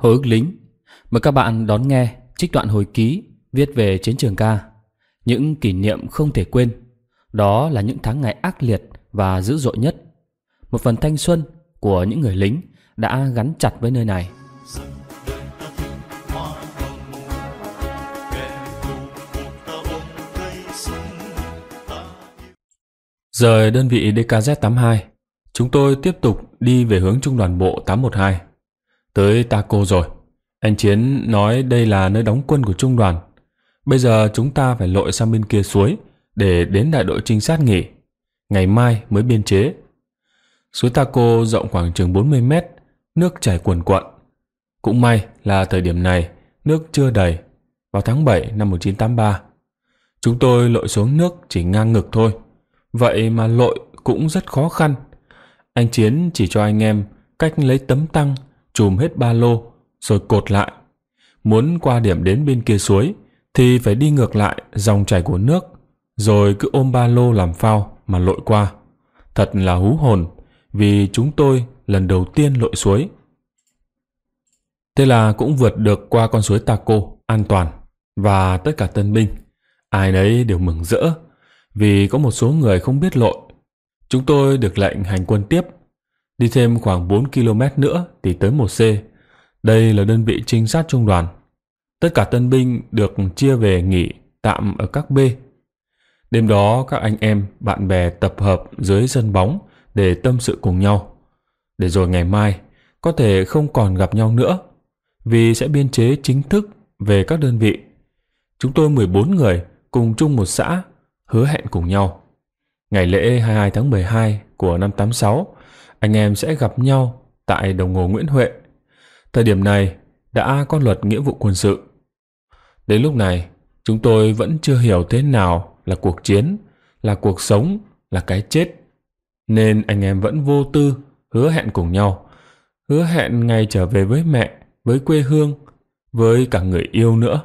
Hồi ức lính Mời các bạn đón nghe trích đoạn hồi ký viết về chiến trường ca Những kỷ niệm không thể quên Đó là những tháng ngày ác liệt và dữ dội nhất Một phần thanh xuân của những người lính đã gắn chặt với nơi này Rời đơn vị DKZ-82 Chúng tôi tiếp tục đi về hướng trung đoàn bộ 812 Tới Taco rồi. Anh Chiến nói đây là nơi đóng quân của trung đoàn. Bây giờ chúng ta phải lội sang bên kia suối để đến đại đội trinh sát nghỉ. Ngày mai mới biên chế. Suối Taco rộng khoảng chừng 40 mét, nước chảy cuồn cuộn. Cũng may là thời điểm này nước chưa đầy. Vào tháng 7 năm 1983, chúng tôi lội xuống nước chỉ ngang ngực thôi. Vậy mà lội cũng rất khó khăn. Anh Chiến chỉ cho anh em cách lấy tấm tăng chùm hết ba lô rồi cột lại. Muốn qua điểm đến bên kia suối thì phải đi ngược lại dòng chảy của nước rồi cứ ôm ba lô làm phao mà lội qua. Thật là hú hồn vì chúng tôi lần đầu tiên lội suối. Thế là cũng vượt được qua con suối Taco an toàn và tất cả tân binh ai nấy đều mừng rỡ vì có một số người không biết lội. Chúng tôi được lệnh hành quân tiếp Đi thêm khoảng 4 km nữa thì tới 1C. Đây là đơn vị trinh sát trung đoàn. Tất cả tân binh được chia về nghỉ tạm ở các B. Đêm đó các anh em, bạn bè tập hợp dưới sân bóng để tâm sự cùng nhau. Để rồi ngày mai có thể không còn gặp nhau nữa vì sẽ biên chế chính thức về các đơn vị. Chúng tôi 14 người cùng chung một xã hứa hẹn cùng nhau. Ngày lễ 22 tháng 12 của năm 86 anh em sẽ gặp nhau tại đồng hồ Nguyễn Huệ. Thời điểm này đã có luật nghĩa vụ quân sự. Đến lúc này, chúng tôi vẫn chưa hiểu thế nào là cuộc chiến, là cuộc sống, là cái chết. Nên anh em vẫn vô tư, hứa hẹn cùng nhau. Hứa hẹn ngày trở về với mẹ, với quê hương, với cả người yêu nữa.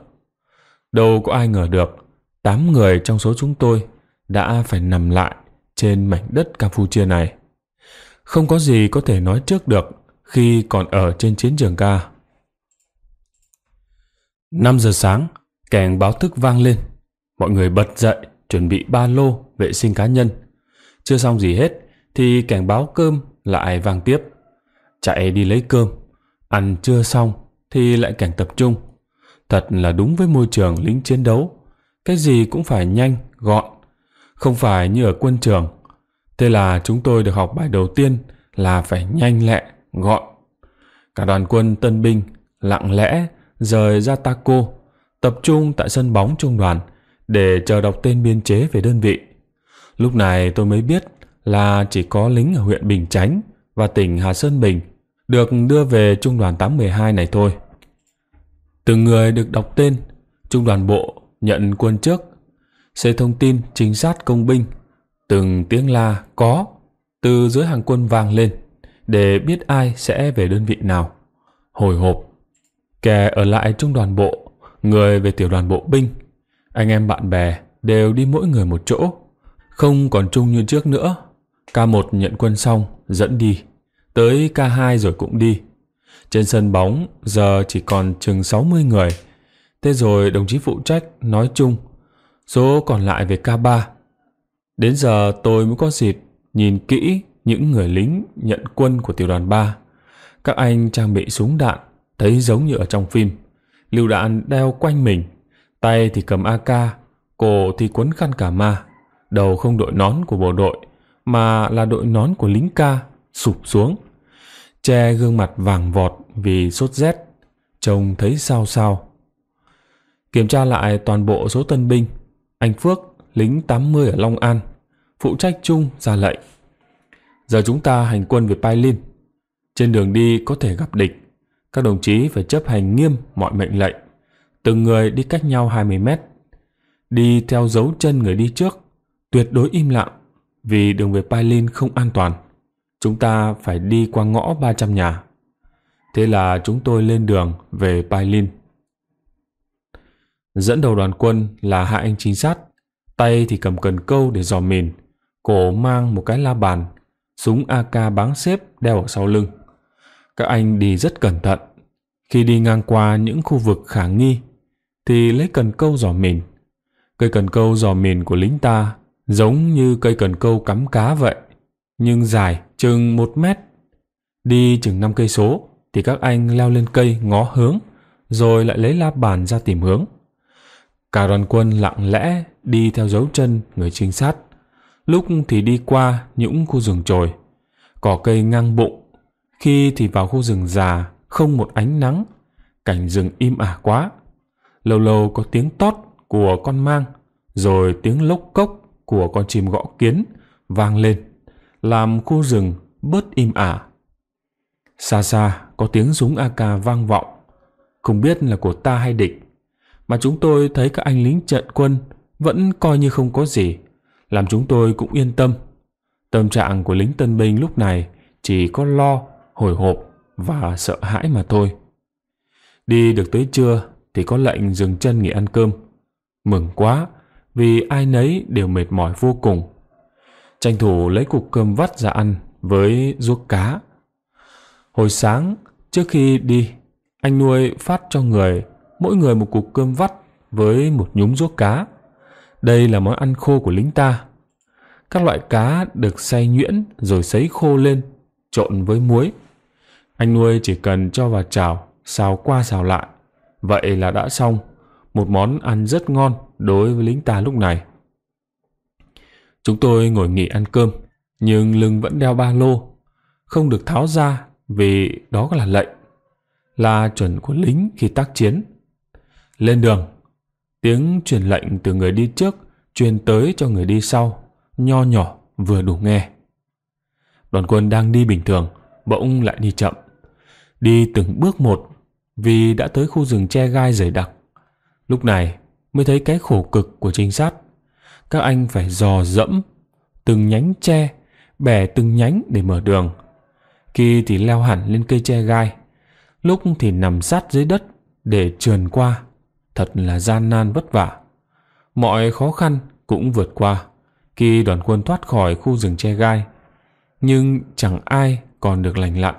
Đâu có ai ngờ được, 8 người trong số chúng tôi đã phải nằm lại trên mảnh đất Campuchia này không có gì có thể nói trước được khi còn ở trên chiến trường ca. năm giờ sáng, kèn báo thức vang lên. Mọi người bật dậy, chuẩn bị ba lô, vệ sinh cá nhân. Chưa xong gì hết, thì kèn báo cơm lại vang tiếp. Chạy đi lấy cơm, ăn chưa xong thì lại kèn tập trung. Thật là đúng với môi trường lính chiến đấu. Cái gì cũng phải nhanh, gọn. Không phải như ở quân trường, Thế là chúng tôi được học bài đầu tiên là phải nhanh lẹ, gọn. Cả đoàn quân tân binh lặng lẽ rời ra Taco, tập trung tại sân bóng trung đoàn để chờ đọc tên biên chế về đơn vị. Lúc này tôi mới biết là chỉ có lính ở huyện Bình Chánh và tỉnh Hà Sơn Bình được đưa về trung đoàn 812 này thôi. Từng người được đọc tên, trung đoàn bộ nhận quân trước, sẽ thông tin chính sát công binh Từng tiếng la có từ dưới hàng quân vang lên để biết ai sẽ về đơn vị nào. Hồi hộp, kẻ ở lại trung đoàn bộ, người về tiểu đoàn bộ binh, anh em bạn bè đều đi mỗi người một chỗ, không còn chung như trước nữa. K1 nhận quân xong, dẫn đi, tới K2 rồi cũng đi. Trên sân bóng giờ chỉ còn chừng 60 người. Thế rồi đồng chí phụ trách nói chung, số còn lại về K3 Đến giờ tôi mới có dịp nhìn kỹ những người lính nhận quân của tiểu đoàn 3. Các anh trang bị súng đạn, thấy giống như ở trong phim. Lưu đạn đeo quanh mình, tay thì cầm AK, cổ thì quấn khăn cả ma. Đầu không đội nón của bộ đội, mà là đội nón của lính ca, sụp xuống. Che gương mặt vàng vọt vì sốt rét, trông thấy sao sao. Kiểm tra lại toàn bộ số tân binh, anh Phước lính 80 ở Long An, phụ trách chung ra lệnh. Giờ chúng ta hành quân về Pai Lin. Trên đường đi có thể gặp địch. Các đồng chí phải chấp hành nghiêm mọi mệnh lệnh. Từng người đi cách nhau 20 mét. Đi theo dấu chân người đi trước. Tuyệt đối im lặng vì đường về Pai Lin không an toàn. Chúng ta phải đi qua ngõ 300 nhà. Thế là chúng tôi lên đường về Pai Lin. Dẫn đầu đoàn quân là hai anh trinh sát tay thì cầm cần câu để dò mìn, cổ mang một cái la bàn, súng AK báng xếp đeo ở sau lưng. Các anh đi rất cẩn thận. Khi đi ngang qua những khu vực khả nghi, thì lấy cần câu dò mìn. Cây cần câu dò mìn của lính ta giống như cây cần câu cắm cá vậy, nhưng dài chừng một mét. Đi chừng năm cây số thì các anh leo lên cây ngó hướng, rồi lại lấy la bàn ra tìm hướng. Cả đoàn quân lặng lẽ đi theo dấu chân người trinh sát lúc thì đi qua những khu rừng trồi cỏ cây ngang bụng khi thì vào khu rừng già không một ánh nắng cảnh rừng im ả quá lâu lâu có tiếng tót của con mang rồi tiếng lốc cốc của con chim gõ kiến vang lên làm khu rừng bớt im ả xa xa có tiếng súng ak vang vọng không biết là của ta hay địch mà chúng tôi thấy các anh lính trận quân vẫn coi như không có gì, làm chúng tôi cũng yên tâm. Tâm trạng của lính tân binh lúc này chỉ có lo, hồi hộp và sợ hãi mà thôi. Đi được tới trưa thì có lệnh dừng chân nghỉ ăn cơm. Mừng quá vì ai nấy đều mệt mỏi vô cùng. Tranh thủ lấy cục cơm vắt ra ăn với ruốc cá. Hồi sáng trước khi đi, anh nuôi phát cho người mỗi người một cục cơm vắt với một nhúm ruốc cá. Đây là món ăn khô của lính ta. Các loại cá được xay nhuyễn rồi sấy khô lên, trộn với muối. Anh nuôi chỉ cần cho vào chảo, xào qua xào lại. Vậy là đã xong. Một món ăn rất ngon đối với lính ta lúc này. Chúng tôi ngồi nghỉ ăn cơm, nhưng lưng vẫn đeo ba lô. Không được tháo ra vì đó là lệnh. Là chuẩn của lính khi tác chiến. Lên đường, Tiếng truyền lệnh từ người đi trước truyền tới cho người đi sau, nho nhỏ vừa đủ nghe. Đoàn quân đang đi bình thường, bỗng lại đi chậm. Đi từng bước một vì đã tới khu rừng che gai dày đặc. Lúc này mới thấy cái khổ cực của trinh sát. Các anh phải dò dẫm từng nhánh tre, bẻ từng nhánh để mở đường. Khi thì leo hẳn lên cây tre gai, lúc thì nằm sát dưới đất để trườn qua thật là gian nan vất vả. Mọi khó khăn cũng vượt qua khi đoàn quân thoát khỏi khu rừng che gai. Nhưng chẳng ai còn được lành lặn.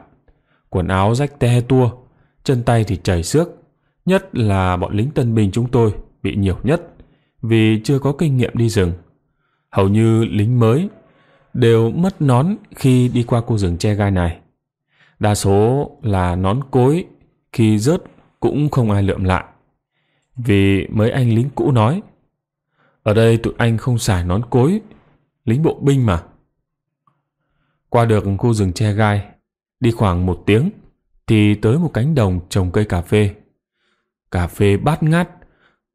Quần áo rách te tua, chân tay thì chảy xước. Nhất là bọn lính tân binh chúng tôi bị nhiều nhất vì chưa có kinh nghiệm đi rừng. Hầu như lính mới đều mất nón khi đi qua khu rừng che gai này. Đa số là nón cối khi rớt cũng không ai lượm lại vì mấy anh lính cũ nói. Ở đây tụi anh không xài nón cối, lính bộ binh mà. Qua được khu rừng tre gai, đi khoảng một tiếng thì tới một cánh đồng trồng cây cà phê. Cà phê bát ngát,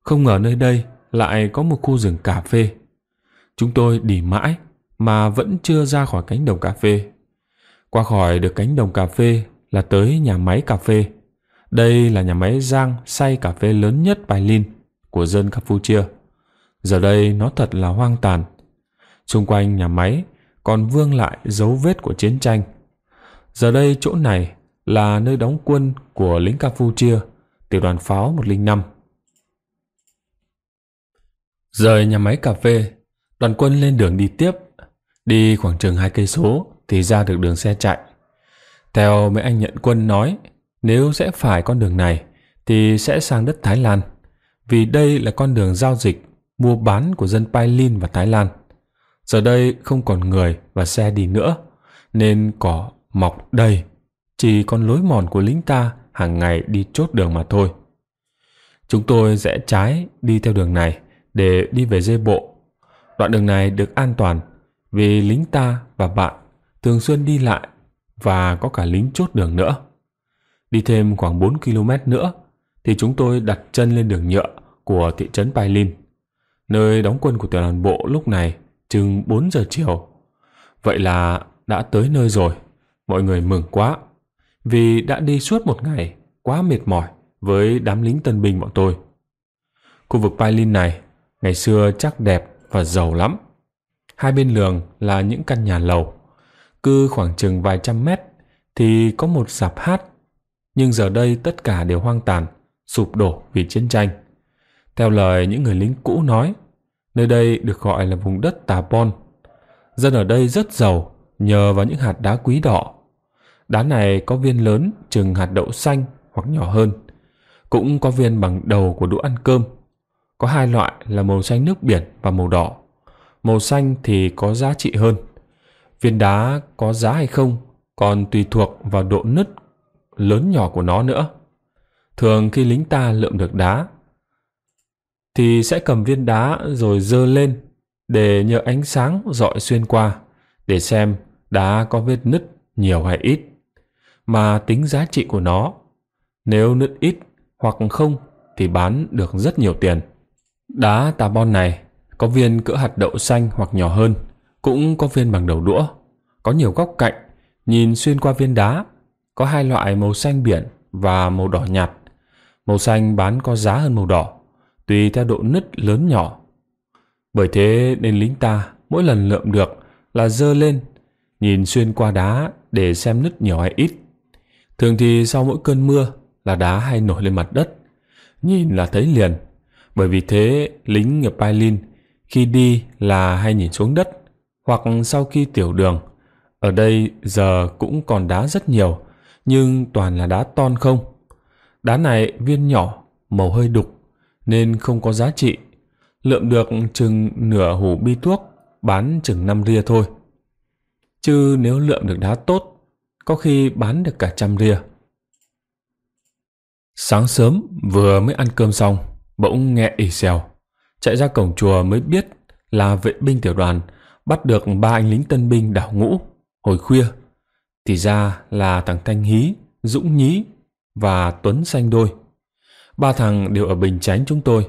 không ngờ nơi đây lại có một khu rừng cà phê. Chúng tôi đi mãi mà vẫn chưa ra khỏi cánh đồng cà phê. Qua khỏi được cánh đồng cà phê là tới nhà máy cà phê. Đây là nhà máy rang xay cà phê lớn nhất Bailin của dân Campuchia. Giờ đây nó thật là hoang tàn. Xung quanh nhà máy còn vương lại dấu vết của chiến tranh. Giờ đây chỗ này là nơi đóng quân của lính Campuchia, tiểu đoàn pháo 105. Rời nhà máy cà phê, đoàn quân lên đường đi tiếp, đi khoảng chừng hai cây số thì ra được đường xe chạy. Theo mấy anh nhận quân nói, nếu sẽ phải con đường này thì sẽ sang đất Thái Lan, vì đây là con đường giao dịch, mua bán của dân Pailin và Thái Lan. Giờ đây không còn người và xe đi nữa, nên cỏ mọc đầy, chỉ còn lối mòn của lính ta hàng ngày đi chốt đường mà thôi. Chúng tôi rẽ trái đi theo đường này để đi về dê bộ. Đoạn đường này được an toàn vì lính ta và bạn thường xuyên đi lại và có cả lính chốt đường nữa. Đi thêm khoảng 4 km nữa thì chúng tôi đặt chân lên đường nhựa của thị trấn Pai nơi đóng quân của tiểu đoàn bộ lúc này chừng 4 giờ chiều. Vậy là đã tới nơi rồi, mọi người mừng quá vì đã đi suốt một ngày quá mệt mỏi với đám lính tân binh bọn tôi. Khu vực Pai này ngày xưa chắc đẹp và giàu lắm. Hai bên đường là những căn nhà lầu. Cứ khoảng chừng vài trăm mét thì có một sạp hát nhưng giờ đây tất cả đều hoang tàn, sụp đổ vì chiến tranh. Theo lời những người lính cũ nói, nơi đây được gọi là vùng đất Tà Bon. Dân ở đây rất giàu nhờ vào những hạt đá quý đỏ. Đá này có viên lớn chừng hạt đậu xanh hoặc nhỏ hơn. Cũng có viên bằng đầu của đũa ăn cơm. Có hai loại là màu xanh nước biển và màu đỏ. Màu xanh thì có giá trị hơn. Viên đá có giá hay không còn tùy thuộc vào độ nứt lớn nhỏ của nó nữa. Thường khi lính ta lượm được đá, thì sẽ cầm viên đá rồi dơ lên để nhờ ánh sáng dọi xuyên qua để xem đá có vết nứt nhiều hay ít mà tính giá trị của nó. Nếu nứt ít hoặc không thì bán được rất nhiều tiền. Đá tà bon này có viên cỡ hạt đậu xanh hoặc nhỏ hơn, cũng có viên bằng đầu đũa, có nhiều góc cạnh, nhìn xuyên qua viên đá có hai loại màu xanh biển và màu đỏ nhạt. Màu xanh bán có giá hơn màu đỏ, tùy theo độ nứt lớn nhỏ. Bởi thế nên lính ta mỗi lần lượm được là dơ lên, nhìn xuyên qua đá để xem nứt nhiều hay ít. Thường thì sau mỗi cơn mưa là đá hay nổi lên mặt đất, nhìn là thấy liền. Bởi vì thế lính nghiệp Pailin khi đi là hay nhìn xuống đất hoặc sau khi tiểu đường. Ở đây giờ cũng còn đá rất nhiều nhưng toàn là đá ton không. Đá này viên nhỏ, màu hơi đục, nên không có giá trị. Lượm được chừng nửa hủ bi thuốc, bán chừng năm ria thôi. Chứ nếu lượm được đá tốt, có khi bán được cả trăm ria. Sáng sớm vừa mới ăn cơm xong, bỗng nghe ỉ xèo. Chạy ra cổng chùa mới biết là vệ binh tiểu đoàn bắt được ba anh lính tân binh đảo ngũ hồi khuya thì ra là thằng Thanh Hí, Dũng Nhí và Tuấn Xanh Đôi. Ba thằng đều ở Bình Chánh chúng tôi.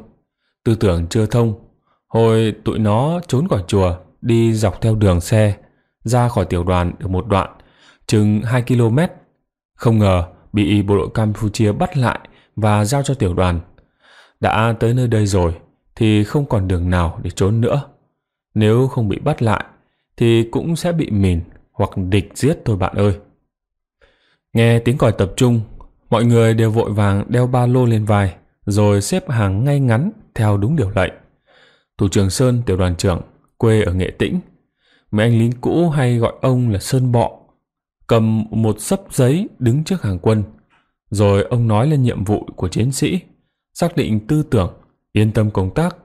Tư tưởng chưa thông, hồi tụi nó trốn khỏi chùa, đi dọc theo đường xe, ra khỏi tiểu đoàn được một đoạn, chừng 2 km. Không ngờ bị bộ đội Campuchia bắt lại và giao cho tiểu đoàn. Đã tới nơi đây rồi thì không còn đường nào để trốn nữa. Nếu không bị bắt lại thì cũng sẽ bị mìn hoặc địch giết thôi bạn ơi. Nghe tiếng còi tập trung, mọi người đều vội vàng đeo ba lô lên vai, rồi xếp hàng ngay ngắn theo đúng điều lệnh. Thủ trưởng Sơn tiểu đoàn trưởng, quê ở Nghệ Tĩnh, mấy anh lính cũ hay gọi ông là Sơn Bọ, cầm một sấp giấy đứng trước hàng quân. Rồi ông nói lên nhiệm vụ của chiến sĩ, xác định tư tưởng, yên tâm công tác,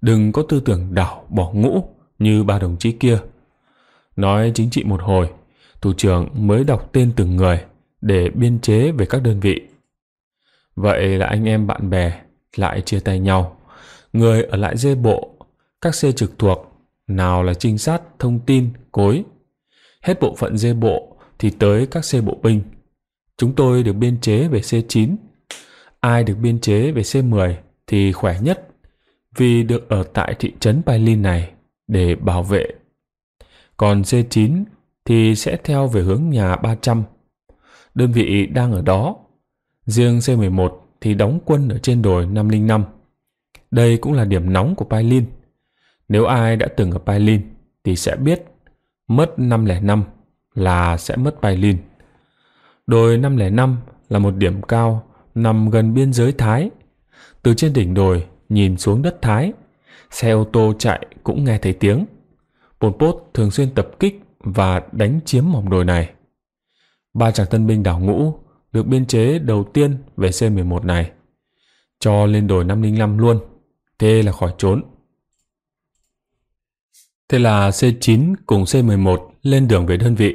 đừng có tư tưởng đảo bỏ ngũ như ba đồng chí kia. Nói chính trị một hồi, thủ trưởng mới đọc tên từng người để biên chế về các đơn vị. Vậy là anh em bạn bè lại chia tay nhau. Người ở lại dê bộ, các xe trực thuộc, nào là trinh sát, thông tin, cối. Hết bộ phận dê bộ thì tới các xe bộ binh. Chúng tôi được biên chế về xe 9 Ai được biên chế về xe 10 thì khỏe nhất vì được ở tại thị trấn Pailin này để bảo vệ còn D9 thì sẽ theo về hướng nhà 300. Đơn vị đang ở đó. Riêng C11 thì đóng quân ở trên đồi 505. Đây cũng là điểm nóng của Pailin. Nếu ai đã từng ở Pailin thì sẽ biết mất 505 là sẽ mất Pailin. Đồi 505 là một điểm cao nằm gần biên giới Thái. Từ trên đỉnh đồi nhìn xuống đất Thái, xe ô tô chạy cũng nghe thấy tiếng. Pol Pot thường xuyên tập kích và đánh chiếm mỏng đồi này. Ba chàng tân binh đảo ngũ được biên chế đầu tiên về C-11 này. Cho lên đồi 505 luôn, thế là khỏi trốn. Thế là C9 cùng C11 lên đường về đơn vị,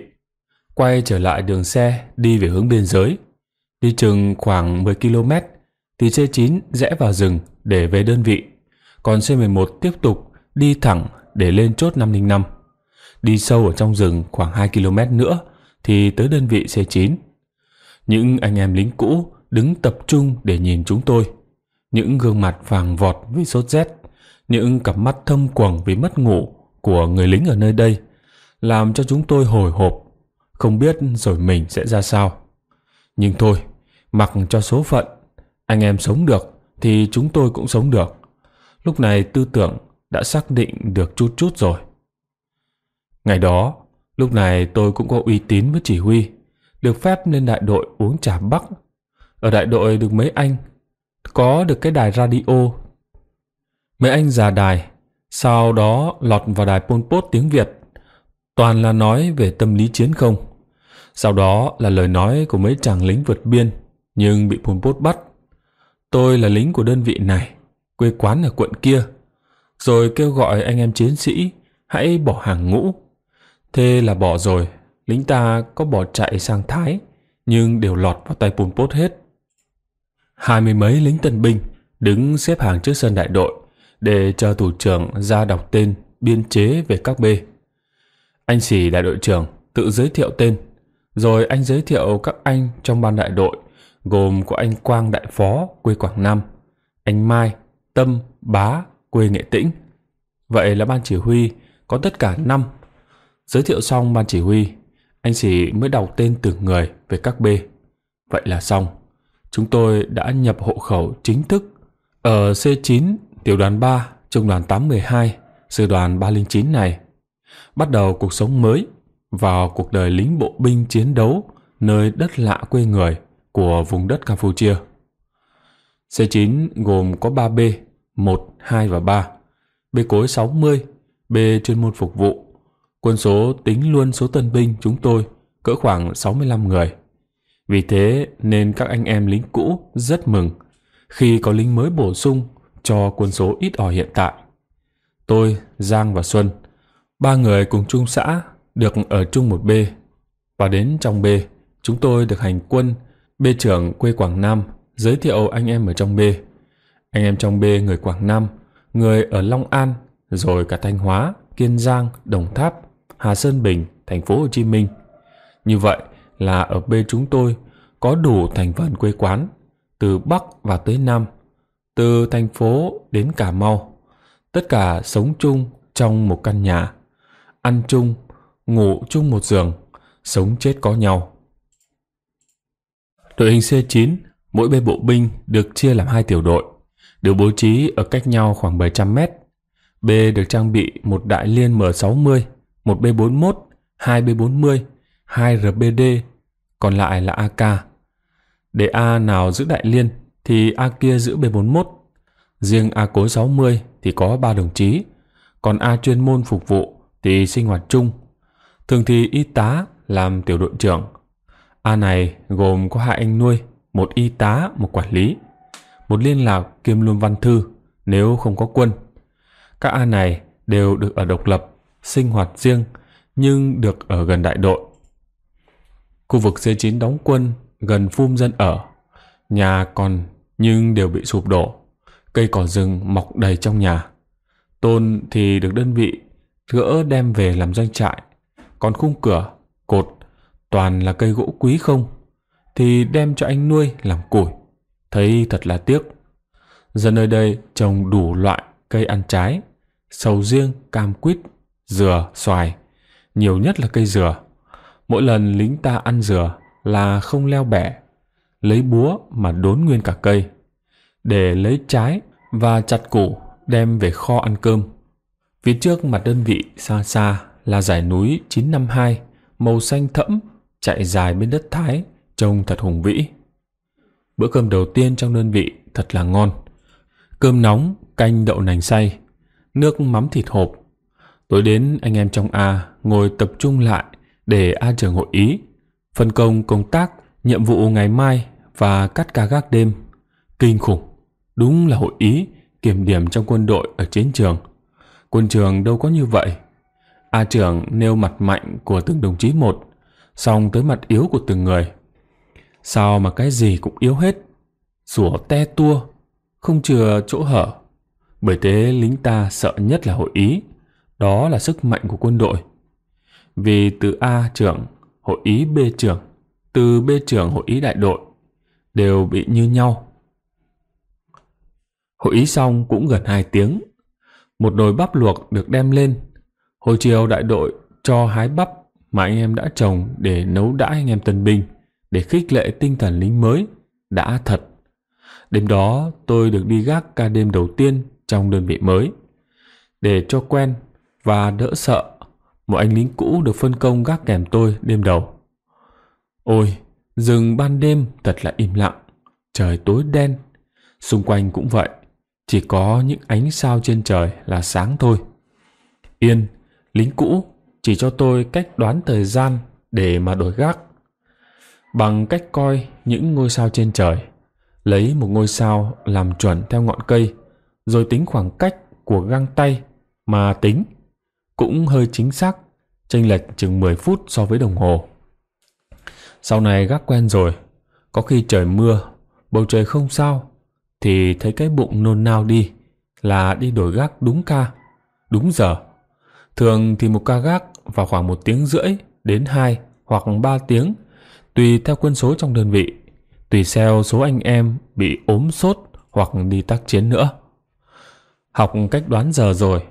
quay trở lại đường xe đi về hướng biên giới. Đi chừng khoảng 10 km thì C9 rẽ vào rừng để về đơn vị, còn C11 tiếp tục đi thẳng để lên chốt 505. Đi sâu ở trong rừng khoảng 2 km nữa thì tới đơn vị C9. Những anh em lính cũ đứng tập trung để nhìn chúng tôi. Những gương mặt vàng vọt vì sốt rét, những cặp mắt thâm quầng vì mất ngủ của người lính ở nơi đây làm cho chúng tôi hồi hộp, không biết rồi mình sẽ ra sao. Nhưng thôi, mặc cho số phận, anh em sống được thì chúng tôi cũng sống được. Lúc này tư tưởng đã xác định được chút chút rồi. Ngày đó, lúc này tôi cũng có uy tín với chỉ huy, được phép lên đại đội uống trà Bắc. Ở đại đội được mấy anh, có được cái đài radio. Mấy anh già đài, sau đó lọt vào đài Pol Pot tiếng Việt, toàn là nói về tâm lý chiến không. Sau đó là lời nói của mấy chàng lính vượt biên, nhưng bị Pol Pot bắt. Tôi là lính của đơn vị này, quê quán ở quận kia, rồi kêu gọi anh em chiến sĩ hãy bỏ hàng ngũ. Thế là bỏ rồi, lính ta có bỏ chạy sang Thái, nhưng đều lọt vào tay Pol Pot hết. Hai mươi mấy lính tân binh đứng xếp hàng trước sân đại đội để chờ thủ trưởng ra đọc tên biên chế về các b. Anh xỉ đại đội trưởng tự giới thiệu tên, rồi anh giới thiệu các anh trong ban đại đội gồm có anh Quang đại phó quê Quảng Nam, anh Mai, Tâm, Bá, quê Nghệ Tĩnh. Vậy là ban chỉ huy có tất cả 5. Giới thiệu xong ban chỉ huy, anh chỉ mới đọc tên từng người về các B. Vậy là xong. Chúng tôi đã nhập hộ khẩu chính thức ở C9 tiểu đoàn 3 trung đoàn 812 sư đoàn 309 này. Bắt đầu cuộc sống mới vào cuộc đời lính bộ binh chiến đấu nơi đất lạ quê người của vùng đất Campuchia. C9 gồm có 3B 1, 2 và 3, B cối 60, B chuyên môn phục vụ. Quân số tính luôn số tân binh chúng tôi, cỡ khoảng 65 người. Vì thế nên các anh em lính cũ rất mừng khi có lính mới bổ sung cho quân số ít ỏi hiện tại. Tôi, Giang và Xuân, ba người cùng chung xã được ở chung một B. Và đến trong B, chúng tôi được hành quân, B trưởng quê Quảng Nam giới thiệu anh em ở trong B anh em trong B người Quảng Nam, người ở Long An, rồi cả Thanh Hóa, Kiên Giang, Đồng Tháp, Hà Sơn Bình, thành phố Hồ Chí Minh. Như vậy là ở B chúng tôi có đủ thành phần quê quán từ Bắc và tới Nam, từ thành phố đến Cà Mau. Tất cả sống chung trong một căn nhà, ăn chung, ngủ chung một giường, sống chết có nhau. Đội hình C9, mỗi bên bộ binh được chia làm hai tiểu đội được bố trí ở cách nhau khoảng 700 mét. B được trang bị một đại liên M60, một B41, hai B40, hai RBD, còn lại là AK. Để A nào giữ đại liên thì A kia giữ B41. Riêng A cố 60 thì có 3 đồng chí, còn A chuyên môn phục vụ thì sinh hoạt chung. Thường thì y tá làm tiểu đội trưởng. A này gồm có hai anh nuôi, một y tá, một quản lý một liên lạc kiêm luôn văn thư nếu không có quân. Các A này đều được ở độc lập, sinh hoạt riêng nhưng được ở gần đại đội. Khu vực C9 đóng quân gần phum dân ở, nhà còn nhưng đều bị sụp đổ, cây cỏ rừng mọc đầy trong nhà. Tôn thì được đơn vị gỡ đem về làm doanh trại, còn khung cửa, cột toàn là cây gỗ quý không thì đem cho anh nuôi làm củi thấy thật là tiếc. Dân nơi đây trồng đủ loại cây ăn trái, sầu riêng, cam quýt, dừa, xoài, nhiều nhất là cây dừa. Mỗi lần lính ta ăn dừa là không leo bẻ, lấy búa mà đốn nguyên cả cây, để lấy trái và chặt củ đem về kho ăn cơm. Phía trước mặt đơn vị xa xa là dải núi 952, màu xanh thẫm, chạy dài bên đất Thái, trông thật hùng vĩ. Bữa cơm đầu tiên trong đơn vị thật là ngon. Cơm nóng, canh đậu nành xay, nước mắm thịt hộp. Tối đến anh em trong A ngồi tập trung lại để A trưởng hội ý, phân công công tác, nhiệm vụ ngày mai và cắt ca gác đêm. Kinh khủng, đúng là hội ý, kiểm điểm trong quân đội ở chiến trường. Quân trường đâu có như vậy. A trưởng nêu mặt mạnh của từng đồng chí một, song tới mặt yếu của từng người – Sao mà cái gì cũng yếu hết sủa te tua Không chừa chỗ hở Bởi thế lính ta sợ nhất là hội Ý Đó là sức mạnh của quân đội Vì từ A trưởng Hội Ý B trưởng Từ B trưởng hội Ý đại đội Đều bị như nhau Hội Ý xong cũng gần hai tiếng Một nồi bắp luộc được đem lên Hồi chiều đại đội cho hái bắp mà anh em đã trồng để nấu đãi anh em tân binh để khích lệ tinh thần lính mới đã thật. Đêm đó tôi được đi gác ca đêm đầu tiên trong đơn vị mới. Để cho quen và đỡ sợ, một anh lính cũ được phân công gác kèm tôi đêm đầu. Ôi, rừng ban đêm thật là im lặng, trời tối đen, xung quanh cũng vậy, chỉ có những ánh sao trên trời là sáng thôi. Yên, lính cũ chỉ cho tôi cách đoán thời gian để mà đổi gác bằng cách coi những ngôi sao trên trời lấy một ngôi sao làm chuẩn theo ngọn cây rồi tính khoảng cách của găng tay mà tính cũng hơi chính xác chênh lệch chừng 10 phút so với đồng hồ sau này gác quen rồi có khi trời mưa bầu trời không sao thì thấy cái bụng nôn nao đi là đi đổi gác đúng ca đúng giờ thường thì một ca gác vào khoảng một tiếng rưỡi đến hai hoặc ba tiếng tùy theo quân số trong đơn vị, tùy theo số anh em bị ốm sốt hoặc đi tác chiến nữa. Học cách đoán giờ rồi.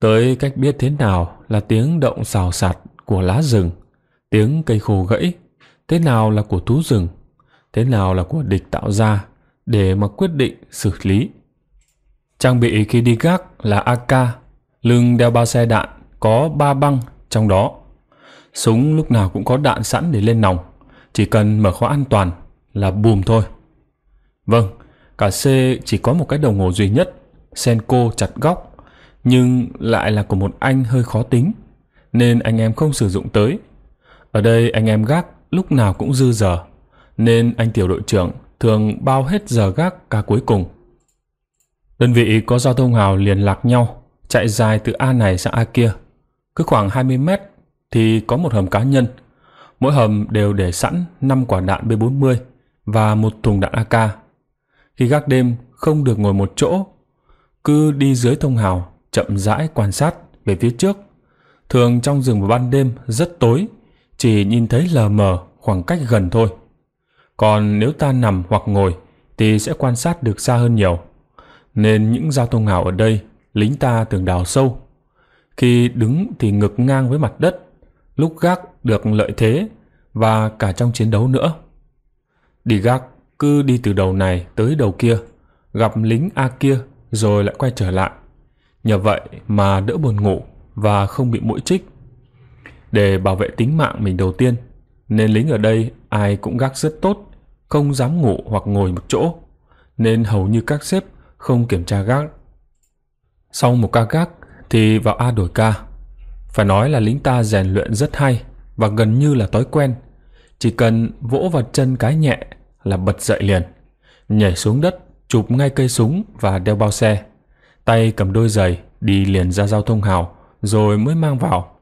Tới cách biết thế nào là tiếng động xào sạt của lá rừng, tiếng cây khô gãy, thế nào là của thú rừng, thế nào là của địch tạo ra để mà quyết định xử lý. Trang bị khi đi gác là AK, lưng đeo ba xe đạn có ba băng trong đó Súng lúc nào cũng có đạn sẵn để lên nòng. Chỉ cần mở khóa an toàn là bùm thôi. Vâng, cả C chỉ có một cái đồng hồ duy nhất, Senko chặt góc, nhưng lại là của một anh hơi khó tính, nên anh em không sử dụng tới. Ở đây anh em gác lúc nào cũng dư giờ, nên anh tiểu đội trưởng thường bao hết giờ gác ca cuối cùng. Đơn vị có giao thông hào liền lạc nhau, chạy dài từ A này sang A kia. Cứ khoảng 20 mét thì có một hầm cá nhân. Mỗi hầm đều để sẵn 5 quả đạn B40 và một thùng đạn AK. Khi gác đêm không được ngồi một chỗ, cứ đi dưới thông hào chậm rãi quan sát về phía trước. Thường trong rừng vào ban đêm rất tối, chỉ nhìn thấy lờ mờ khoảng cách gần thôi. Còn nếu ta nằm hoặc ngồi thì sẽ quan sát được xa hơn nhiều. Nên những giao thông hào ở đây lính ta thường đào sâu. Khi đứng thì ngực ngang với mặt đất, lúc gác được lợi thế và cả trong chiến đấu nữa. Đi gác cứ đi từ đầu này tới đầu kia, gặp lính A kia rồi lại quay trở lại. Nhờ vậy mà đỡ buồn ngủ và không bị mũi trích. Để bảo vệ tính mạng mình đầu tiên, nên lính ở đây ai cũng gác rất tốt, không dám ngủ hoặc ngồi một chỗ, nên hầu như các sếp không kiểm tra gác. Sau một ca gác thì vào A đổi ca, phải nói là lính ta rèn luyện rất hay và gần như là tối quen. Chỉ cần vỗ vào chân cái nhẹ là bật dậy liền, nhảy xuống đất, chụp ngay cây súng và đeo bao xe. Tay cầm đôi giày đi liền ra giao thông hào rồi mới mang vào.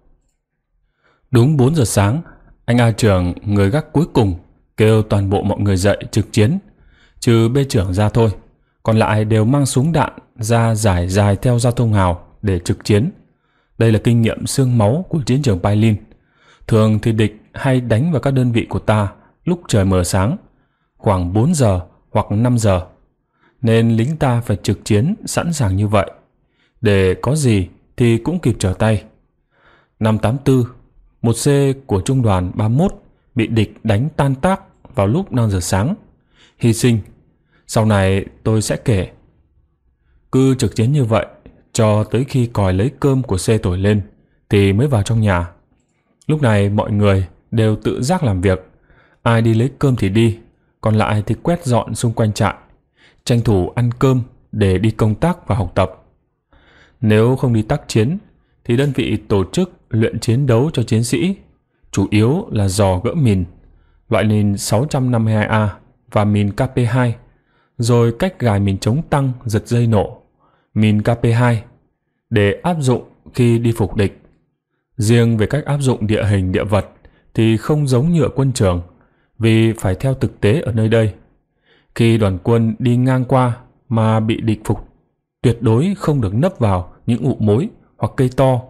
Đúng 4 giờ sáng, anh A trưởng người gác cuối cùng kêu toàn bộ mọi người dậy trực chiến, trừ bê trưởng ra thôi. Còn lại đều mang súng đạn ra giải dài theo giao thông hào để trực chiến. Đây là kinh nghiệm xương máu của chiến trường Pailin. Thường thì địch hay đánh vào các đơn vị của ta lúc trời mờ sáng, khoảng 4 giờ hoặc 5 giờ. Nên lính ta phải trực chiến sẵn sàng như vậy. Để có gì thì cũng kịp trở tay. Năm 84, một C của trung đoàn 31 bị địch đánh tan tác vào lúc 5 giờ sáng. Hy sinh. Sau này tôi sẽ kể. Cứ trực chiến như vậy cho tới khi còi lấy cơm của xe thổi lên thì mới vào trong nhà. Lúc này mọi người đều tự giác làm việc. Ai đi lấy cơm thì đi, còn lại thì quét dọn xung quanh trại, tranh thủ ăn cơm để đi công tác và học tập. Nếu không đi tác chiến thì đơn vị tổ chức luyện chiến đấu cho chiến sĩ, chủ yếu là dò gỡ mìn, loại mìn 652A và mìn KP2, rồi cách gài mìn chống tăng giật dây nổ min KP2 để áp dụng khi đi phục địch. Riêng về cách áp dụng địa hình địa vật thì không giống như ở quân trường vì phải theo thực tế ở nơi đây. Khi đoàn quân đi ngang qua mà bị địch phục tuyệt đối không được nấp vào những ụ mối hoặc cây to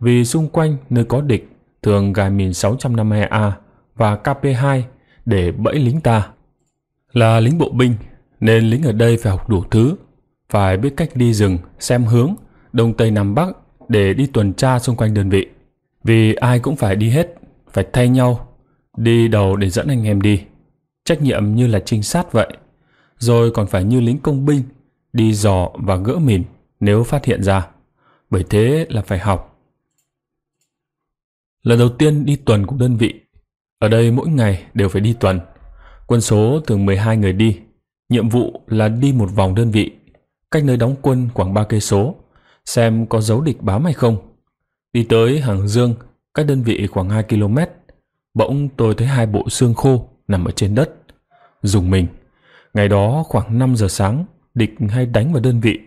vì xung quanh nơi có địch thường gài mìn 652A và KP2 để bẫy lính ta. Là lính bộ binh nên lính ở đây phải học đủ thứ phải biết cách đi rừng, xem hướng, đông tây nam bắc để đi tuần tra xung quanh đơn vị. Vì ai cũng phải đi hết, phải thay nhau, đi đầu để dẫn anh em đi. Trách nhiệm như là trinh sát vậy. Rồi còn phải như lính công binh, đi dò và gỡ mìn nếu phát hiện ra. Bởi thế là phải học. Lần đầu tiên đi tuần của đơn vị. Ở đây mỗi ngày đều phải đi tuần. Quân số thường 12 người đi. Nhiệm vụ là đi một vòng đơn vị cách nơi đóng quân khoảng ba cây số, xem có dấu địch bám hay không. Đi tới Hàng Dương, cách đơn vị khoảng hai km, bỗng tôi thấy hai bộ xương khô nằm ở trên đất. Dùng mình, ngày đó khoảng năm giờ sáng, địch hay đánh vào đơn vị.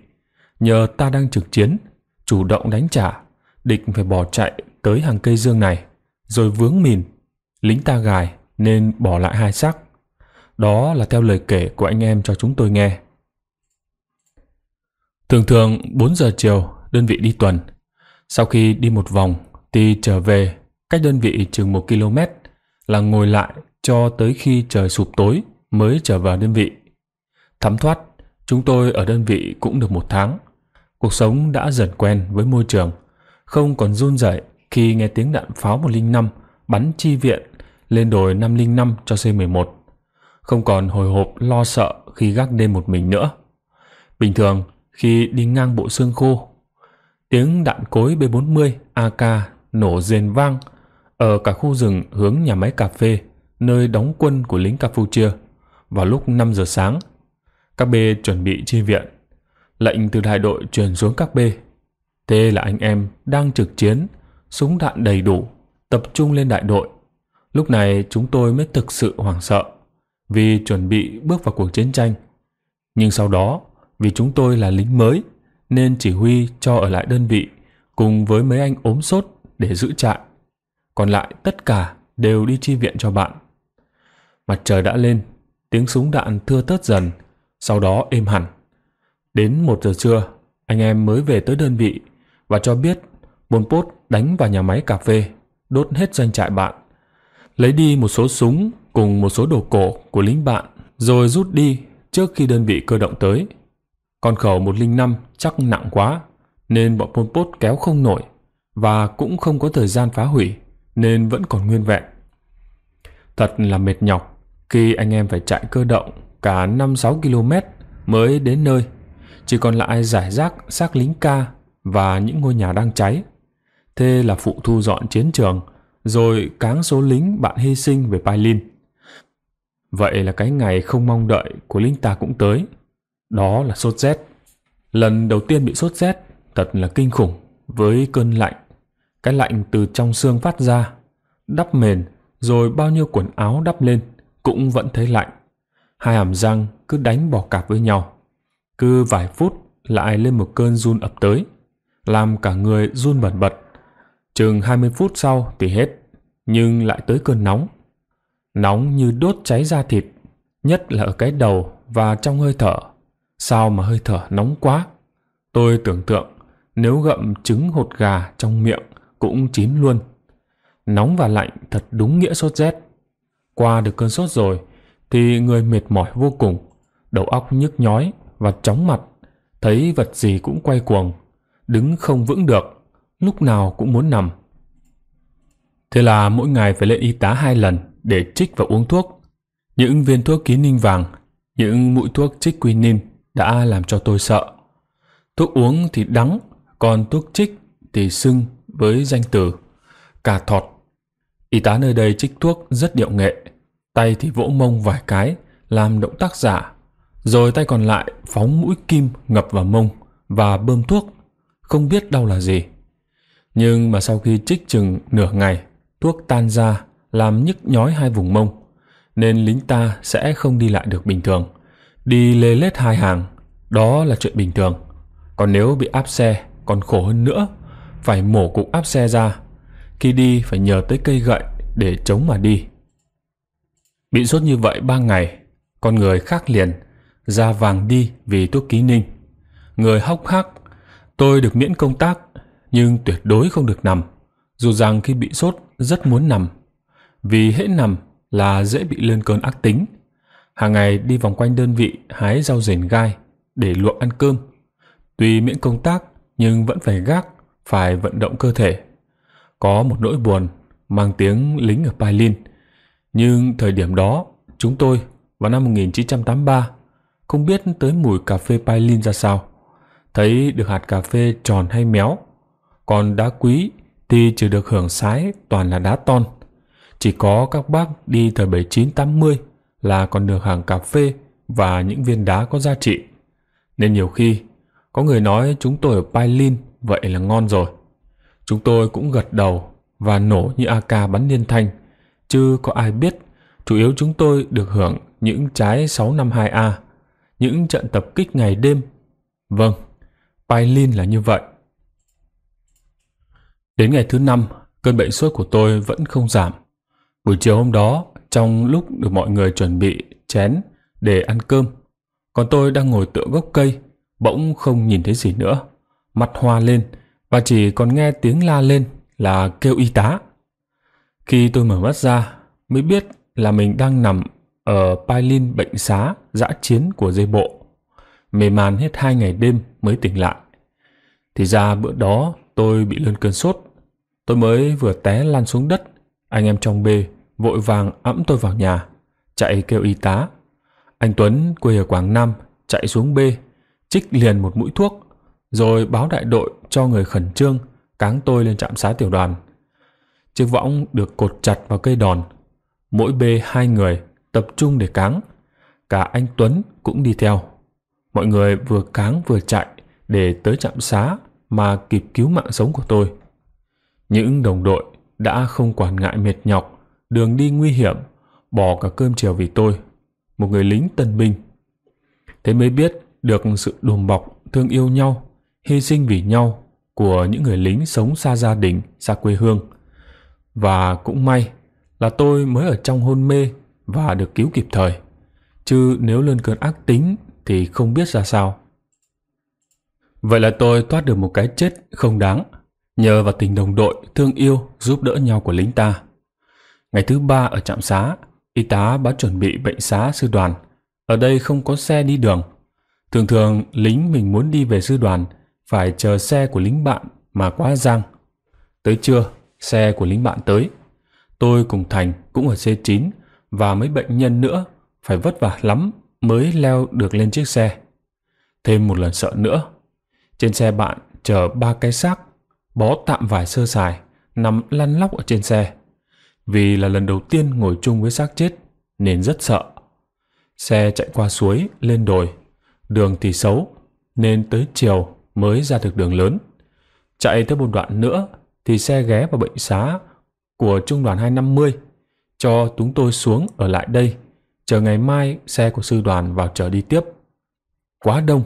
Nhờ ta đang trực chiến, chủ động đánh trả, địch phải bỏ chạy tới hàng cây dương này, rồi vướng mìn. Lính ta gài nên bỏ lại hai xác. Đó là theo lời kể của anh em cho chúng tôi nghe. Thường thường 4 giờ chiều đơn vị đi tuần. Sau khi đi một vòng thì trở về cách đơn vị chừng 1 km là ngồi lại cho tới khi trời sụp tối mới trở vào đơn vị. Thắm thoát, chúng tôi ở đơn vị cũng được một tháng. Cuộc sống đã dần quen với môi trường, không còn run rẩy khi nghe tiếng đạn pháo 105 bắn chi viện lên đồi 505 cho C11. Không còn hồi hộp lo sợ khi gác đêm một mình nữa. Bình thường, khi đi ngang bộ xương khô. Tiếng đạn cối B40 AK nổ rền vang ở cả khu rừng hướng nhà máy cà phê nơi đóng quân của lính Campuchia vào lúc 5 giờ sáng. Các B chuẩn bị chi viện. Lệnh từ đại đội truyền xuống các B. T là anh em đang trực chiến, súng đạn đầy đủ, tập trung lên đại đội. Lúc này chúng tôi mới thực sự hoảng sợ vì chuẩn bị bước vào cuộc chiến tranh. Nhưng sau đó vì chúng tôi là lính mới nên chỉ huy cho ở lại đơn vị cùng với mấy anh ốm sốt để giữ trại. Còn lại tất cả đều đi chi viện cho bạn. Mặt trời đã lên, tiếng súng đạn thưa tớt dần, sau đó êm hẳn. Đến một giờ trưa, anh em mới về tới đơn vị và cho biết bồn Pot đánh vào nhà máy cà phê, đốt hết doanh trại bạn. Lấy đi một số súng cùng một số đồ cổ của lính bạn rồi rút đi trước khi đơn vị cơ động tới con khẩu 105 chắc nặng quá, nên bọn Pol Pot kéo không nổi và cũng không có thời gian phá hủy, nên vẫn còn nguyên vẹn. Thật là mệt nhọc khi anh em phải chạy cơ động cả 5-6 km mới đến nơi, chỉ còn lại giải rác xác lính ca và những ngôi nhà đang cháy. Thế là phụ thu dọn chiến trường, rồi cáng số lính bạn hy sinh về Pailin. Vậy là cái ngày không mong đợi của lính ta cũng tới. Đó là sốt rét. Lần đầu tiên bị sốt rét, thật là kinh khủng với cơn lạnh. Cái lạnh từ trong xương phát ra, đắp mền, rồi bao nhiêu quần áo đắp lên cũng vẫn thấy lạnh. Hai hàm răng cứ đánh bỏ cạp với nhau. Cứ vài phút lại lên một cơn run ập tới, làm cả người run bẩn bật. Chừng mươi phút sau thì hết, nhưng lại tới cơn nóng. Nóng như đốt cháy da thịt, nhất là ở cái đầu và trong hơi thở. Sao mà hơi thở nóng quá? Tôi tưởng tượng nếu gậm trứng hột gà trong miệng cũng chín luôn. Nóng và lạnh thật đúng nghĩa sốt rét. Qua được cơn sốt rồi thì người mệt mỏi vô cùng, đầu óc nhức nhói và chóng mặt, thấy vật gì cũng quay cuồng, đứng không vững được, lúc nào cũng muốn nằm. Thế là mỗi ngày phải lên y tá hai lần để trích và uống thuốc. Những viên thuốc ký ninh vàng, những mũi thuốc trích quinin đã làm cho tôi sợ. Thuốc uống thì đắng, còn thuốc trích thì sưng với danh từ cà thọt. Y tá nơi đây trích thuốc rất điệu nghệ, tay thì vỗ mông vài cái làm động tác giả, rồi tay còn lại phóng mũi kim ngập vào mông và bơm thuốc, không biết đau là gì. Nhưng mà sau khi trích chừng nửa ngày, thuốc tan ra làm nhức nhói hai vùng mông, nên lính ta sẽ không đi lại được bình thường. Đi lê lết hai hàng, đó là chuyện bình thường. Còn nếu bị áp xe, còn khổ hơn nữa, phải mổ cục áp xe ra. Khi đi phải nhờ tới cây gậy để chống mà đi. Bị sốt như vậy ba ngày, con người khác liền, da vàng đi vì thuốc ký ninh. Người hốc hác, tôi được miễn công tác, nhưng tuyệt đối không được nằm. Dù rằng khi bị sốt rất muốn nằm, vì hễ nằm là dễ bị lên cơn ác tính – hàng ngày đi vòng quanh đơn vị hái rau rền gai để luộc ăn cơm. Tuy miễn công tác nhưng vẫn phải gác, phải vận động cơ thể. Có một nỗi buồn mang tiếng lính ở Pailin. Nhưng thời điểm đó, chúng tôi vào năm 1983 không biết tới mùi cà phê Pailin ra sao. Thấy được hạt cà phê tròn hay méo. Còn đá quý thì chỉ được hưởng sái toàn là đá ton. Chỉ có các bác đi thời 79-80 là còn được hàng cà phê và những viên đá có giá trị. Nên nhiều khi, có người nói chúng tôi ở Pailin vậy là ngon rồi. Chúng tôi cũng gật đầu và nổ như AK bắn liên thanh, chứ có ai biết chủ yếu chúng tôi được hưởng những trái 652A, những trận tập kích ngày đêm. Vâng, Pailin là như vậy. Đến ngày thứ năm, cơn bệnh sốt của tôi vẫn không giảm. Buổi chiều hôm đó, trong lúc được mọi người chuẩn bị chén để ăn cơm. Còn tôi đang ngồi tựa gốc cây, bỗng không nhìn thấy gì nữa. mắt hoa lên và chỉ còn nghe tiếng la lên là kêu y tá. Khi tôi mở mắt ra mới biết là mình đang nằm ở Pailin bệnh xá dã chiến của dây bộ. Mê man hết hai ngày đêm mới tỉnh lại. Thì ra bữa đó tôi bị lên cơn sốt. Tôi mới vừa té lăn xuống đất. Anh em trong bê vội vàng ẵm tôi vào nhà, chạy kêu y tá. Anh Tuấn quê ở Quảng Nam, chạy xuống B, chích liền một mũi thuốc, rồi báo đại đội cho người khẩn trương, cáng tôi lên trạm xá tiểu đoàn. Chiếc võng được cột chặt vào cây đòn, mỗi B hai người tập trung để cáng, cả anh Tuấn cũng đi theo. Mọi người vừa cáng vừa chạy để tới trạm xá mà kịp cứu mạng sống của tôi. Những đồng đội đã không quản ngại mệt nhọc đường đi nguy hiểm, bỏ cả cơm chiều vì tôi, một người lính tân binh. Thế mới biết được sự đùm bọc, thương yêu nhau, hy sinh vì nhau của những người lính sống xa gia đình, xa quê hương. Và cũng may là tôi mới ở trong hôn mê và được cứu kịp thời. Chứ nếu lên cơn ác tính thì không biết ra sao. Vậy là tôi thoát được một cái chết không đáng, nhờ vào tình đồng đội, thương yêu, giúp đỡ nhau của lính ta. Ngày thứ ba ở trạm xá, y tá báo chuẩn bị bệnh xá sư đoàn. Ở đây không có xe đi đường. Thường thường lính mình muốn đi về sư đoàn phải chờ xe của lính bạn mà quá giang. Tới trưa, xe của lính bạn tới. Tôi cùng Thành cũng ở C9 và mấy bệnh nhân nữa phải vất vả lắm mới leo được lên chiếc xe. Thêm một lần sợ nữa. Trên xe bạn chở ba cái xác bó tạm vải sơ sài nằm lăn lóc ở trên xe vì là lần đầu tiên ngồi chung với xác chết nên rất sợ. Xe chạy qua suối, lên đồi, đường thì xấu nên tới chiều mới ra được đường lớn. Chạy tới một đoạn nữa thì xe ghé vào bệnh xá của trung đoàn 250 cho chúng tôi xuống ở lại đây chờ ngày mai xe của sư đoàn vào chở đi tiếp. Quá đông,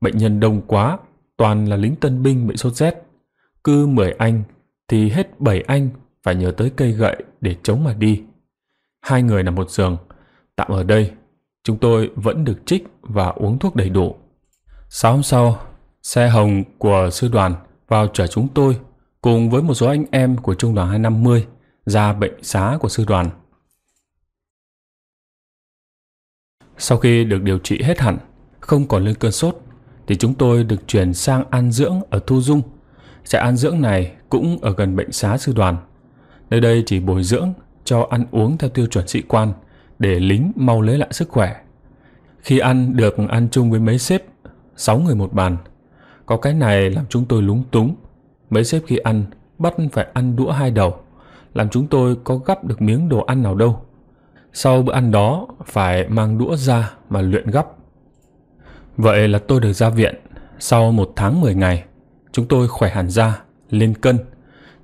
bệnh nhân đông quá, toàn là lính tân binh bị sốt rét. Cứ 10 anh thì hết 7 anh phải nhờ tới cây gậy để chống mà đi. Hai người nằm một giường, tạm ở đây, chúng tôi vẫn được trích và uống thuốc đầy đủ. Sáng hôm sau, xe hồng của sư đoàn vào chở chúng tôi cùng với một số anh em của trung đoàn 250 ra bệnh xá của sư đoàn. Sau khi được điều trị hết hẳn, không còn lên cơn sốt, thì chúng tôi được chuyển sang an dưỡng ở Thu Dung. Trại an dưỡng này cũng ở gần bệnh xá sư đoàn. Nơi đây chỉ bồi dưỡng, cho ăn uống theo tiêu chuẩn sĩ quan, để lính mau lấy lại sức khỏe. Khi ăn được ăn chung với mấy sếp, sáu người một bàn. Có cái này làm chúng tôi lúng túng. Mấy sếp khi ăn, bắt phải ăn đũa hai đầu, làm chúng tôi có gắp được miếng đồ ăn nào đâu. Sau bữa ăn đó, phải mang đũa ra mà luyện gắp. Vậy là tôi được ra viện. Sau một tháng mười ngày, chúng tôi khỏe hẳn ra, lên cân,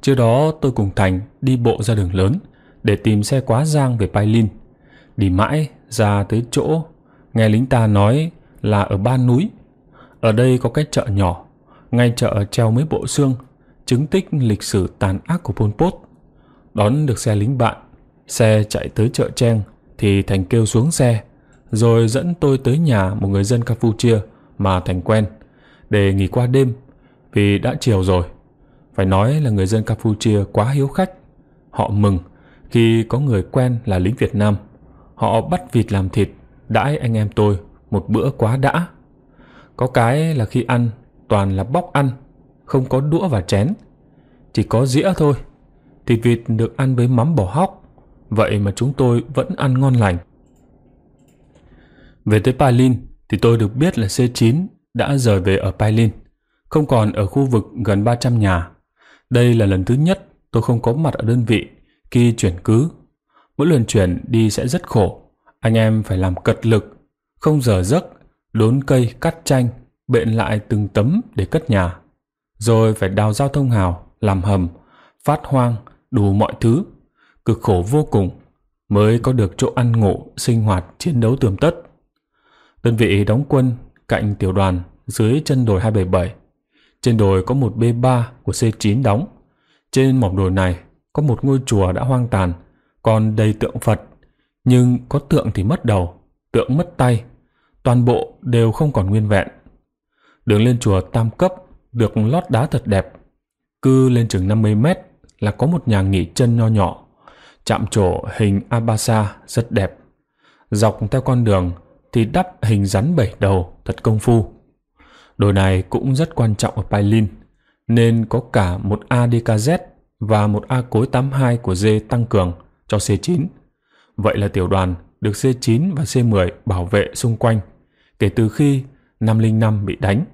Trước đó tôi cùng Thành đi bộ ra đường lớn để tìm xe quá giang về Pai Lin. Đi mãi ra tới chỗ, nghe lính ta nói là ở ba núi. Ở đây có cái chợ nhỏ, ngay chợ treo mấy bộ xương, chứng tích lịch sử tàn ác của Pol Pot. Đón được xe lính bạn, xe chạy tới chợ Trang thì Thành kêu xuống xe, rồi dẫn tôi tới nhà một người dân Campuchia mà Thành quen để nghỉ qua đêm vì đã chiều rồi. Phải nói là người dân Campuchia quá hiếu khách. Họ mừng khi có người quen là lính Việt Nam. Họ bắt vịt làm thịt, đãi anh em tôi một bữa quá đã. Có cái là khi ăn, toàn là bóc ăn, không có đũa và chén. Chỉ có dĩa thôi. Thịt vịt được ăn với mắm bỏ hóc. Vậy mà chúng tôi vẫn ăn ngon lành. Về tới Palin thì tôi được biết là C9 đã rời về ở Palin, không còn ở khu vực gần 300 nhà. Đây là lần thứ nhất tôi không có mặt ở đơn vị khi chuyển cứ. Mỗi lần chuyển đi sẽ rất khổ. Anh em phải làm cật lực, không giờ giấc, đốn cây cắt chanh, bện lại từng tấm để cất nhà. Rồi phải đào giao thông hào, làm hầm, phát hoang, đủ mọi thứ. Cực khổ vô cùng mới có được chỗ ăn ngủ, sinh hoạt, chiến đấu tường tất. Đơn vị đóng quân cạnh tiểu đoàn dưới chân đồi 277 trên đồi có một B3 của C9 đóng. Trên mỏm đồi này có một ngôi chùa đã hoang tàn, còn đầy tượng Phật. Nhưng có tượng thì mất đầu, tượng mất tay, toàn bộ đều không còn nguyên vẹn. Đường lên chùa tam cấp được lót đá thật đẹp. Cứ lên chừng 50 mét là có một nhà nghỉ chân nho nhỏ, chạm trổ hình Abasa rất đẹp. Dọc theo con đường thì đắp hình rắn bảy đầu thật công phu. Đồ này cũng rất quan trọng ở Pylin, nên có cả một ADKZ và một A cối 82 của D tăng cường cho C9. Vậy là tiểu đoàn được C9 và C10 bảo vệ xung quanh kể từ khi 505 bị đánh.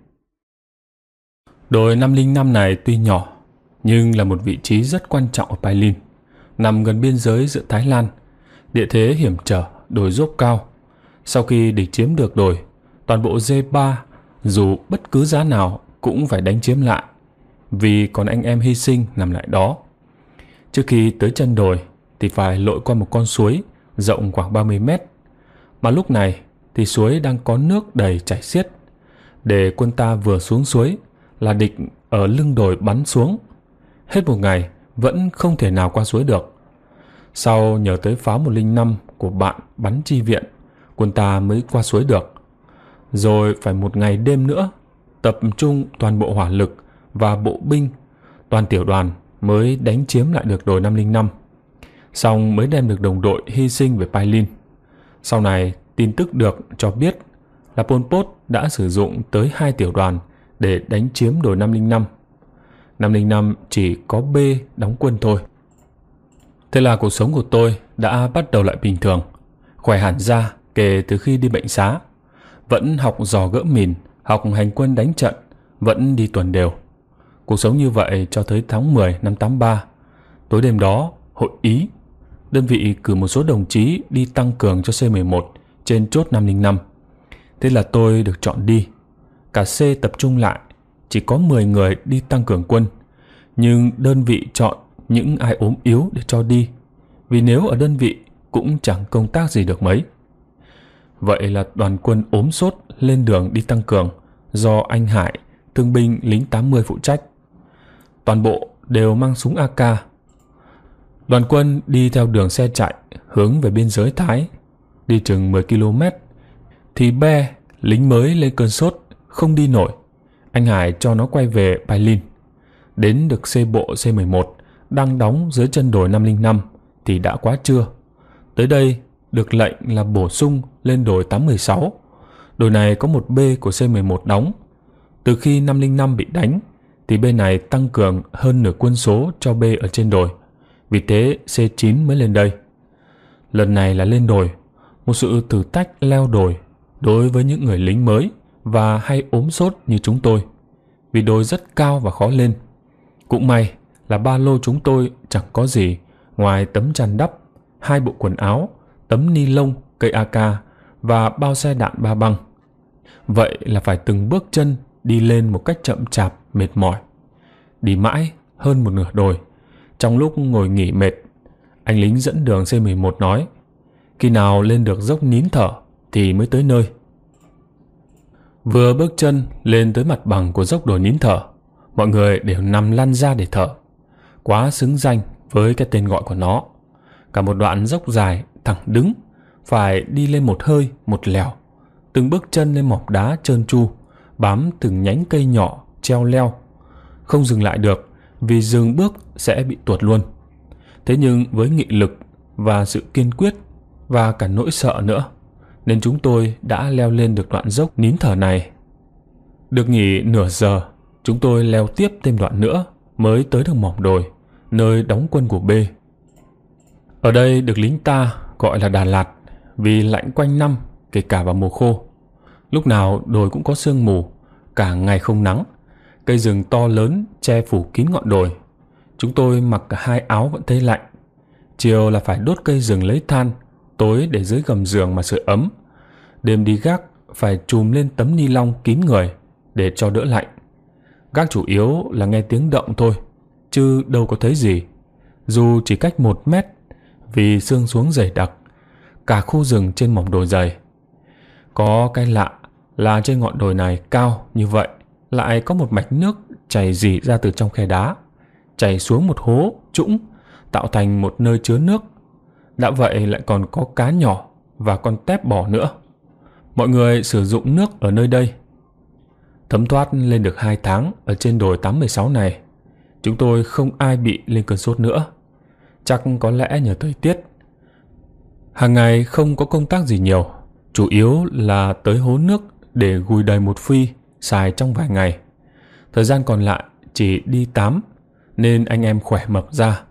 Đồi 505 này tuy nhỏ, nhưng là một vị trí rất quan trọng ở Pailin, nằm gần biên giới giữa Thái Lan, địa thế hiểm trở, đồi dốc cao. Sau khi địch chiếm được đồi, toàn bộ D3 dù bất cứ giá nào cũng phải đánh chiếm lại, vì còn anh em hy sinh nằm lại đó. Trước khi tới chân đồi thì phải lội qua một con suối rộng khoảng 30 mét, mà lúc này thì suối đang có nước đầy chảy xiết. Để quân ta vừa xuống suối là địch ở lưng đồi bắn xuống. Hết một ngày vẫn không thể nào qua suối được. Sau nhờ tới pháo 105 của bạn bắn chi viện, quân ta mới qua suối được. Rồi phải một ngày đêm nữa, tập trung toàn bộ hỏa lực và bộ binh, toàn tiểu đoàn mới đánh chiếm lại được đồi 505. Xong mới đem được đồng đội hy sinh về Pailin. Sau này, tin tức được cho biết là Pol Pot đã sử dụng tới hai tiểu đoàn để đánh chiếm đồi 505. 505 chỉ có B đóng quân thôi. Thế là cuộc sống của tôi đã bắt đầu lại bình thường, khỏe hẳn ra kể từ khi đi bệnh xá vẫn học dò gỡ mìn, học hành quân đánh trận, vẫn đi tuần đều. Cuộc sống như vậy cho tới tháng 10 năm 83. Tối đêm đó, hội Ý, đơn vị cử một số đồng chí đi tăng cường cho C11 trên chốt 505. Thế là tôi được chọn đi. Cả C tập trung lại, chỉ có 10 người đi tăng cường quân. Nhưng đơn vị chọn những ai ốm yếu để cho đi. Vì nếu ở đơn vị cũng chẳng công tác gì được mấy. Vậy là đoàn quân ốm sốt lên đường đi tăng cường do anh Hải, thương binh lính 80 phụ trách. Toàn bộ đều mang súng AK. Đoàn quân đi theo đường xe chạy hướng về biên giới Thái. Đi chừng 10 km thì Be, lính mới lên cơn sốt, không đi nổi. Anh Hải cho nó quay về Bài Đến được xe bộ C11 đang đóng dưới chân đồi 505 thì đã quá trưa. Tới đây được lệnh là bổ sung lên đồi 816. Đồi này có một B của C11 đóng. Từ khi 505 bị đánh, thì B này tăng cường hơn nửa quân số cho B ở trên đồi. Vì thế C9 mới lên đây. Lần này là lên đồi, một sự thử thách leo đồi đối với những người lính mới và hay ốm sốt như chúng tôi. Vì đồi rất cao và khó lên. Cũng may là ba lô chúng tôi chẳng có gì ngoài tấm chăn đắp, hai bộ quần áo tấm ni lông, cây AK và bao xe đạn ba băng. Vậy là phải từng bước chân đi lên một cách chậm chạp, mệt mỏi. Đi mãi hơn một nửa đồi. Trong lúc ngồi nghỉ mệt, anh lính dẫn đường C11 nói khi nào lên được dốc nín thở thì mới tới nơi. Vừa bước chân lên tới mặt bằng của dốc đồi nín thở, mọi người đều nằm lăn ra để thở. Quá xứng danh với cái tên gọi của nó. Cả một đoạn dốc dài thẳng đứng, phải đi lên một hơi, một lèo, từng bước chân lên mỏm đá trơn tru, bám từng nhánh cây nhỏ, treo leo. Không dừng lại được, vì dừng bước sẽ bị tuột luôn. Thế nhưng với nghị lực và sự kiên quyết và cả nỗi sợ nữa, nên chúng tôi đã leo lên được đoạn dốc nín thở này. Được nghỉ nửa giờ, chúng tôi leo tiếp thêm đoạn nữa mới tới được mỏm đồi, nơi đóng quân của B. Ở đây được lính ta gọi là Đà Lạt vì lạnh quanh năm kể cả vào mùa khô. Lúc nào đồi cũng có sương mù, cả ngày không nắng. Cây rừng to lớn che phủ kín ngọn đồi. Chúng tôi mặc cả hai áo vẫn thấy lạnh. Chiều là phải đốt cây rừng lấy than, tối để dưới gầm giường mà sưởi ấm. Đêm đi gác phải chùm lên tấm ni lông kín người để cho đỡ lạnh. Gác chủ yếu là nghe tiếng động thôi, chứ đâu có thấy gì. Dù chỉ cách một mét vì sương xuống dày đặc, cả khu rừng trên mỏm đồi dày. Có cái lạ là trên ngọn đồi này cao như vậy, lại có một mạch nước chảy dì ra từ trong khe đá, chảy xuống một hố, trũng, tạo thành một nơi chứa nước. Đã vậy lại còn có cá nhỏ và con tép bò nữa. Mọi người sử dụng nước ở nơi đây. Thấm thoát lên được hai tháng ở trên đồi 816 này, chúng tôi không ai bị lên cơn sốt nữa chắc có lẽ nhờ thời tiết. Hàng ngày không có công tác gì nhiều, chủ yếu là tới hố nước để gùi đầy một phi xài trong vài ngày. Thời gian còn lại chỉ đi tắm nên anh em khỏe mập ra,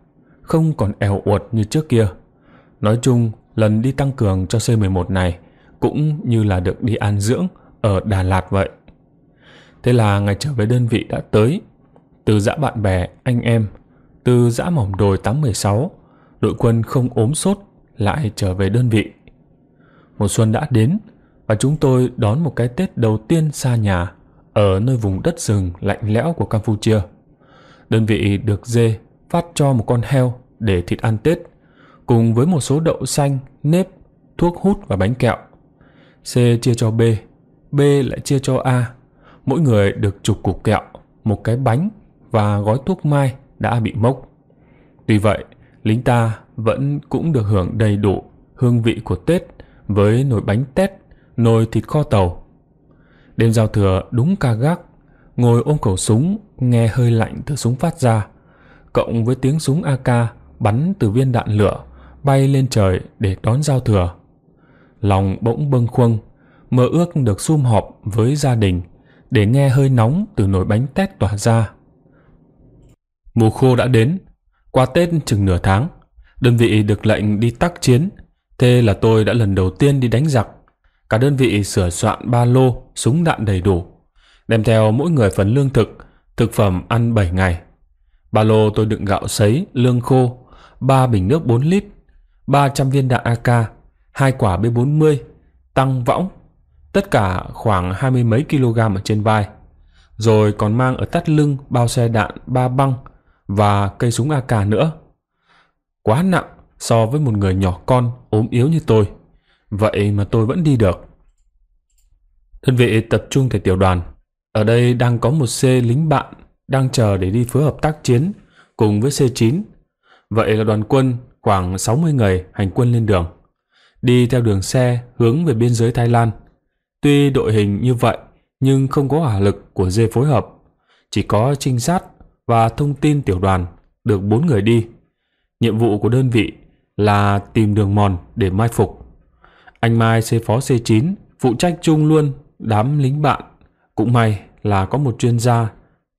không còn eo uột như trước kia. Nói chung, lần đi tăng cường cho C11 này cũng như là được đi an dưỡng ở Đà Lạt vậy. Thế là ngày trở về đơn vị đã tới. Từ dã bạn bè, anh em từ dã mỏm đồi 816, đội quân không ốm sốt lại trở về đơn vị. Mùa xuân đã đến và chúng tôi đón một cái Tết đầu tiên xa nhà ở nơi vùng đất rừng lạnh lẽo của Campuchia. Đơn vị được dê phát cho một con heo để thịt ăn Tết cùng với một số đậu xanh, nếp, thuốc hút và bánh kẹo. C chia cho B, B lại chia cho A. Mỗi người được chục cục kẹo, một cái bánh và gói thuốc mai đã bị mốc. Tuy vậy, lính ta vẫn cũng được hưởng đầy đủ hương vị của Tết với nồi bánh tét, nồi thịt kho tàu. Đêm giao thừa đúng ca gác, ngồi ôm khẩu súng, nghe hơi lạnh từ súng phát ra, cộng với tiếng súng AK bắn từ viên đạn lửa bay lên trời để đón giao thừa. Lòng bỗng bâng khuâng, mơ ước được sum họp với gia đình để nghe hơi nóng từ nồi bánh tét tỏa ra. Mùa khô đã đến, qua Tết chừng nửa tháng, đơn vị được lệnh đi tác chiến, thế là tôi đã lần đầu tiên đi đánh giặc. Cả đơn vị sửa soạn ba lô, súng đạn đầy đủ, đem theo mỗi người phần lương thực, thực phẩm ăn 7 ngày. Ba lô tôi đựng gạo sấy, lương khô, ba bình nước 4 lít, 300 viên đạn AK, hai quả B40, tăng võng, tất cả khoảng hai mươi mấy kg ở trên vai. Rồi còn mang ở tắt lưng bao xe đạn, ba băng, và cây súng AK nữa. Quá nặng so với một người nhỏ con, ốm yếu như tôi. Vậy mà tôi vẫn đi được. Đơn vị tập trung thể tiểu đoàn. Ở đây đang có một C lính bạn đang chờ để đi phối hợp tác chiến cùng với C9. Vậy là đoàn quân khoảng 60 người hành quân lên đường. Đi theo đường xe hướng về biên giới Thái Lan. Tuy đội hình như vậy nhưng không có hỏa lực của dê phối hợp. Chỉ có trinh sát và thông tin tiểu đoàn được bốn người đi. Nhiệm vụ của đơn vị là tìm đường mòn để mai phục. Anh Mai C phó C9 phụ trách chung luôn đám lính bạn. Cũng may là có một chuyên gia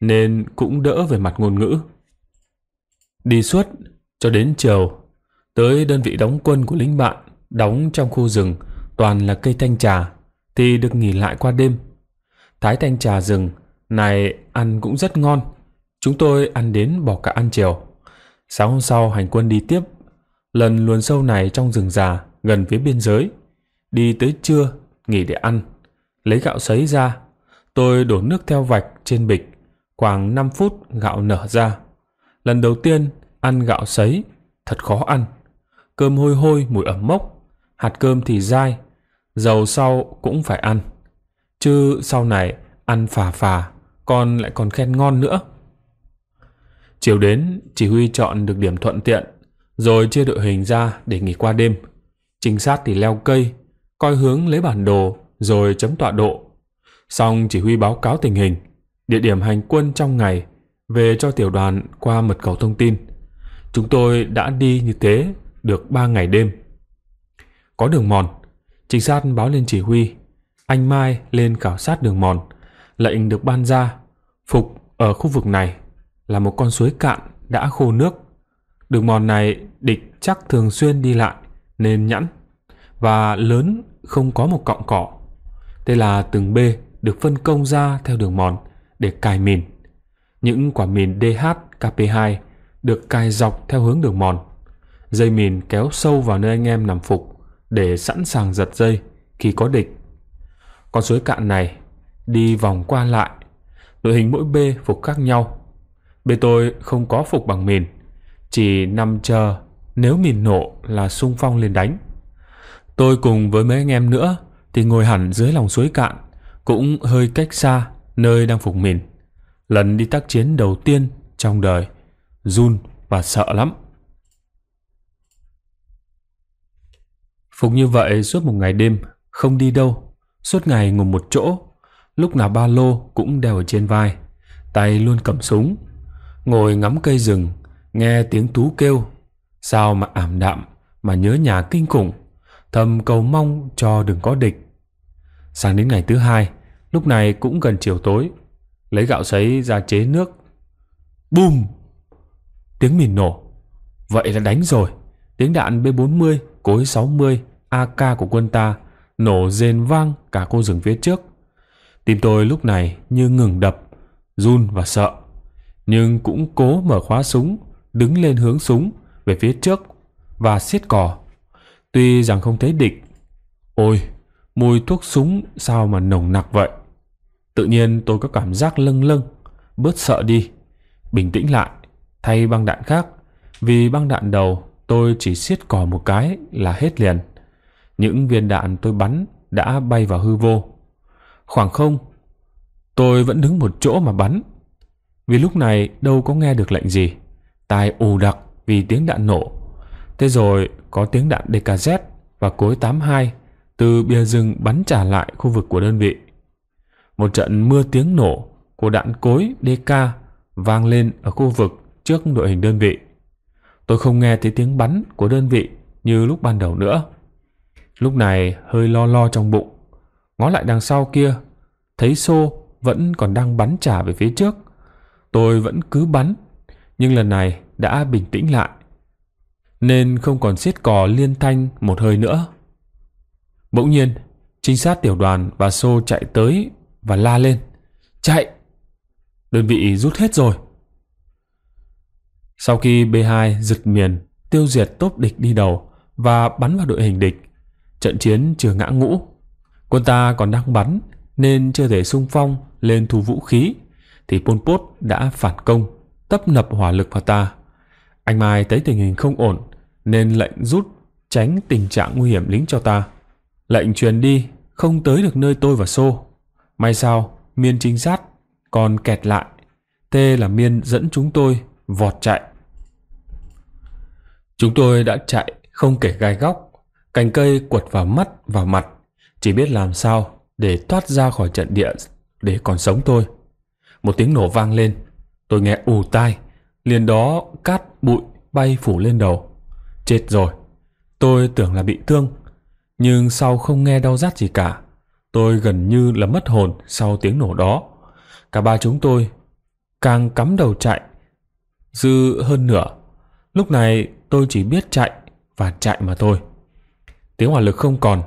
nên cũng đỡ về mặt ngôn ngữ. Đi suốt cho đến chiều tới đơn vị đóng quân của lính bạn đóng trong khu rừng toàn là cây thanh trà thì được nghỉ lại qua đêm. Thái thanh trà rừng này ăn cũng rất ngon Chúng tôi ăn đến bỏ cả ăn chiều. Sáng hôm sau hành quân đi tiếp, lần luồn sâu này trong rừng già gần phía biên giới. Đi tới trưa, nghỉ để ăn. Lấy gạo sấy ra, tôi đổ nước theo vạch trên bịch. Khoảng năm phút gạo nở ra. Lần đầu tiên ăn gạo sấy, thật khó ăn. Cơm hôi hôi mùi ẩm mốc, hạt cơm thì dai, dầu sau cũng phải ăn. Chứ sau này ăn phà phà, con lại còn khen ngon nữa. Chiều đến, chỉ huy chọn được điểm thuận tiện, rồi chia đội hình ra để nghỉ qua đêm. Trinh sát thì leo cây, coi hướng lấy bản đồ, rồi chấm tọa độ. Xong chỉ huy báo cáo tình hình, địa điểm hành quân trong ngày, về cho tiểu đoàn qua mật khẩu thông tin. Chúng tôi đã đi như thế được 3 ngày đêm. Có đường mòn, trinh sát báo lên chỉ huy. Anh Mai lên khảo sát đường mòn, lệnh được ban ra, phục ở khu vực này là một con suối cạn đã khô nước. Đường mòn này địch chắc thường xuyên đi lại nên nhẵn và lớn không có một cọng cỏ. Thế là từng bê được phân công ra theo đường mòn để cài mìn. Những quả mìn DHKP2 được cài dọc theo hướng đường mòn. Dây mìn kéo sâu vào nơi anh em nằm phục để sẵn sàng giật dây khi có địch. Con suối cạn này đi vòng qua lại, đội hình mỗi B phục khác nhau Bên tôi không có phục bằng mìn Chỉ nằm chờ Nếu mìn nổ là sung phong lên đánh Tôi cùng với mấy anh em nữa Thì ngồi hẳn dưới lòng suối cạn Cũng hơi cách xa Nơi đang phục mìn Lần đi tác chiến đầu tiên trong đời Run và sợ lắm Phục như vậy suốt một ngày đêm Không đi đâu Suốt ngày ngủ một chỗ Lúc nào ba lô cũng đeo ở trên vai Tay luôn cầm súng ngồi ngắm cây rừng nghe tiếng tú kêu sao mà ảm đạm mà nhớ nhà kinh khủng thầm cầu mong cho đừng có địch Sáng đến ngày thứ hai lúc này cũng gần chiều tối lấy gạo sấy ra chế nước bùm tiếng mìn nổ vậy là đánh rồi tiếng đạn b 40 cối 60 ak của quân ta nổ rền vang cả khu rừng phía trước tim tôi lúc này như ngừng đập run và sợ nhưng cũng cố mở khóa súng, đứng lên hướng súng về phía trước và siết cò. Tuy rằng không thấy địch, ôi, mùi thuốc súng sao mà nồng nặc vậy? Tự nhiên tôi có cảm giác lâng lâng, bớt sợ đi, bình tĩnh lại, thay băng đạn khác, vì băng đạn đầu tôi chỉ siết cò một cái là hết liền. Những viên đạn tôi bắn đã bay vào hư vô. Khoảng không, tôi vẫn đứng một chỗ mà bắn vì lúc này đâu có nghe được lệnh gì Tai ù đặc vì tiếng đạn nổ Thế rồi có tiếng đạn DKZ và cối 82 từ bia rừng bắn trả lại khu vực của đơn vị. Một trận mưa tiếng nổ của đạn cối DK vang lên ở khu vực trước đội hình đơn vị. Tôi không nghe thấy tiếng bắn của đơn vị như lúc ban đầu nữa. Lúc này hơi lo lo trong bụng. Ngó lại đằng sau kia, thấy xô vẫn còn đang bắn trả về phía trước. Tôi vẫn cứ bắn, nhưng lần này đã bình tĩnh lại, nên không còn xiết cò liên thanh một hơi nữa. Bỗng nhiên, trinh sát tiểu đoàn và xô chạy tới và la lên. Chạy! Đơn vị rút hết rồi. Sau khi B2 giật miền, tiêu diệt tốt địch đi đầu và bắn vào đội hình địch, trận chiến chưa ngã ngũ. Quân ta còn đang bắn nên chưa thể sung phong lên thu vũ khí thì Pol Pot đã phản công, tấp nập hỏa lực vào ta. Anh Mai thấy tình hình không ổn nên lệnh rút tránh tình trạng nguy hiểm lính cho ta. Lệnh truyền đi, không tới được nơi tôi và Xô. May sao, Miên trinh sát, còn kẹt lại. Tê là Miên dẫn chúng tôi vọt chạy. Chúng tôi đã chạy không kể gai góc, cành cây quật vào mắt vào mặt, chỉ biết làm sao để thoát ra khỏi trận địa để còn sống thôi. Một tiếng nổ vang lên Tôi nghe ù tai Liền đó cát bụi bay phủ lên đầu Chết rồi Tôi tưởng là bị thương Nhưng sau không nghe đau rát gì cả Tôi gần như là mất hồn sau tiếng nổ đó Cả ba chúng tôi Càng cắm đầu chạy Dư hơn nửa Lúc này tôi chỉ biết chạy Và chạy mà thôi Tiếng hỏa lực không còn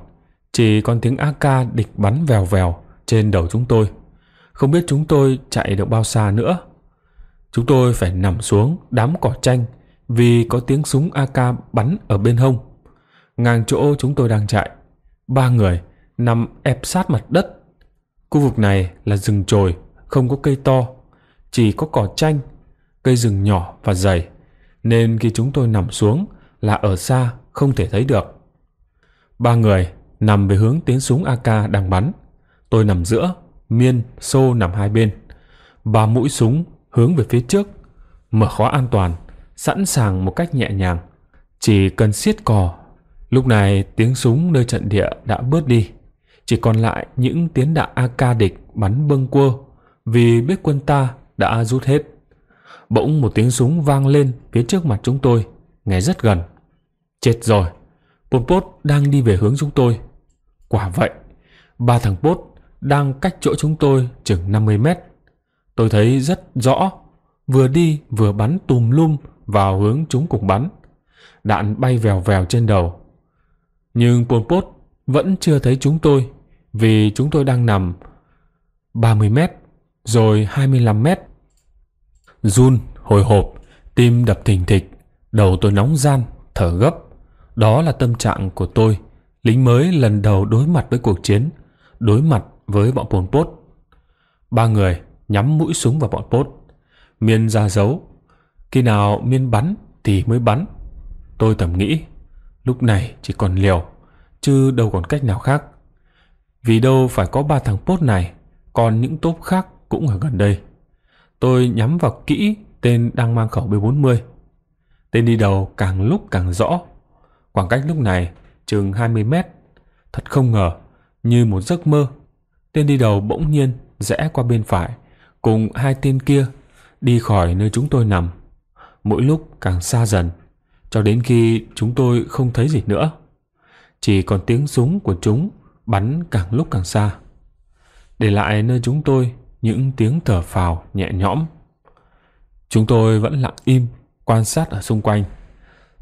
Chỉ còn tiếng AK địch bắn vèo vèo Trên đầu chúng tôi không biết chúng tôi chạy được bao xa nữa. Chúng tôi phải nằm xuống đám cỏ tranh vì có tiếng súng AK bắn ở bên hông. Ngang chỗ chúng tôi đang chạy, ba người nằm ép sát mặt đất. Khu vực này là rừng trồi, không có cây to, chỉ có cỏ tranh, cây rừng nhỏ và dày, nên khi chúng tôi nằm xuống là ở xa không thể thấy được. Ba người nằm về hướng tiếng súng AK đang bắn. Tôi nằm giữa miên, xô nằm hai bên. Ba mũi súng hướng về phía trước, mở khóa an toàn, sẵn sàng một cách nhẹ nhàng. Chỉ cần siết cò, lúc này tiếng súng nơi trận địa đã bớt đi. Chỉ còn lại những tiếng đạn AK địch bắn bâng quơ vì biết quân ta đã rút hết. Bỗng một tiếng súng vang lên phía trước mặt chúng tôi, nghe rất gần. Chết rồi, Pol Pot đang đi về hướng chúng tôi. Quả vậy, ba thằng Pot đang cách chỗ chúng tôi chừng 50 mét. Tôi thấy rất rõ, vừa đi vừa bắn tùm lum vào hướng chúng cùng bắn. Đạn bay vèo vèo trên đầu. Nhưng Pol Pot vẫn chưa thấy chúng tôi vì chúng tôi đang nằm 30 mét rồi 25 mét. Jun hồi hộp, tim đập thình thịch, đầu tôi nóng gian, thở gấp. Đó là tâm trạng của tôi, lính mới lần đầu đối mặt với cuộc chiến, đối mặt với bọn Pol Pot. Ba người nhắm mũi súng vào bọn Pot. Miên ra dấu. Khi nào Miên bắn thì mới bắn. Tôi thầm nghĩ, lúc này chỉ còn liều, chứ đâu còn cách nào khác. Vì đâu phải có ba thằng Pot này, còn những tốp khác cũng ở gần đây. Tôi nhắm vào kỹ tên đang mang khẩu B40. Tên đi đầu càng lúc càng rõ. Khoảng cách lúc này chừng 20 mét. Thật không ngờ, như một giấc mơ Tên đi đầu bỗng nhiên rẽ qua bên phải cùng hai tên kia đi khỏi nơi chúng tôi nằm. Mỗi lúc càng xa dần cho đến khi chúng tôi không thấy gì nữa. Chỉ còn tiếng súng của chúng bắn càng lúc càng xa. Để lại nơi chúng tôi những tiếng thở phào nhẹ nhõm. Chúng tôi vẫn lặng im quan sát ở xung quanh.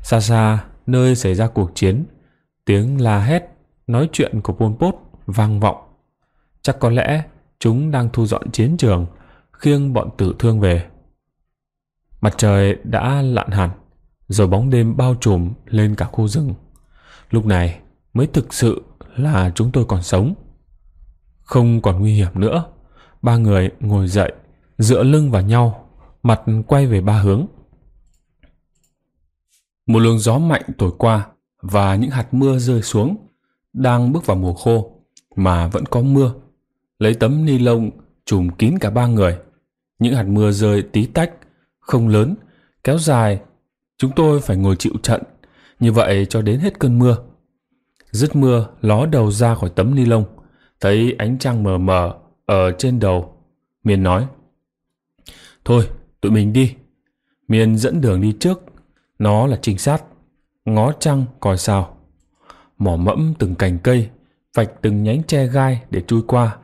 Xa xa nơi xảy ra cuộc chiến, tiếng la hét, nói chuyện của Pol Pot vang vọng Chắc có lẽ chúng đang thu dọn chiến trường, khiêng bọn tử thương về. Mặt trời đã lặn hẳn, rồi bóng đêm bao trùm lên cả khu rừng. Lúc này mới thực sự là chúng tôi còn sống. Không còn nguy hiểm nữa, ba người ngồi dậy, dựa lưng vào nhau, mặt quay về ba hướng. Một luồng gió mạnh thổi qua và những hạt mưa rơi xuống, đang bước vào mùa khô mà vẫn có mưa lấy tấm ni lông trùm kín cả ba người. Những hạt mưa rơi tí tách, không lớn, kéo dài. Chúng tôi phải ngồi chịu trận, như vậy cho đến hết cơn mưa. Dứt mưa, ló đầu ra khỏi tấm ni lông, thấy ánh trăng mờ mờ ở trên đầu. Miền nói, Thôi, tụi mình đi. Miền dẫn đường đi trước, nó là trinh sát, ngó trăng coi sao. Mỏ mẫm từng cành cây, vạch từng nhánh tre gai để chui qua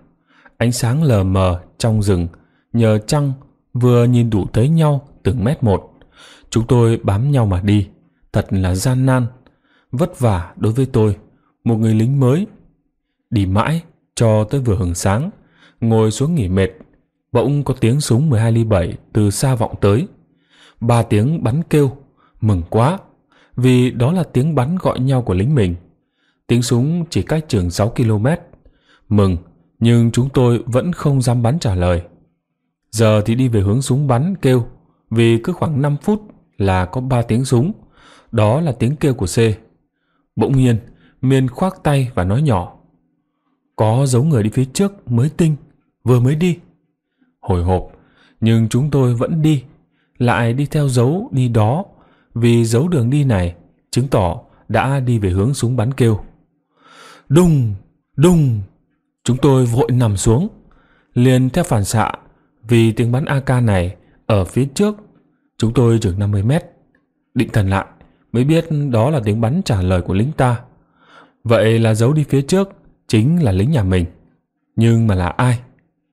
ánh sáng lờ mờ trong rừng nhờ trăng vừa nhìn đủ tới nhau từng mét một chúng tôi bám nhau mà đi thật là gian nan vất vả đối với tôi một người lính mới đi mãi cho tới vừa hừng sáng ngồi xuống nghỉ mệt bỗng có tiếng súng 12 ly 7 từ xa vọng tới ba tiếng bắn kêu mừng quá vì đó là tiếng bắn gọi nhau của lính mình tiếng súng chỉ cách trường 6 km mừng nhưng chúng tôi vẫn không dám bắn trả lời. Giờ thì đi về hướng súng bắn kêu, vì cứ khoảng 5 phút là có 3 tiếng súng, đó là tiếng kêu của C. Bỗng nhiên, Miên khoác tay và nói nhỏ. Có dấu người đi phía trước mới tinh, vừa mới đi. Hồi hộp, nhưng chúng tôi vẫn đi, lại đi theo dấu đi đó, vì dấu đường đi này chứng tỏ đã đi về hướng súng bắn kêu. Đùng, đùng, Chúng tôi vội nằm xuống, liền theo phản xạ vì tiếng bắn AK này ở phía trước chúng tôi chừng 50 mét. Định thần lại mới biết đó là tiếng bắn trả lời của lính ta. Vậy là giấu đi phía trước chính là lính nhà mình. Nhưng mà là ai?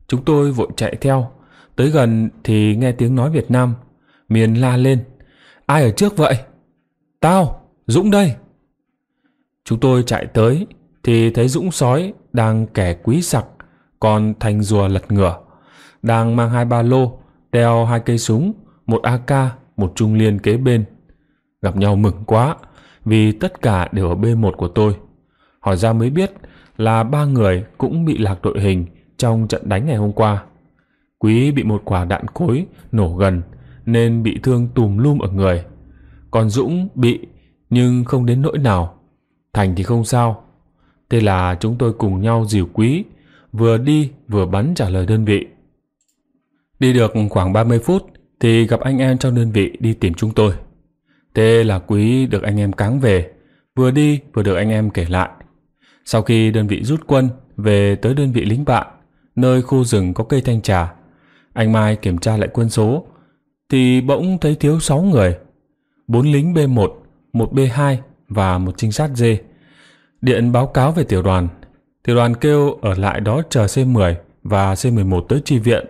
Chúng tôi vội chạy theo, tới gần thì nghe tiếng nói Việt Nam, miền la lên. Ai ở trước vậy? Tao, Dũng đây. Chúng tôi chạy tới thì thấy Dũng sói đang kẻ quý sặc còn thành rùa lật ngửa đang mang hai ba lô đeo hai cây súng một ak một trung liên kế bên gặp nhau mừng quá vì tất cả đều ở b 1 của tôi hỏi ra mới biết là ba người cũng bị lạc đội hình trong trận đánh ngày hôm qua quý bị một quả đạn cối nổ gần nên bị thương tùm lum ở người còn dũng bị nhưng không đến nỗi nào thành thì không sao Thế là chúng tôi cùng nhau dìu quý, vừa đi vừa bắn trả lời đơn vị. Đi được khoảng ba mươi phút thì gặp anh em trong đơn vị đi tìm chúng tôi. Thế là quý được anh em cáng về, vừa đi vừa được anh em kể lại. Sau khi đơn vị rút quân về tới đơn vị lính bạn, nơi khu rừng có cây thanh trà, anh Mai kiểm tra lại quân số thì bỗng thấy thiếu sáu người, bốn lính b một một b hai và một trinh sát D. Điện báo cáo về tiểu đoàn. Tiểu đoàn kêu ở lại đó chờ C-10 và C-11 tới tri viện,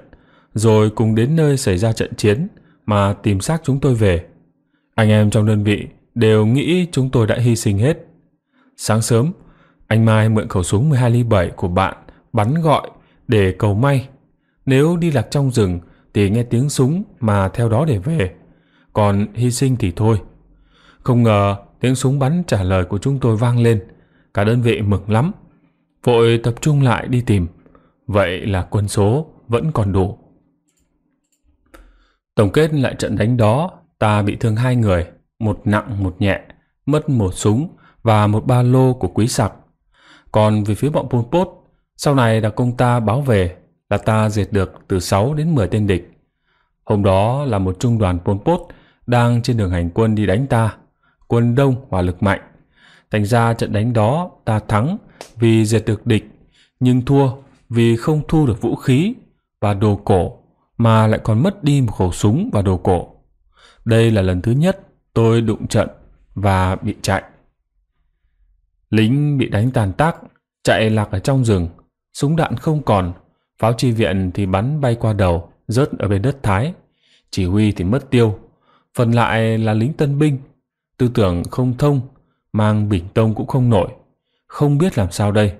rồi cùng đến nơi xảy ra trận chiến mà tìm xác chúng tôi về. Anh em trong đơn vị đều nghĩ chúng tôi đã hy sinh hết. Sáng sớm, anh Mai mượn khẩu súng 12 ly 7 của bạn bắn gọi để cầu may. Nếu đi lạc trong rừng thì nghe tiếng súng mà theo đó để về. Còn hy sinh thì thôi. Không ngờ tiếng súng bắn trả lời của chúng tôi vang lên – cả đơn vị mừng lắm. Vội tập trung lại đi tìm. Vậy là quân số vẫn còn đủ. Tổng kết lại trận đánh đó, ta bị thương hai người, một nặng một nhẹ, mất một súng và một ba lô của quý sặc. Còn về phía bọn Pol Pot, sau này đặc công ta báo về là ta diệt được từ 6 đến 10 tên địch. Hôm đó là một trung đoàn Pol Pot đang trên đường hành quân đi đánh ta. Quân đông hỏa lực mạnh, Thành ra trận đánh đó ta thắng vì diệt được địch, nhưng thua vì không thu được vũ khí và đồ cổ mà lại còn mất đi một khẩu súng và đồ cổ. Đây là lần thứ nhất tôi đụng trận và bị chạy. Lính bị đánh tàn tác, chạy lạc ở trong rừng, súng đạn không còn, pháo chi viện thì bắn bay qua đầu, rớt ở bên đất Thái. Chỉ huy thì mất tiêu, phần lại là lính tân binh, tư tưởng không thông mang bình tông cũng không nổi, không biết làm sao đây.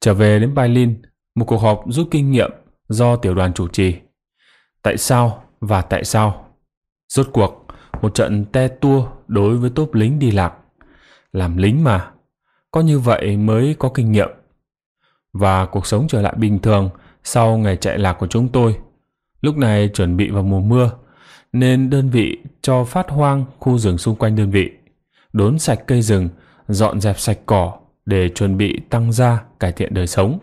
Trở về đến Berlin, một cuộc họp rút kinh nghiệm do tiểu đoàn chủ trì. Tại sao và tại sao? Rốt cuộc, một trận te tua đối với tốp lính đi lạc. Làm lính mà, có như vậy mới có kinh nghiệm. Và cuộc sống trở lại bình thường sau ngày chạy lạc của chúng tôi. Lúc này chuẩn bị vào mùa mưa, nên đơn vị cho phát hoang khu rừng xung quanh đơn vị, đốn sạch cây rừng, dọn dẹp sạch cỏ để chuẩn bị tăng gia cải thiện đời sống.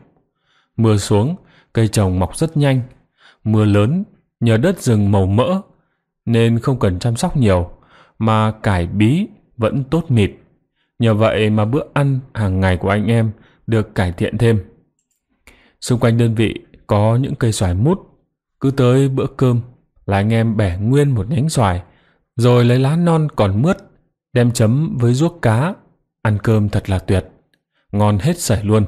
Mưa xuống, cây trồng mọc rất nhanh. Mưa lớn, nhờ đất rừng màu mỡ nên không cần chăm sóc nhiều mà cải bí vẫn tốt mịt. Nhờ vậy mà bữa ăn hàng ngày của anh em được cải thiện thêm. Xung quanh đơn vị có những cây xoài mút. Cứ tới bữa cơm là anh em bẻ nguyên một nhánh xoài, rồi lấy lá non còn mướt, đem chấm với ruốc cá, ăn cơm thật là tuyệt, ngon hết sảy luôn.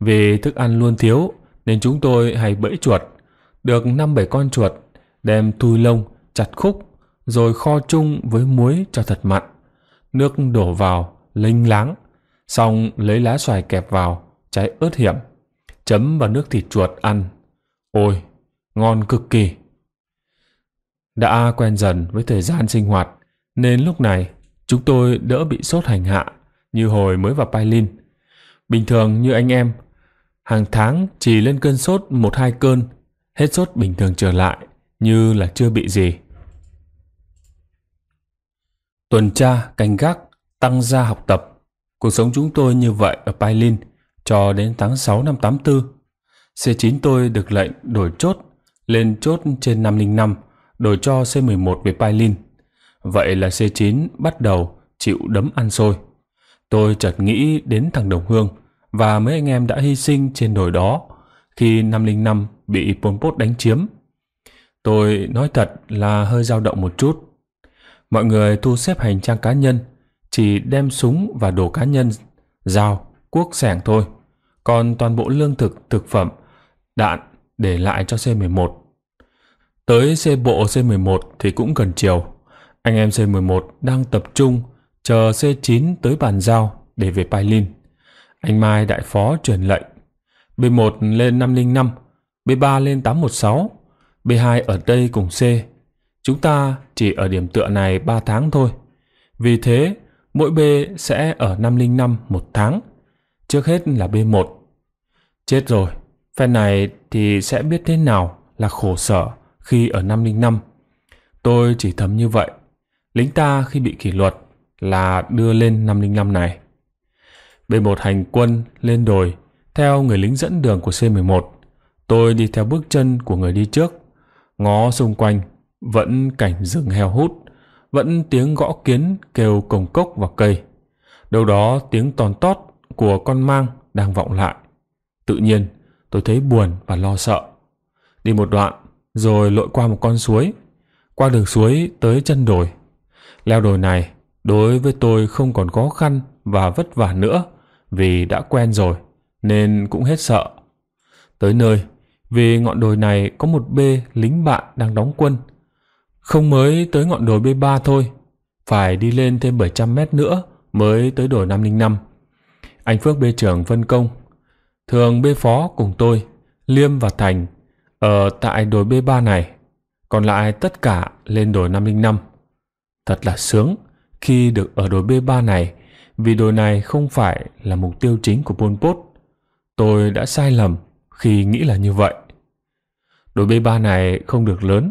Vì thức ăn luôn thiếu nên chúng tôi hay bẫy chuột, được năm bảy con chuột, đem thui lông, chặt khúc, rồi kho chung với muối cho thật mặn. Nước đổ vào, linh láng, xong lấy lá xoài kẹp vào, cháy ớt hiểm, chấm vào nước thịt chuột ăn. Ôi, ngon cực kỳ! Đã quen dần với thời gian sinh hoạt, nên lúc này chúng tôi đỡ bị sốt hành hạ như hồi mới vào Pailin. Bình thường như anh em, hàng tháng chỉ lên cơn sốt một hai cơn, hết sốt bình thường trở lại như là chưa bị gì. Tuần tra, canh gác, tăng gia học tập. Cuộc sống chúng tôi như vậy ở Pailin cho đến tháng 6 năm 84. C9 tôi được lệnh đổi chốt lên chốt trên 505 đổi cho C11 về Pailin. Vậy là C9 bắt đầu chịu đấm ăn xôi. Tôi chợt nghĩ đến thằng Đồng Hương và mấy anh em đã hy sinh trên đồi đó khi 505 bị Pol Pot đánh chiếm. Tôi nói thật là hơi dao động một chút. Mọi người thu xếp hành trang cá nhân, chỉ đem súng và đồ cá nhân, dao, cuốc sẻng thôi. Còn toàn bộ lương thực, thực phẩm, đạn để lại cho C11. Tới xe bộ C11 thì cũng gần chiều. Anh em C11 đang tập trung chờ C9 tới bàn giao để về Pailin. Anh Mai đại phó truyền lệnh. B1 lên 505, B3 lên 816, B2 ở đây cùng C. Chúng ta chỉ ở điểm tựa này 3 tháng thôi. Vì thế, mỗi B sẽ ở 505 một tháng. Trước hết là B1. Chết rồi, phen này thì sẽ biết thế nào là khổ sở khi ở 505. Tôi chỉ thấm như vậy. Lính ta khi bị kỷ luật là đưa lên 505 này. B1 hành quân lên đồi theo người lính dẫn đường của C11. Tôi đi theo bước chân của người đi trước. Ngó xung quanh, vẫn cảnh rừng heo hút, vẫn tiếng gõ kiến kêu cồng cốc vào cây. Đâu đó tiếng tòn tót của con mang đang vọng lại. Tự nhiên, tôi thấy buồn và lo sợ. Đi một đoạn, rồi lội qua một con suối, qua đường suối tới chân đồi. Leo đồi này đối với tôi không còn khó khăn và vất vả nữa vì đã quen rồi nên cũng hết sợ. Tới nơi, vì ngọn đồi này có một bê lính bạn đang đóng quân. Không mới tới ngọn đồi b ba thôi, phải đi lên thêm bảy trăm mét nữa mới tới đồi năm năm. Anh Phước bê trưởng phân công. Thường bê phó cùng tôi, Liêm và Thành ở ờ, tại đồi B3 này, còn lại tất cả lên đồi 505. Thật là sướng khi được ở đồi B3 này vì đồi này không phải là mục tiêu chính của Pol Pot. Tôi đã sai lầm khi nghĩ là như vậy. Đồi B3 này không được lớn,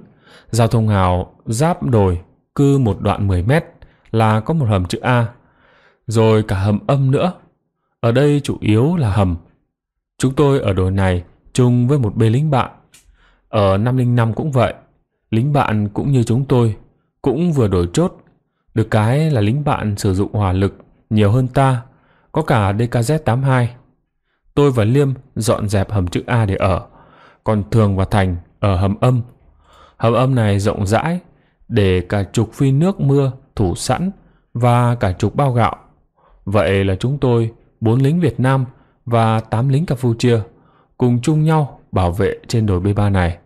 giao thông hào giáp đồi cứ một đoạn 10 mét là có một hầm chữ A, rồi cả hầm âm nữa. Ở đây chủ yếu là hầm. Chúng tôi ở đồi này chung với một bê lính bạn ở 505 cũng vậy, lính bạn cũng như chúng tôi, cũng vừa đổi chốt. Được cái là lính bạn sử dụng hỏa lực nhiều hơn ta, có cả DKZ-82. Tôi và Liêm dọn dẹp hầm chữ A để ở, còn Thường và Thành ở hầm âm. Hầm âm này rộng rãi, để cả chục phi nước mưa thủ sẵn và cả chục bao gạo. Vậy là chúng tôi, bốn lính Việt Nam và tám lính Campuchia, cùng chung nhau bảo vệ trên đồi B3 này.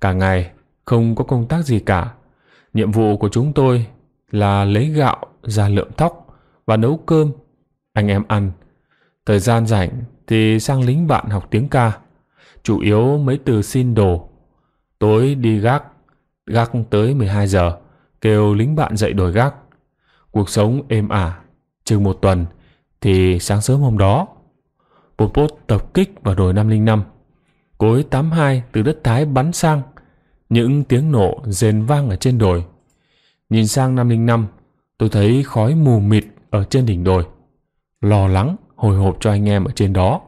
Cả ngày không có công tác gì cả. Nhiệm vụ của chúng tôi là lấy gạo ra lượm thóc và nấu cơm anh em ăn. Thời gian rảnh thì sang lính bạn học tiếng ca, chủ yếu mấy từ xin đồ. Tối đi gác, gác tới 12 giờ, kêu lính bạn dậy đổi gác. Cuộc sống êm ả, chừng một tuần thì sáng sớm hôm đó, Pol Pot tập kích vào đồi 505 cối 82 từ đất Thái bắn sang. Những tiếng nổ rền vang ở trên đồi. Nhìn sang 505, tôi thấy khói mù mịt ở trên đỉnh đồi. Lo lắng, hồi hộp cho anh em ở trên đó,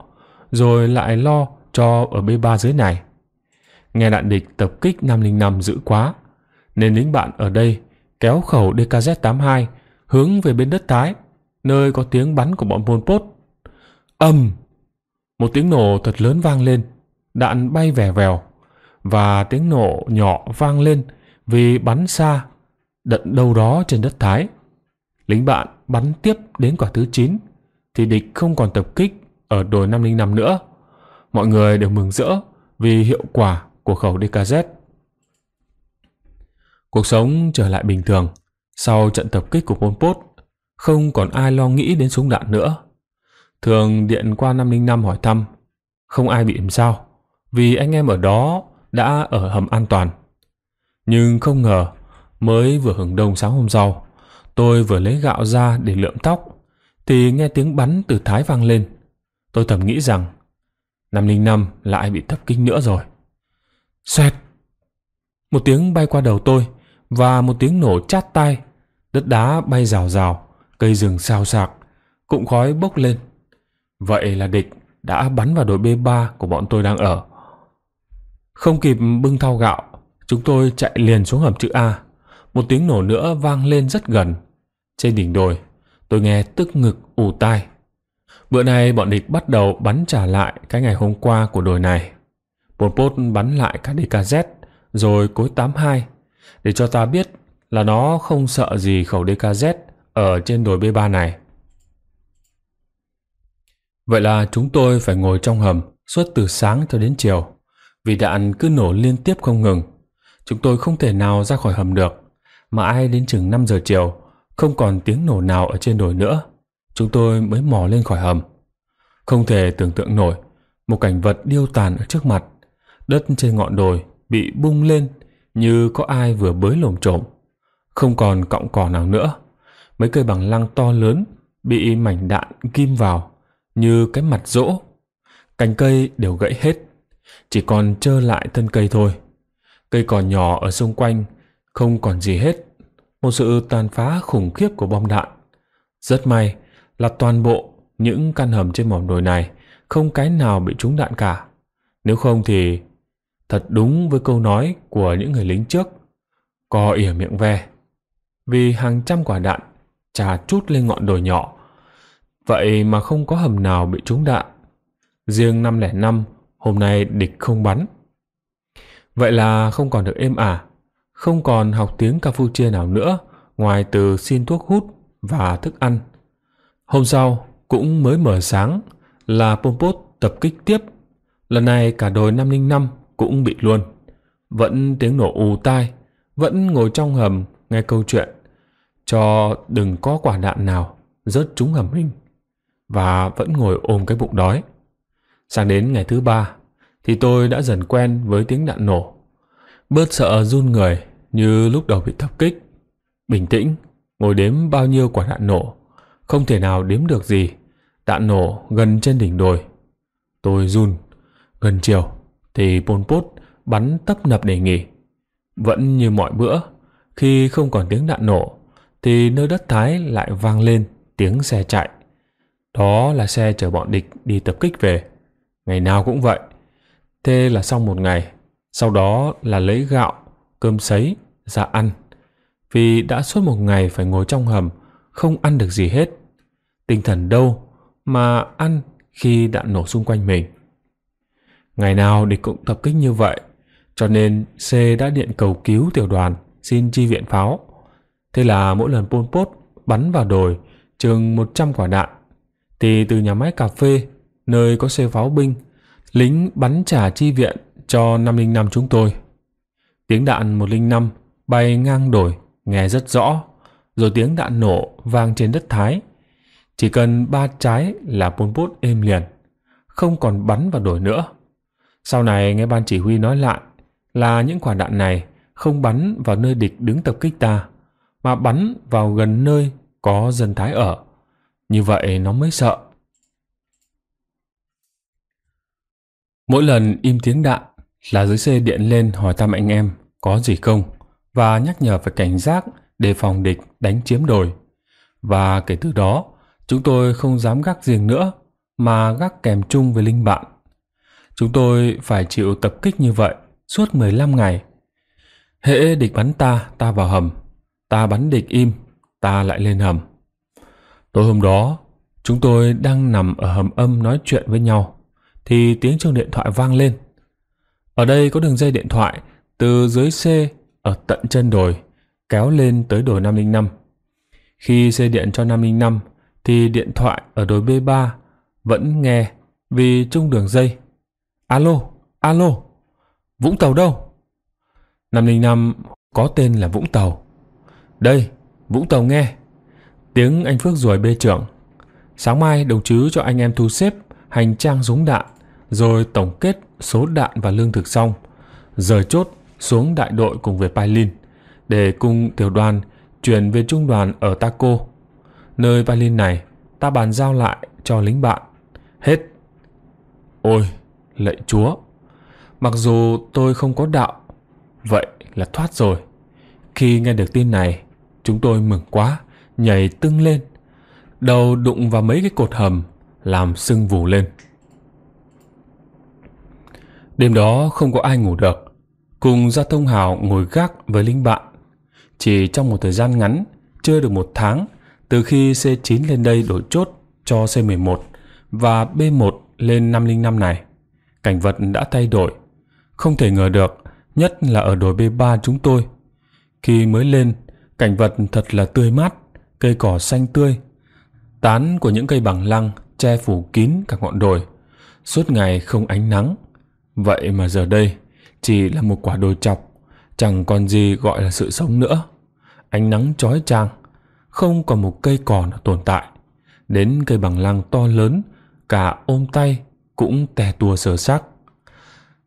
rồi lại lo cho ở B3 dưới này. Nghe đạn địch tập kích 505 dữ quá, nên lính bạn ở đây kéo khẩu DKZ-82 hướng về bên đất Thái, nơi có tiếng bắn của bọn Pol Pot. Âm! Một tiếng nổ thật lớn vang lên đạn bay vè vèo và tiếng nổ nhỏ vang lên vì bắn xa đận đâu đó trên đất Thái. Lính bạn bắn tiếp đến quả thứ 9 thì địch không còn tập kích ở đồi 505 nữa. Mọi người đều mừng rỡ vì hiệu quả của khẩu DKZ. Cuộc sống trở lại bình thường sau trận tập kích của Pol Pot, không còn ai lo nghĩ đến súng đạn nữa. Thường điện qua 505 hỏi thăm, không ai bị làm sao vì anh em ở đó đã ở hầm an toàn. Nhưng không ngờ, mới vừa hưởng đông sáng hôm sau, tôi vừa lấy gạo ra để lượm tóc, thì nghe tiếng bắn từ Thái vang lên. Tôi thầm nghĩ rằng, 505 lại bị thấp kinh nữa rồi. Xoẹt! Một tiếng bay qua đầu tôi, và một tiếng nổ chát tai, đất đá bay rào rào, cây rừng sao xạc cụm khói bốc lên. Vậy là địch đã bắn vào đội B3 của bọn tôi đang ở không kịp bưng thau gạo, chúng tôi chạy liền xuống hầm chữ A. Một tiếng nổ nữa vang lên rất gần. Trên đỉnh đồi, tôi nghe tức ngực ù tai. Bữa nay bọn địch bắt đầu bắn trả lại cái ngày hôm qua của đồi này. Pol Pot bắn lại các DKZ, rồi cối 82, để cho ta biết là nó không sợ gì khẩu DKZ ở trên đồi B3 này. Vậy là chúng tôi phải ngồi trong hầm suốt từ sáng cho đến chiều vì đạn cứ nổ liên tiếp không ngừng. Chúng tôi không thể nào ra khỏi hầm được, mà ai đến chừng 5 giờ chiều, không còn tiếng nổ nào ở trên đồi nữa. Chúng tôi mới mò lên khỏi hầm. Không thể tưởng tượng nổi, một cảnh vật điêu tàn ở trước mặt. Đất trên ngọn đồi bị bung lên như có ai vừa bới lồm trộm. Không còn cọng cỏ nào nữa. Mấy cây bằng lăng to lớn bị mảnh đạn ghim vào như cái mặt rỗ. Cành cây đều gãy hết chỉ còn trơ lại thân cây thôi. Cây còn nhỏ ở xung quanh, không còn gì hết. Một sự tàn phá khủng khiếp của bom đạn. Rất may là toàn bộ những căn hầm trên mỏm đồi này không cái nào bị trúng đạn cả. Nếu không thì thật đúng với câu nói của những người lính trước, co ỉa miệng ve. Vì hàng trăm quả đạn trà chút lên ngọn đồi nhỏ, vậy mà không có hầm nào bị trúng đạn. Riêng năm lẻ năm hôm nay địch không bắn. Vậy là không còn được êm ả, không còn học tiếng Campuchia nào nữa ngoài từ xin thuốc hút và thức ăn. Hôm sau cũng mới mở sáng là Pol Pot tập kích tiếp. Lần này cả đồi 505 cũng bị luôn. Vẫn tiếng nổ ù tai, vẫn ngồi trong hầm nghe câu chuyện cho đừng có quả đạn nào rớt trúng hầm mình và vẫn ngồi ôm cái bụng đói. Sang đến ngày thứ ba thì tôi đã dần quen với tiếng đạn nổ. Bớt sợ run người như lúc đầu bị tập kích. Bình tĩnh, ngồi đếm bao nhiêu quả đạn nổ. Không thể nào đếm được gì. Đạn nổ gần trên đỉnh đồi. Tôi run. Gần chiều thì Pol Pot bắn tấp nập để nghỉ. Vẫn như mọi bữa, khi không còn tiếng đạn nổ thì nơi đất Thái lại vang lên tiếng xe chạy. Đó là xe chở bọn địch đi tập kích về ngày nào cũng vậy thế là xong một ngày sau đó là lấy gạo cơm sấy ra ăn vì đã suốt một ngày phải ngồi trong hầm không ăn được gì hết tinh thần đâu mà ăn khi đạn nổ xung quanh mình ngày nào địch cũng tập kích như vậy cho nên c đã điện cầu cứu tiểu đoàn xin chi viện pháo thế là mỗi lần pol pot bắn vào đồi chừng 100 quả đạn thì từ nhà máy cà phê nơi có xe pháo binh, lính bắn trả chi viện cho năm linh năm chúng tôi. Tiếng đạn một linh năm bay ngang đổi, nghe rất rõ, rồi tiếng đạn nổ vang trên đất Thái. Chỉ cần ba trái là bốn Pot êm liền, không còn bắn vào đổi nữa. Sau này nghe ban chỉ huy nói lại là những quả đạn này không bắn vào nơi địch đứng tập kích ta, mà bắn vào gần nơi có dân Thái ở. Như vậy nó mới sợ. Mỗi lần im tiếng đạn là dưới xe điện lên hỏi thăm anh em có gì không và nhắc nhở phải cảnh giác đề phòng địch đánh chiếm đồi. Và kể từ đó, chúng tôi không dám gác riêng nữa mà gác kèm chung với linh bạn. Chúng tôi phải chịu tập kích như vậy suốt 15 ngày. Hễ địch bắn ta, ta vào hầm. Ta bắn địch im, ta lại lên hầm. Tối hôm đó, chúng tôi đang nằm ở hầm âm nói chuyện với nhau thì tiếng chuông điện thoại vang lên. Ở đây có đường dây điện thoại từ dưới C ở tận chân đồi kéo lên tới đồi 505. Khi xe điện cho 505 thì điện thoại ở đồi B3 vẫn nghe vì chung đường dây. Alo, alo, Vũng Tàu đâu? 505 có tên là Vũng Tàu. Đây, Vũng Tàu nghe. Tiếng anh Phước ruồi bê trưởng. Sáng mai đồng chứ cho anh em thu xếp hành trang giống đạn rồi tổng kết số đạn và lương thực xong, rời chốt xuống đại đội cùng về Pailin để cùng tiểu đoàn chuyển về trung đoàn ở Taco. Nơi Pailin này ta bàn giao lại cho lính bạn. Hết. Ôi, lạy chúa. Mặc dù tôi không có đạo, vậy là thoát rồi. Khi nghe được tin này, chúng tôi mừng quá, nhảy tưng lên. Đầu đụng vào mấy cái cột hầm, làm sưng vù lên. Đêm đó không có ai ngủ được. Cùng Gia thông Hào ngồi gác với lính bạn. Chỉ trong một thời gian ngắn, chưa được một tháng, từ khi C9 lên đây đổi chốt cho C11 và B1 lên 505 này, cảnh vật đã thay đổi. Không thể ngờ được, nhất là ở đồi B3 chúng tôi. Khi mới lên, cảnh vật thật là tươi mát, cây cỏ xanh tươi. Tán của những cây bằng lăng che phủ kín cả ngọn đồi. Suốt ngày không ánh nắng, Vậy mà giờ đây, chỉ là một quả đồi chọc, chẳng còn gì gọi là sự sống nữa. Ánh nắng chói chang, không còn một cây cỏ nào tồn tại. Đến cây bằng lăng to lớn, cả ôm tay cũng tè tua sờ sắc.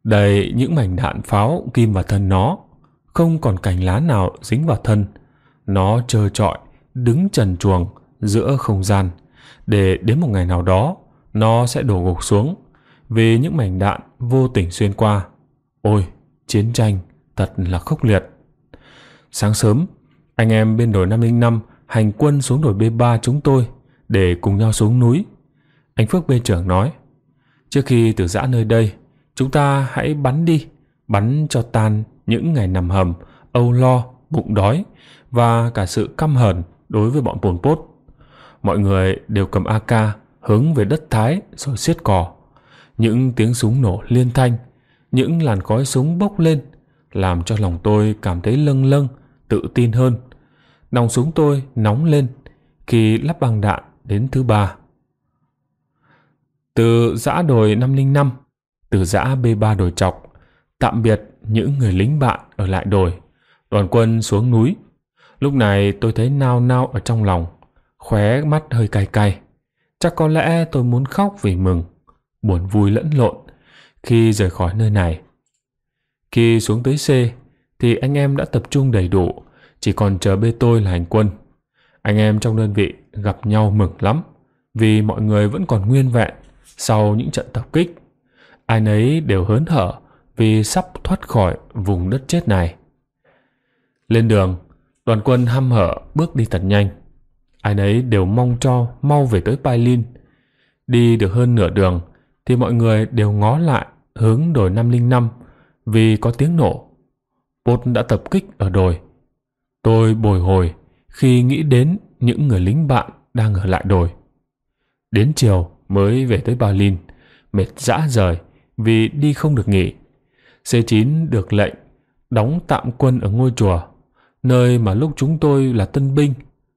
Đầy những mảnh đạn pháo kim vào thân nó, không còn cành lá nào dính vào thân. Nó trơ trọi, đứng trần chuồng giữa không gian, để đến một ngày nào đó nó sẽ đổ gục xuống vì những mảnh đạn vô tình xuyên qua. Ôi, chiến tranh thật là khốc liệt. Sáng sớm, anh em bên đội 505 hành quân xuống đội B3 chúng tôi để cùng nhau xuống núi. Anh Phước bên trưởng nói, trước khi từ giã nơi đây, chúng ta hãy bắn đi, bắn cho tan những ngày nằm hầm, âu lo, bụng đói và cả sự căm hờn đối với bọn Pol Pot. Mọi người đều cầm AK hướng về đất Thái rồi xiết cò. Những tiếng súng nổ liên thanh, những làn khói súng bốc lên làm cho lòng tôi cảm thấy lâng lâng, tự tin hơn. Nòng súng tôi nóng lên khi lắp băng đạn đến thứ ba. Từ giã đồi 505, từ giã B3 đồi chọc, tạm biệt những người lính bạn ở lại đồi, đoàn quân xuống núi. Lúc này tôi thấy nao nao ở trong lòng, khóe mắt hơi cay cay. Chắc có lẽ tôi muốn khóc vì mừng buồn vui lẫn lộn khi rời khỏi nơi này. Khi xuống tới C thì anh em đã tập trung đầy đủ, chỉ còn chờ bê tôi là hành quân. Anh em trong đơn vị gặp nhau mừng lắm vì mọi người vẫn còn nguyên vẹn sau những trận tập kích. Ai nấy đều hớn hở vì sắp thoát khỏi vùng đất chết này. Lên đường, đoàn quân hăm hở bước đi thật nhanh. Ai nấy đều mong cho mau về tới Pailin. Đi được hơn nửa đường thì mọi người đều ngó lại hướng đồi 505 vì có tiếng nổ. Bột đã tập kích ở đồi. Tôi bồi hồi khi nghĩ đến những người lính bạn đang ở lại đồi. Đến chiều mới về tới Berlin, mệt dã rời vì đi không được nghỉ. C9 được lệnh đóng tạm quân ở ngôi chùa, nơi mà lúc chúng tôi là tân binh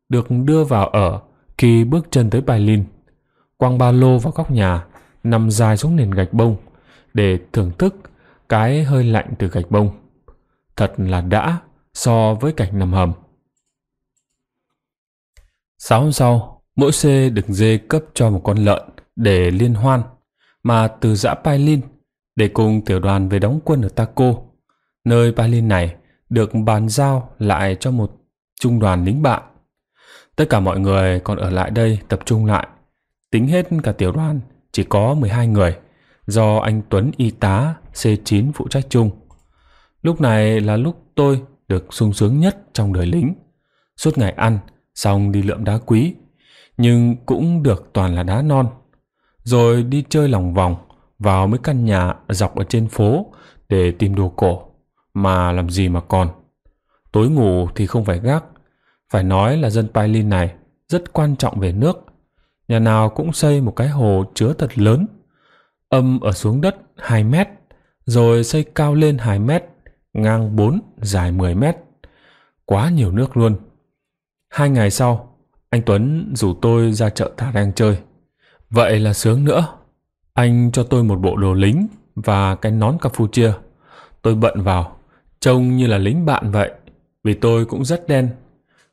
được đưa vào ở khi bước chân tới Berlin. Quang ba lô vào góc nhà nằm dài xuống nền gạch bông để thưởng thức cái hơi lạnh từ gạch bông. Thật là đã so với cảnh nằm hầm. Sáu hôm sau, mỗi xe được dê cấp cho một con lợn để liên hoan mà từ dã Pai Lin để cùng tiểu đoàn về đóng quân ở Taco, nơi Pai Lin này được bàn giao lại cho một trung đoàn lính bạn. Tất cả mọi người còn ở lại đây tập trung lại, tính hết cả tiểu đoàn chỉ có 12 người, do anh Tuấn y tá C9 phụ trách chung. Lúc này là lúc tôi được sung sướng nhất trong đời lính. Suốt ngày ăn, xong đi lượm đá quý, nhưng cũng được toàn là đá non. Rồi đi chơi lòng vòng vào mấy căn nhà dọc ở trên phố để tìm đồ cổ, mà làm gì mà còn. Tối ngủ thì không phải gác, phải nói là dân Pailin này rất quan trọng về nước nhà nào cũng xây một cái hồ chứa thật lớn, âm ở xuống đất 2 mét, rồi xây cao lên 2 mét, ngang 4, dài 10 mét. Quá nhiều nước luôn. Hai ngày sau, anh Tuấn rủ tôi ra chợ Tà Rang chơi. Vậy là sướng nữa. Anh cho tôi một bộ đồ lính và cái nón Campuchia. Tôi bận vào, trông như là lính bạn vậy, vì tôi cũng rất đen.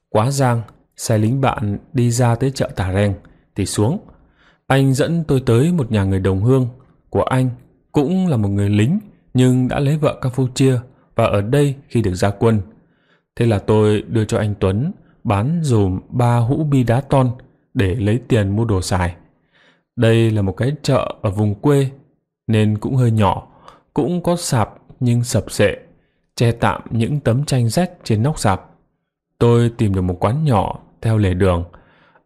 Quá giang, xe lính bạn đi ra tới chợ Tà Rang thì xuống. Anh dẫn tôi tới một nhà người đồng hương của anh, cũng là một người lính nhưng đã lấy vợ Campuchia và ở đây khi được ra quân. Thế là tôi đưa cho anh Tuấn bán dùm ba hũ bi đá ton để lấy tiền mua đồ xài. Đây là một cái chợ ở vùng quê nên cũng hơi nhỏ, cũng có sạp nhưng sập sệ, che tạm những tấm tranh rách trên nóc sạp. Tôi tìm được một quán nhỏ theo lề đường,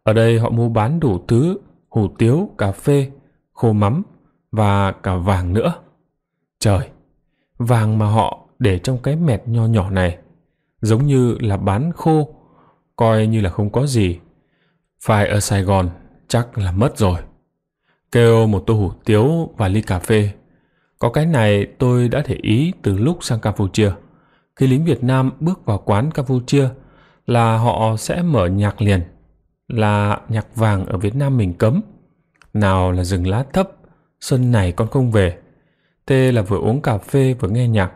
ở đây họ mua bán đủ thứ, hủ tiếu, cà phê, khô mắm và cả vàng nữa. Trời, vàng mà họ để trong cái mẹt nho nhỏ này giống như là bán khô, coi như là không có gì. Phải ở Sài Gòn chắc là mất rồi. Kêu một tô hủ tiếu và ly cà phê. Có cái này tôi đã thể ý từ lúc sang Campuchia. Khi lính Việt Nam bước vào quán Campuchia là họ sẽ mở nhạc liền là nhạc vàng ở Việt Nam mình cấm. Nào là rừng lá thấp, xuân này con không về. Tê là vừa uống cà phê vừa nghe nhạc.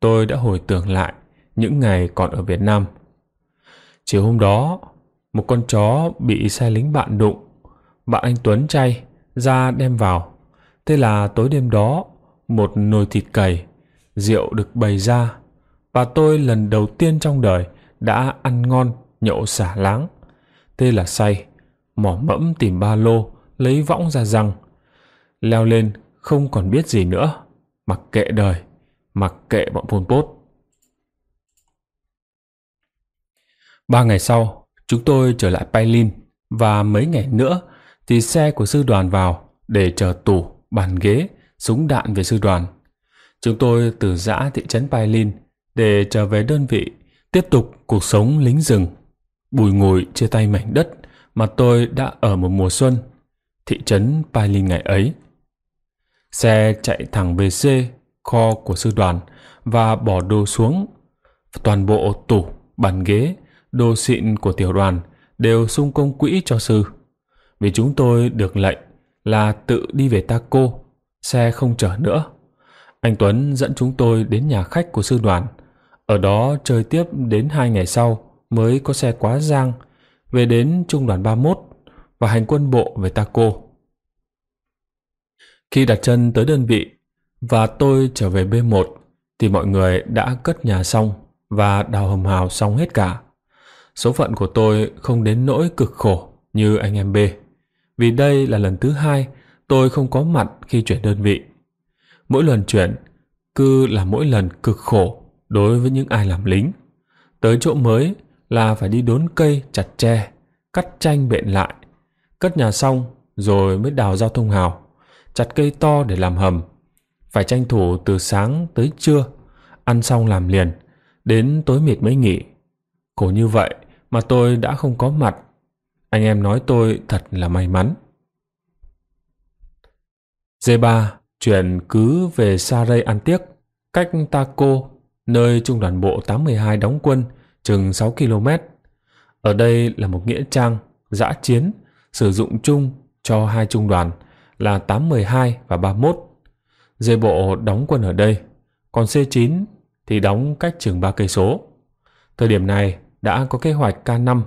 Tôi đã hồi tưởng lại những ngày còn ở Việt Nam. Chiều hôm đó, một con chó bị xe lính bạn đụng. Bạn anh Tuấn chay, ra đem vào. Thế là tối đêm đó, một nồi thịt cầy, rượu được bày ra. Và tôi lần đầu tiên trong đời đã ăn ngon, nhậu xả láng tê là say mỏ mẫm tìm ba lô lấy võng ra răng leo lên không còn biết gì nữa mặc kệ đời mặc kệ bọn pol pot ba ngày sau chúng tôi trở lại pailin và mấy ngày nữa thì xe của sư đoàn vào để chờ tủ bàn ghế súng đạn về sư đoàn chúng tôi từ giã thị trấn pailin để trở về đơn vị tiếp tục cuộc sống lính rừng Bùi ngùi chia tay mảnh đất mà tôi đã ở một mùa xuân, thị trấn Pai ngày ấy. Xe chạy thẳng về C, kho của sư đoàn và bỏ đồ xuống. Toàn bộ tủ, bàn ghế, đồ xịn của tiểu đoàn đều sung công quỹ cho sư. Vì chúng tôi được lệnh là tự đi về Taco, xe không chở nữa. Anh Tuấn dẫn chúng tôi đến nhà khách của sư đoàn, ở đó chơi tiếp đến hai ngày sau mới có xe quá giang về đến trung đoàn 31 và hành quân bộ về Taco. Khi đặt chân tới đơn vị và tôi trở về B1 thì mọi người đã cất nhà xong và đào hầm hào xong hết cả. Số phận của tôi không đến nỗi cực khổ như anh em B. Vì đây là lần thứ hai tôi không có mặt khi chuyển đơn vị. Mỗi lần chuyển, cứ là mỗi lần cực khổ đối với những ai làm lính. Tới chỗ mới là phải đi đốn cây chặt tre cắt chanh bện lại cất nhà xong rồi mới đào giao thông hào chặt cây to để làm hầm phải tranh thủ từ sáng tới trưa ăn xong làm liền đến tối mịt mới nghỉ khổ như vậy mà tôi đã không có mặt anh em nói tôi thật là may mắn D3 chuyển cứ về Sa Saray ăn tiếc, cách Ta Taco, nơi trung đoàn bộ 82 đóng quân chừng 6 km. Ở đây là một nghĩa trang, giã chiến, sử dụng chung cho hai trung đoàn là 812 và 31. Dê bộ đóng quân ở đây, còn C9 thì đóng cách chừng 3 cây số. Thời điểm này đã có kế hoạch K5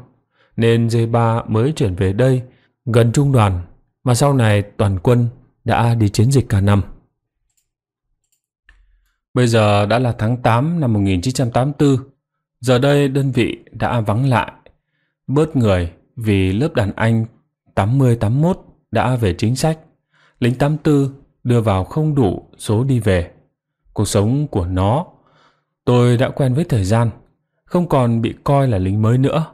nên J3 mới chuyển về đây gần trung đoàn mà sau này toàn quân đã đi chiến dịch k năm Bây giờ đã là tháng 8 năm 1984 Giờ đây đơn vị đã vắng lại, bớt người vì lớp đàn anh 80-81 đã về chính sách, lính 84 đưa vào không đủ số đi về. Cuộc sống của nó, tôi đã quen với thời gian, không còn bị coi là lính mới nữa,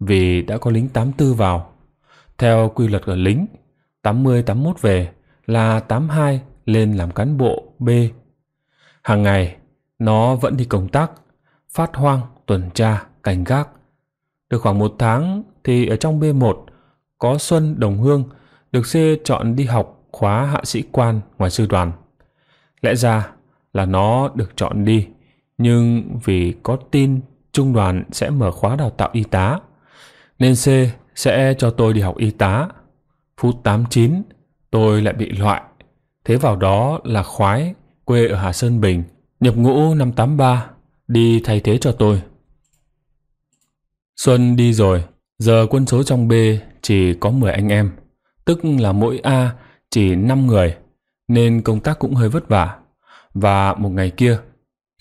vì đã có lính 84 vào. Theo quy luật ở lính, 80-81 về là 82 lên làm cán bộ B. Hàng ngày, nó vẫn đi công tác, phát hoang tuần tra, cảnh gác. Được khoảng một tháng thì ở trong B1 có Xuân Đồng Hương được C chọn đi học khóa hạ sĩ quan ngoài sư đoàn. Lẽ ra là nó được chọn đi, nhưng vì có tin trung đoàn sẽ mở khóa đào tạo y tá, nên C sẽ cho tôi đi học y tá. Phút 89, tôi lại bị loại. Thế vào đó là khoái, quê ở Hà Sơn Bình, nhập ngũ năm 83, đi thay thế cho tôi. Xuân đi rồi, giờ quân số trong B chỉ có 10 anh em, tức là mỗi A chỉ 5 người, nên công tác cũng hơi vất vả. Và một ngày kia,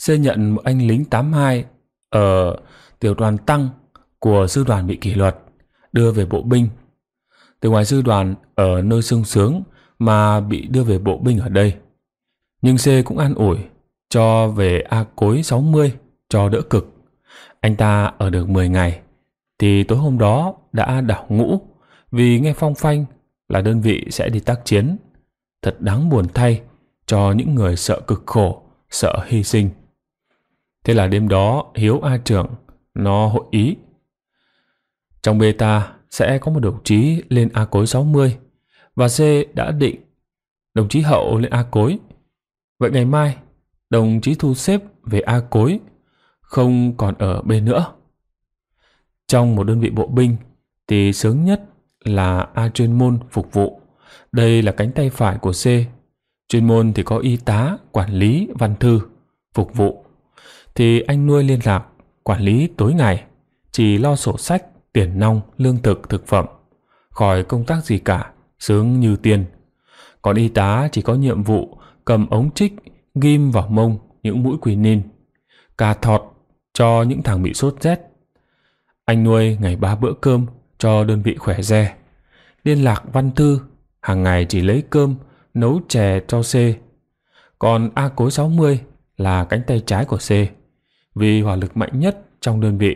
C nhận một anh lính 82 ở tiểu đoàn tăng của sư đoàn bị kỷ luật, đưa về bộ binh. Từ ngoài sư đoàn ở nơi sung sướng mà bị đưa về bộ binh ở đây. Nhưng C cũng an ủi cho về A cối 60 cho đỡ cực. Anh ta ở được 10 ngày, thì tối hôm đó đã đảo ngũ vì nghe phong phanh là đơn vị sẽ đi tác chiến. Thật đáng buồn thay cho những người sợ cực khổ, sợ hy sinh. Thế là đêm đó Hiếu A trưởng nó hội ý. Trong beta sẽ có một đồng chí lên A cối 60 và C đã định đồng chí Hậu lên A cối. Vậy ngày mai đồng chí thu xếp về A cối không còn ở bên nữa. Trong một đơn vị bộ binh thì sướng nhất là A chuyên môn phục vụ. Đây là cánh tay phải của C. Chuyên môn thì có y tá, quản lý, văn thư, phục vụ. Thì anh nuôi liên lạc, quản lý tối ngày, chỉ lo sổ sách, tiền nong, lương thực, thực phẩm. Khỏi công tác gì cả, sướng như tiền. Còn y tá chỉ có nhiệm vụ cầm ống trích ghim vào mông những mũi quỳ nin, cà thọt cho những thằng bị sốt rét. Anh nuôi ngày ba bữa cơm cho đơn vị khỏe re. Liên lạc văn thư, hàng ngày chỉ lấy cơm, nấu chè cho C. Còn A cối 60 là cánh tay trái của C. Vì hỏa lực mạnh nhất trong đơn vị,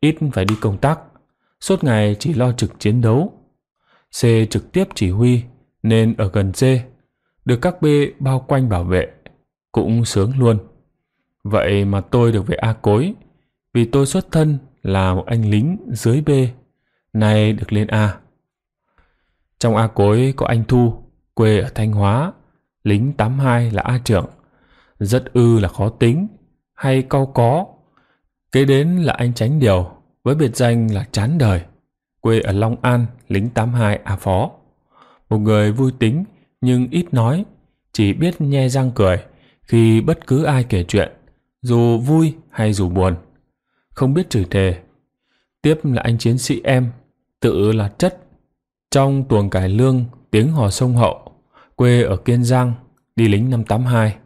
ít phải đi công tác, suốt ngày chỉ lo trực chiến đấu. C trực tiếp chỉ huy nên ở gần C, được các B bao quanh bảo vệ, cũng sướng luôn. Vậy mà tôi được về A Cối, vì tôi xuất thân là một anh lính dưới B, nay được lên A. Trong A Cối có anh Thu, quê ở Thanh Hóa, lính 82 là A trưởng, rất ư là khó tính, hay cau có. Kế đến là anh Tránh Điều, với biệt danh là Chán Đời, quê ở Long An, lính 82 A Phó. Một người vui tính nhưng ít nói, chỉ biết nhe răng cười khi bất cứ ai kể chuyện dù vui hay dù buồn, không biết chửi thề. Tiếp là anh chiến sĩ em, tự là chất. Trong tuồng cải lương, tiếng hò sông hậu, quê ở Kiên Giang, đi lính năm 82.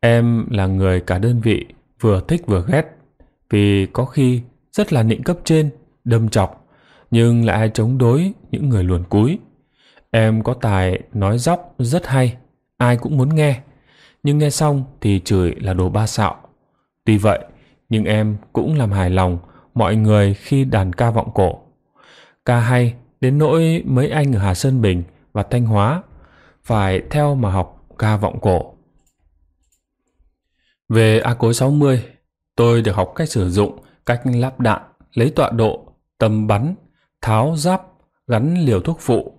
Em là người cả đơn vị vừa thích vừa ghét, vì có khi rất là nịnh cấp trên, đâm chọc, nhưng lại ai chống đối những người luồn cúi. Em có tài nói dóc rất hay, ai cũng muốn nghe, nhưng nghe xong thì chửi là đồ ba xạo. Tuy vậy, nhưng em cũng làm hài lòng mọi người khi đàn ca vọng cổ. Ca hay đến nỗi mấy anh ở Hà Sơn Bình và Thanh Hóa phải theo mà học ca vọng cổ. Về A Cối 60, tôi được học cách sử dụng, cách lắp đạn, lấy tọa độ, tầm bắn, tháo giáp, gắn liều thuốc phụ.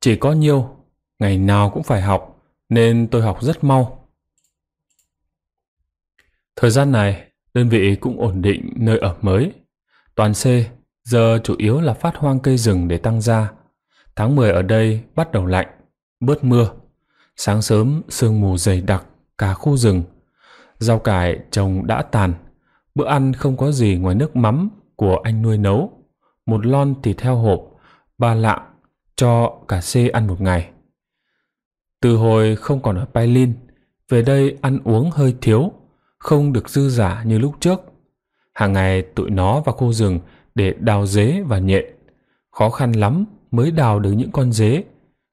Chỉ có nhiêu, ngày nào cũng phải học, nên tôi học rất mau. Thời gian này, đơn vị cũng ổn định nơi ở mới. Toàn C giờ chủ yếu là phát hoang cây rừng để tăng gia. Tháng 10 ở đây bắt đầu lạnh, bớt mưa. Sáng sớm sương mù dày đặc cả khu rừng. Rau cải trồng đã tàn, bữa ăn không có gì ngoài nước mắm của anh nuôi nấu, một lon thịt theo hộp, ba lạng cho cả C ăn một ngày. Từ hồi không còn ở Pailin, về đây ăn uống hơi thiếu, không được dư giả như lúc trước. Hàng ngày tụi nó vào khu rừng để đào dế và nhện. Khó khăn lắm mới đào được những con dế,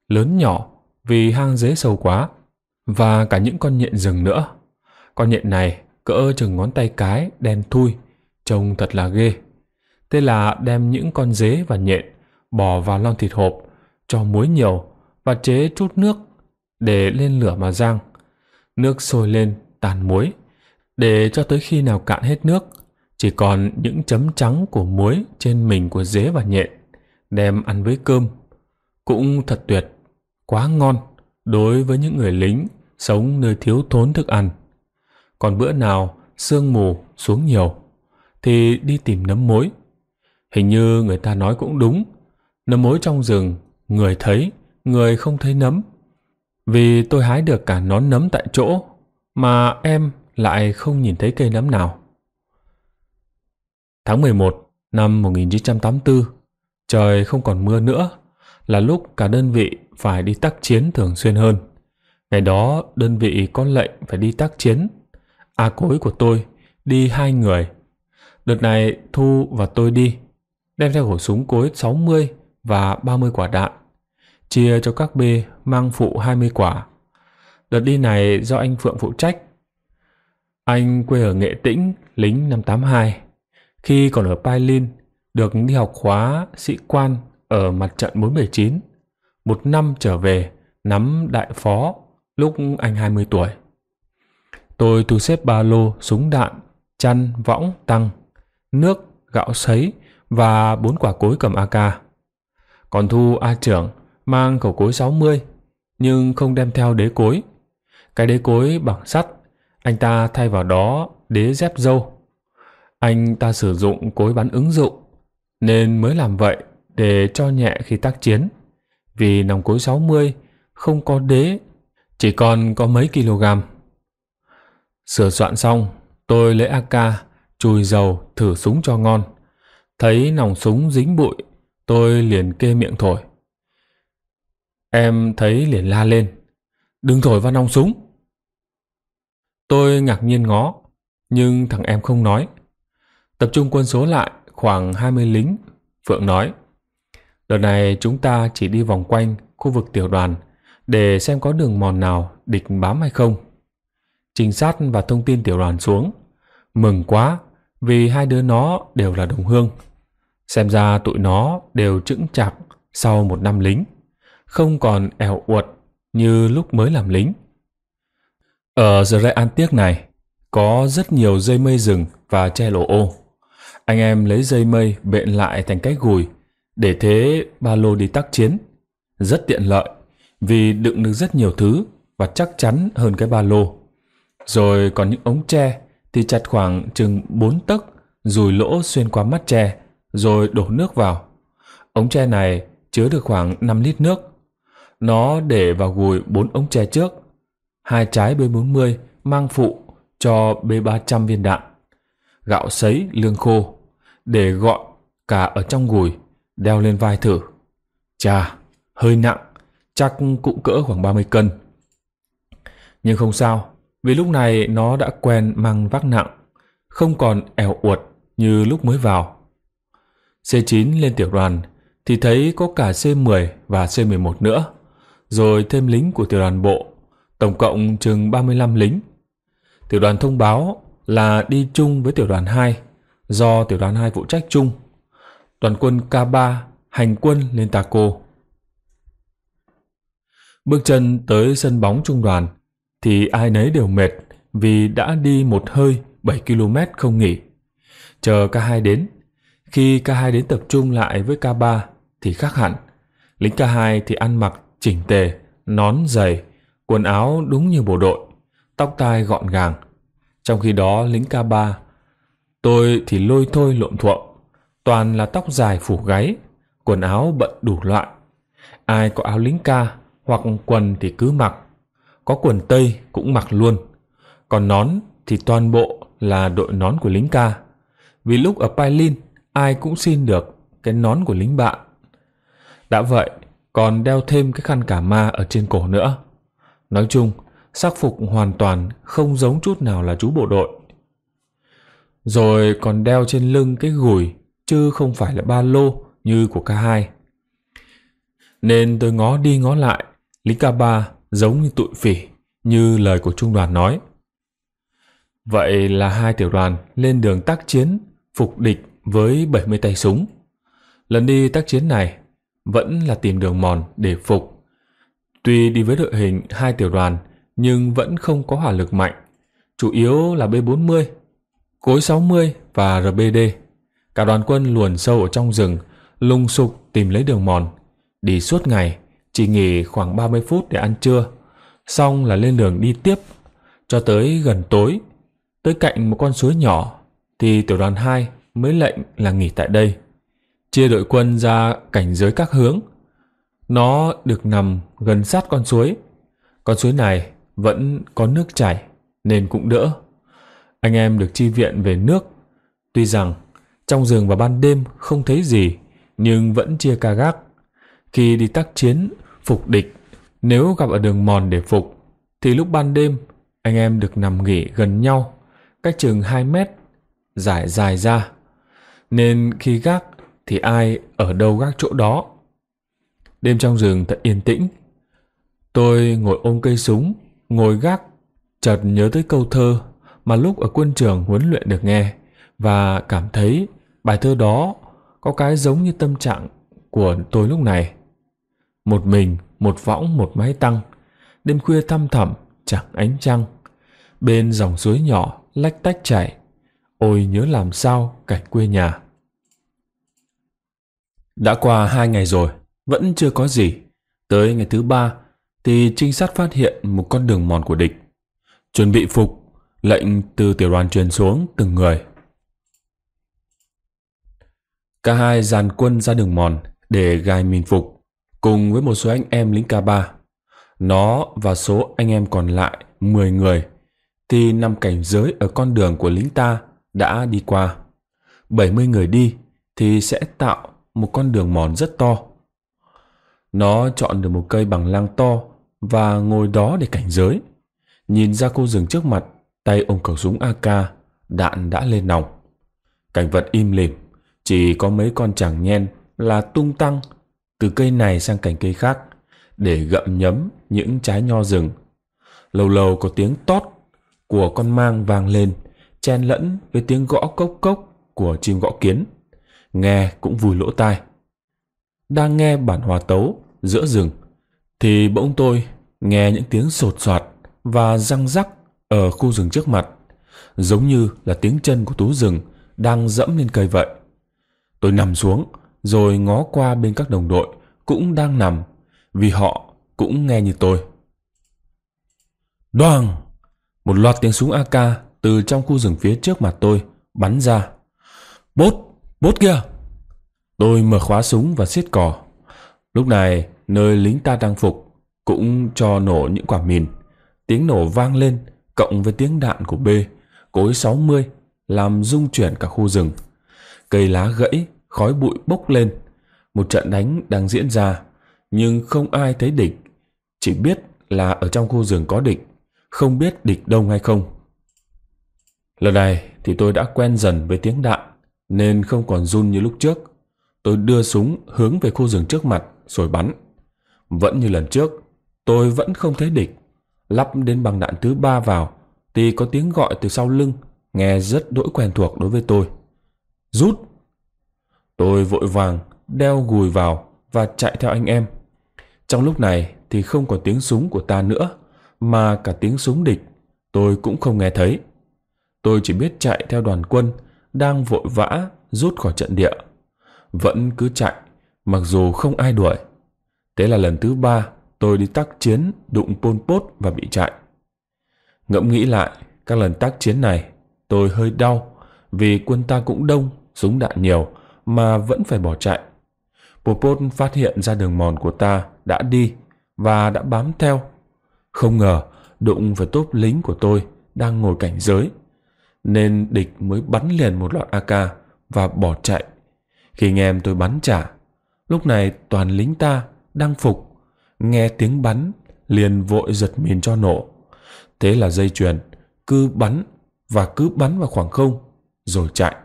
lớn nhỏ vì hang dế sâu quá, và cả những con nhện rừng nữa. Con nhện này cỡ chừng ngón tay cái đen thui, trông thật là ghê. Thế là đem những con dế và nhện bỏ vào lon thịt hộp, cho muối nhiều và chế chút nước để lên lửa mà rang. Nước sôi lên tàn muối, để cho tới khi nào cạn hết nước, chỉ còn những chấm trắng của muối trên mình của dế và nhện, đem ăn với cơm. Cũng thật tuyệt, quá ngon đối với những người lính sống nơi thiếu thốn thức ăn. Còn bữa nào sương mù xuống nhiều thì đi tìm nấm mối. Hình như người ta nói cũng đúng, nấm mối trong rừng, người thấy, người không thấy nấm. Vì tôi hái được cả nón nấm tại chỗ, mà em lại không nhìn thấy cây nấm nào. Tháng 11 năm 1984, trời không còn mưa nữa, là lúc cả đơn vị phải đi tác chiến thường xuyên hơn. Ngày đó đơn vị có lệnh phải đi tác chiến. A cối của tôi đi hai người. Đợt này Thu và tôi đi, đem theo khẩu súng cối 60 và 30 quả đạn, chia cho các B mang phụ 20 quả. Đợt đi này do anh Phượng phụ trách, anh quê ở Nghệ Tĩnh, lính năm 82. Khi còn ở Pailin, được đi học khóa sĩ quan ở mặt trận 479. Một năm trở về, nắm đại phó lúc anh 20 tuổi. Tôi thu xếp ba lô, súng đạn, chăn, võng, tăng, nước, gạo sấy và bốn quả cối cầm AK. Còn Thu A trưởng mang khẩu cối 60 nhưng không đem theo đế cối. Cái đế cối bằng sắt anh ta thay vào đó đế dép dâu. Anh ta sử dụng cối bắn ứng dụng, nên mới làm vậy để cho nhẹ khi tác chiến. Vì nòng cối 60 không có đế, chỉ còn có mấy kg. Sửa soạn xong, tôi lấy AK, chùi dầu, thử súng cho ngon. Thấy nòng súng dính bụi, tôi liền kê miệng thổi. Em thấy liền la lên. Đừng thổi vào nòng súng. Tôi ngạc nhiên ngó, nhưng thằng em không nói. Tập trung quân số lại khoảng 20 lính, Phượng nói. Đợt này chúng ta chỉ đi vòng quanh khu vực tiểu đoàn để xem có đường mòn nào địch bám hay không. Trinh sát và thông tin tiểu đoàn xuống. Mừng quá vì hai đứa nó đều là đồng hương. Xem ra tụi nó đều chững chạc sau một năm lính, không còn ẻo uột như lúc mới làm lính. Ở ờ, giờ rễ an tiếc này, có rất nhiều dây mây rừng và che lổ ô. Anh em lấy dây mây bện lại thành cái gùi, để thế ba lô đi tác chiến. Rất tiện lợi, vì đựng được rất nhiều thứ và chắc chắn hơn cái ba lô. Rồi còn những ống tre thì chặt khoảng chừng 4 tấc, rồi lỗ xuyên qua mắt tre, rồi đổ nước vào. Ống tre này chứa được khoảng 5 lít nước. Nó để vào gùi bốn ống tre trước, hai trái B40 mang phụ cho B300 viên đạn, gạo sấy lương khô, để gọn cả ở trong gùi, đeo lên vai thử. Chà, hơi nặng, chắc cũng cỡ khoảng 30 cân. Nhưng không sao, vì lúc này nó đã quen mang vác nặng, không còn eo uột như lúc mới vào. C9 lên tiểu đoàn thì thấy có cả C10 và C11 nữa, rồi thêm lính của tiểu đoàn bộ tổng cộng chừng 35 lính. Tiểu đoàn thông báo là đi chung với tiểu đoàn 2, do tiểu đoàn 2 phụ trách chung. Toàn quân K3 hành quân lên Taco. Bước chân tới sân bóng trung đoàn thì ai nấy đều mệt vì đã đi một hơi 7 km không nghỉ. Chờ K2 đến, khi K2 đến tập trung lại với K3 thì khác hẳn. Lính K2 thì ăn mặc chỉnh tề, nón dày, quần áo đúng như bộ đội, tóc tai gọn gàng. Trong khi đó lính K3, tôi thì lôi thôi lộn thuộm, toàn là tóc dài phủ gáy, quần áo bận đủ loại. Ai có áo lính ca hoặc quần thì cứ mặc, có quần tây cũng mặc luôn. Còn nón thì toàn bộ là đội nón của lính ca. Vì lúc ở Pailin, ai cũng xin được cái nón của lính bạn. Đã vậy, còn đeo thêm cái khăn cả ma ở trên cổ nữa. Nói chung, sắc phục hoàn toàn không giống chút nào là chú bộ đội. Rồi còn đeo trên lưng cái gùi, chứ không phải là ba lô như của ca hai, Nên tôi ngó đi ngó lại, Lý ca ba giống như tụi phỉ, như lời của trung đoàn nói. Vậy là hai tiểu đoàn lên đường tác chiến, phục địch với 70 tay súng. Lần đi tác chiến này, vẫn là tìm đường mòn để phục Tuy đi với đội hình hai tiểu đoàn nhưng vẫn không có hỏa lực mạnh, chủ yếu là B40, cối 60 và RBD. Cả đoàn quân luồn sâu ở trong rừng, lùng sục tìm lấy đường mòn, đi suốt ngày, chỉ nghỉ khoảng 30 phút để ăn trưa, xong là lên đường đi tiếp cho tới gần tối. Tới cạnh một con suối nhỏ thì tiểu đoàn 2 mới lệnh là nghỉ tại đây. Chia đội quân ra cảnh giới các hướng, nó được nằm gần sát con suối. Con suối này vẫn có nước chảy nên cũng đỡ. Anh em được chi viện về nước. Tuy rằng trong rừng vào ban đêm không thấy gì nhưng vẫn chia ca gác. Khi đi tác chiến, phục địch, nếu gặp ở đường mòn để phục thì lúc ban đêm anh em được nằm nghỉ gần nhau cách chừng 2 mét giải dài ra. Nên khi gác thì ai ở đâu gác chỗ đó Đêm trong rừng thật yên tĩnh. Tôi ngồi ôm cây súng, ngồi gác, chợt nhớ tới câu thơ mà lúc ở quân trường huấn luyện được nghe và cảm thấy bài thơ đó có cái giống như tâm trạng của tôi lúc này. Một mình, một võng, một mái tăng, đêm khuya thăm thẳm, chẳng ánh trăng. Bên dòng suối nhỏ, lách tách chảy, ôi nhớ làm sao cảnh quê nhà. Đã qua hai ngày rồi, vẫn chưa có gì. Tới ngày thứ ba thì trinh sát phát hiện một con đường mòn của địch. Chuẩn bị phục, lệnh từ tiểu đoàn truyền xuống từng người. Cả hai dàn quân ra đường mòn để gài mình phục, cùng với một số anh em lính k ba. Nó và số anh em còn lại 10 người thì nằm cảnh giới ở con đường của lính ta đã đi qua. 70 người đi thì sẽ tạo một con đường mòn rất to nó chọn được một cây bằng lang to và ngồi đó để cảnh giới. Nhìn ra cô rừng trước mặt, tay ôm khẩu súng AK, đạn đã lên nòng. Cảnh vật im lìm, chỉ có mấy con chàng nhen là tung tăng từ cây này sang cành cây khác để gậm nhấm những trái nho rừng. Lâu lâu có tiếng tót của con mang vang lên, chen lẫn với tiếng gõ cốc cốc của chim gõ kiến. Nghe cũng vui lỗ tai đang nghe bản hòa tấu giữa rừng thì bỗng tôi nghe những tiếng sột soạt và răng rắc ở khu rừng trước mặt giống như là tiếng chân của tú rừng đang dẫm lên cây vậy tôi nằm xuống rồi ngó qua bên các đồng đội cũng đang nằm vì họ cũng nghe như tôi đoàng một loạt tiếng súng ak từ trong khu rừng phía trước mặt tôi bắn ra bốt bốt kia Tôi mở khóa súng và xiết cò. Lúc này, nơi lính ta đang phục cũng cho nổ những quả mìn. Tiếng nổ vang lên cộng với tiếng đạn của B, cối sáu mươi làm rung chuyển cả khu rừng. Cây lá gãy, khói bụi bốc lên. Một trận đánh đang diễn ra, nhưng không ai thấy địch. Chỉ biết là ở trong khu rừng có địch, không biết địch đông hay không. Lần này thì tôi đã quen dần với tiếng đạn, nên không còn run như lúc trước. Tôi đưa súng hướng về khu rừng trước mặt rồi bắn. Vẫn như lần trước, tôi vẫn không thấy địch. Lắp đến băng đạn thứ ba vào thì có tiếng gọi từ sau lưng nghe rất đỗi quen thuộc đối với tôi. Rút! Tôi vội vàng đeo gùi vào và chạy theo anh em. Trong lúc này thì không còn tiếng súng của ta nữa mà cả tiếng súng địch tôi cũng không nghe thấy. Tôi chỉ biết chạy theo đoàn quân đang vội vã rút khỏi trận địa vẫn cứ chạy mặc dù không ai đuổi thế là lần thứ ba tôi đi tác chiến đụng pôn pốt và bị chạy ngẫm nghĩ lại các lần tác chiến này tôi hơi đau vì quân ta cũng đông súng đạn nhiều mà vẫn phải bỏ chạy pôn pốt phát hiện ra đường mòn của ta đã đi và đã bám theo không ngờ đụng phải tốp lính của tôi đang ngồi cảnh giới nên địch mới bắn liền một loạt ak và bỏ chạy khi nghe em tôi bắn trả, lúc này toàn lính ta đang phục, nghe tiếng bắn liền vội giật mình cho nổ. Thế là dây chuyền cứ bắn và cứ bắn vào khoảng không rồi chạy.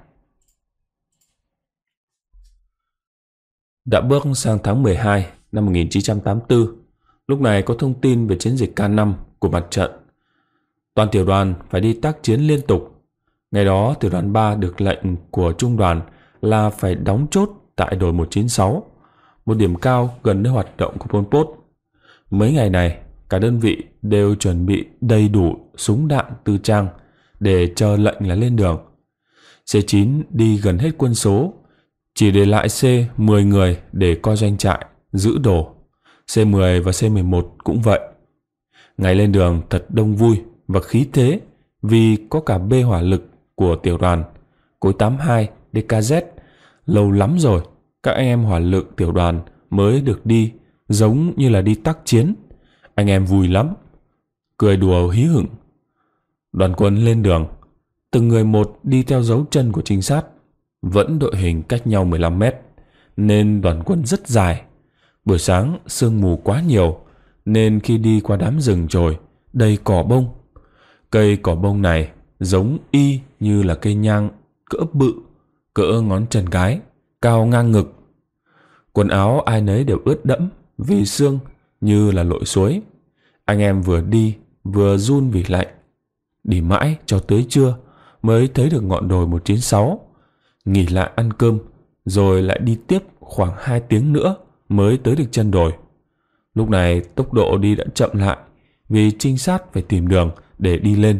Đã bước sang tháng 12 năm 1984, lúc này có thông tin về chiến dịch K5 của mặt trận. Toàn tiểu đoàn phải đi tác chiến liên tục. Ngày đó tiểu đoàn 3 được lệnh của trung đoàn là phải đóng chốt tại đồi 196, một điểm cao gần nơi hoạt động của Pol Pot. Mấy ngày này, cả đơn vị đều chuẩn bị đầy đủ súng đạn tư trang để chờ lệnh là lên đường. C9 đi gần hết quân số, chỉ để lại C 10 người để coi doanh trại, giữ đồ. C10 và C11 cũng vậy. Ngày lên đường thật đông vui và khí thế vì có cả b hỏa lực của tiểu đoàn, cối 82 DKZ lâu lắm rồi các anh em hỏa lực tiểu đoàn mới được đi giống như là đi tác chiến anh em vui lắm cười đùa hí hửng đoàn quân lên đường từng người một đi theo dấu chân của trinh sát vẫn đội hình cách nhau 15 mét nên đoàn quân rất dài buổi sáng sương mù quá nhiều nên khi đi qua đám rừng trồi đầy cỏ bông cây cỏ bông này giống y như là cây nhang cỡ bự cỡ ngón chân gái, cao ngang ngực. Quần áo ai nấy đều ướt đẫm vì sương như là lội suối. Anh em vừa đi vừa run vì lạnh. Đi mãi cho tới trưa mới thấy được ngọn đồi 196. Nghỉ lại ăn cơm rồi lại đi tiếp khoảng 2 tiếng nữa mới tới được chân đồi. Lúc này tốc độ đi đã chậm lại vì trinh sát phải tìm đường để đi lên.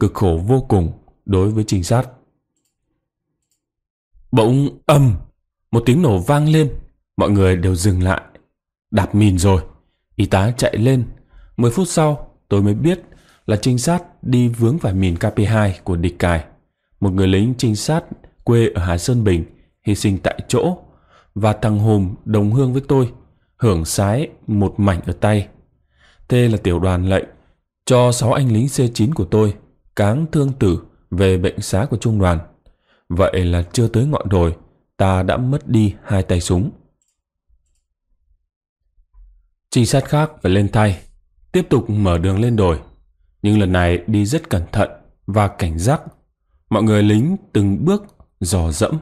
Cực khổ vô cùng đối với trinh sát. Bỗng ầm Một tiếng nổ vang lên Mọi người đều dừng lại Đạp mìn rồi Y tá chạy lên mười phút sau tôi mới biết Là trinh sát đi vướng phải mìn KP2 của địch cài Một người lính trinh sát quê ở Hà Sơn Bình Hy sinh tại chỗ Và thằng Hùng đồng hương với tôi Hưởng sái một mảnh ở tay Thế là tiểu đoàn lệnh Cho 6 anh lính C9 của tôi Cáng thương tử về bệnh xá của trung đoàn Vậy là chưa tới ngọn đồi, ta đã mất đi hai tay súng. Trinh sát khác phải lên thay, tiếp tục mở đường lên đồi. Nhưng lần này đi rất cẩn thận và cảnh giác. Mọi người lính từng bước dò dẫm.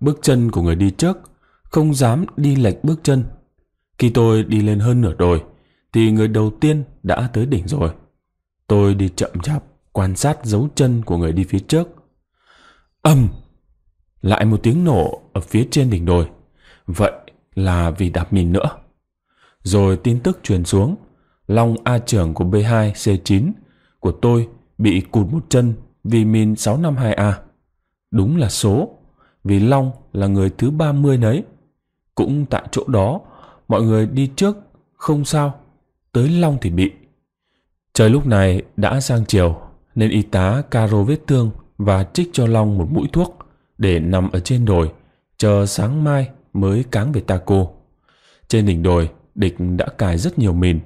Bước chân của người đi trước không dám đi lệch bước chân. Khi tôi đi lên hơn nửa đồi thì người đầu tiên đã tới đỉnh rồi. Tôi đi chậm chạp quan sát dấu chân của người đi phía trước Âm! Lại một tiếng nổ ở phía trên đỉnh đồi. Vậy là vì đạp mìn nữa. Rồi tin tức truyền xuống. Long A trưởng của B2C9 của tôi bị cụt một chân vì min 652A. Đúng là số, vì Long là người thứ 30 nấy. Cũng tại chỗ đó, mọi người đi trước, không sao, tới Long thì bị. Trời lúc này đã sang chiều, nên y tá caro vết thương và trích cho Long một mũi thuốc để nằm ở trên đồi, chờ sáng mai mới cáng về ta cô Trên đỉnh đồi, địch đã cài rất nhiều mìn.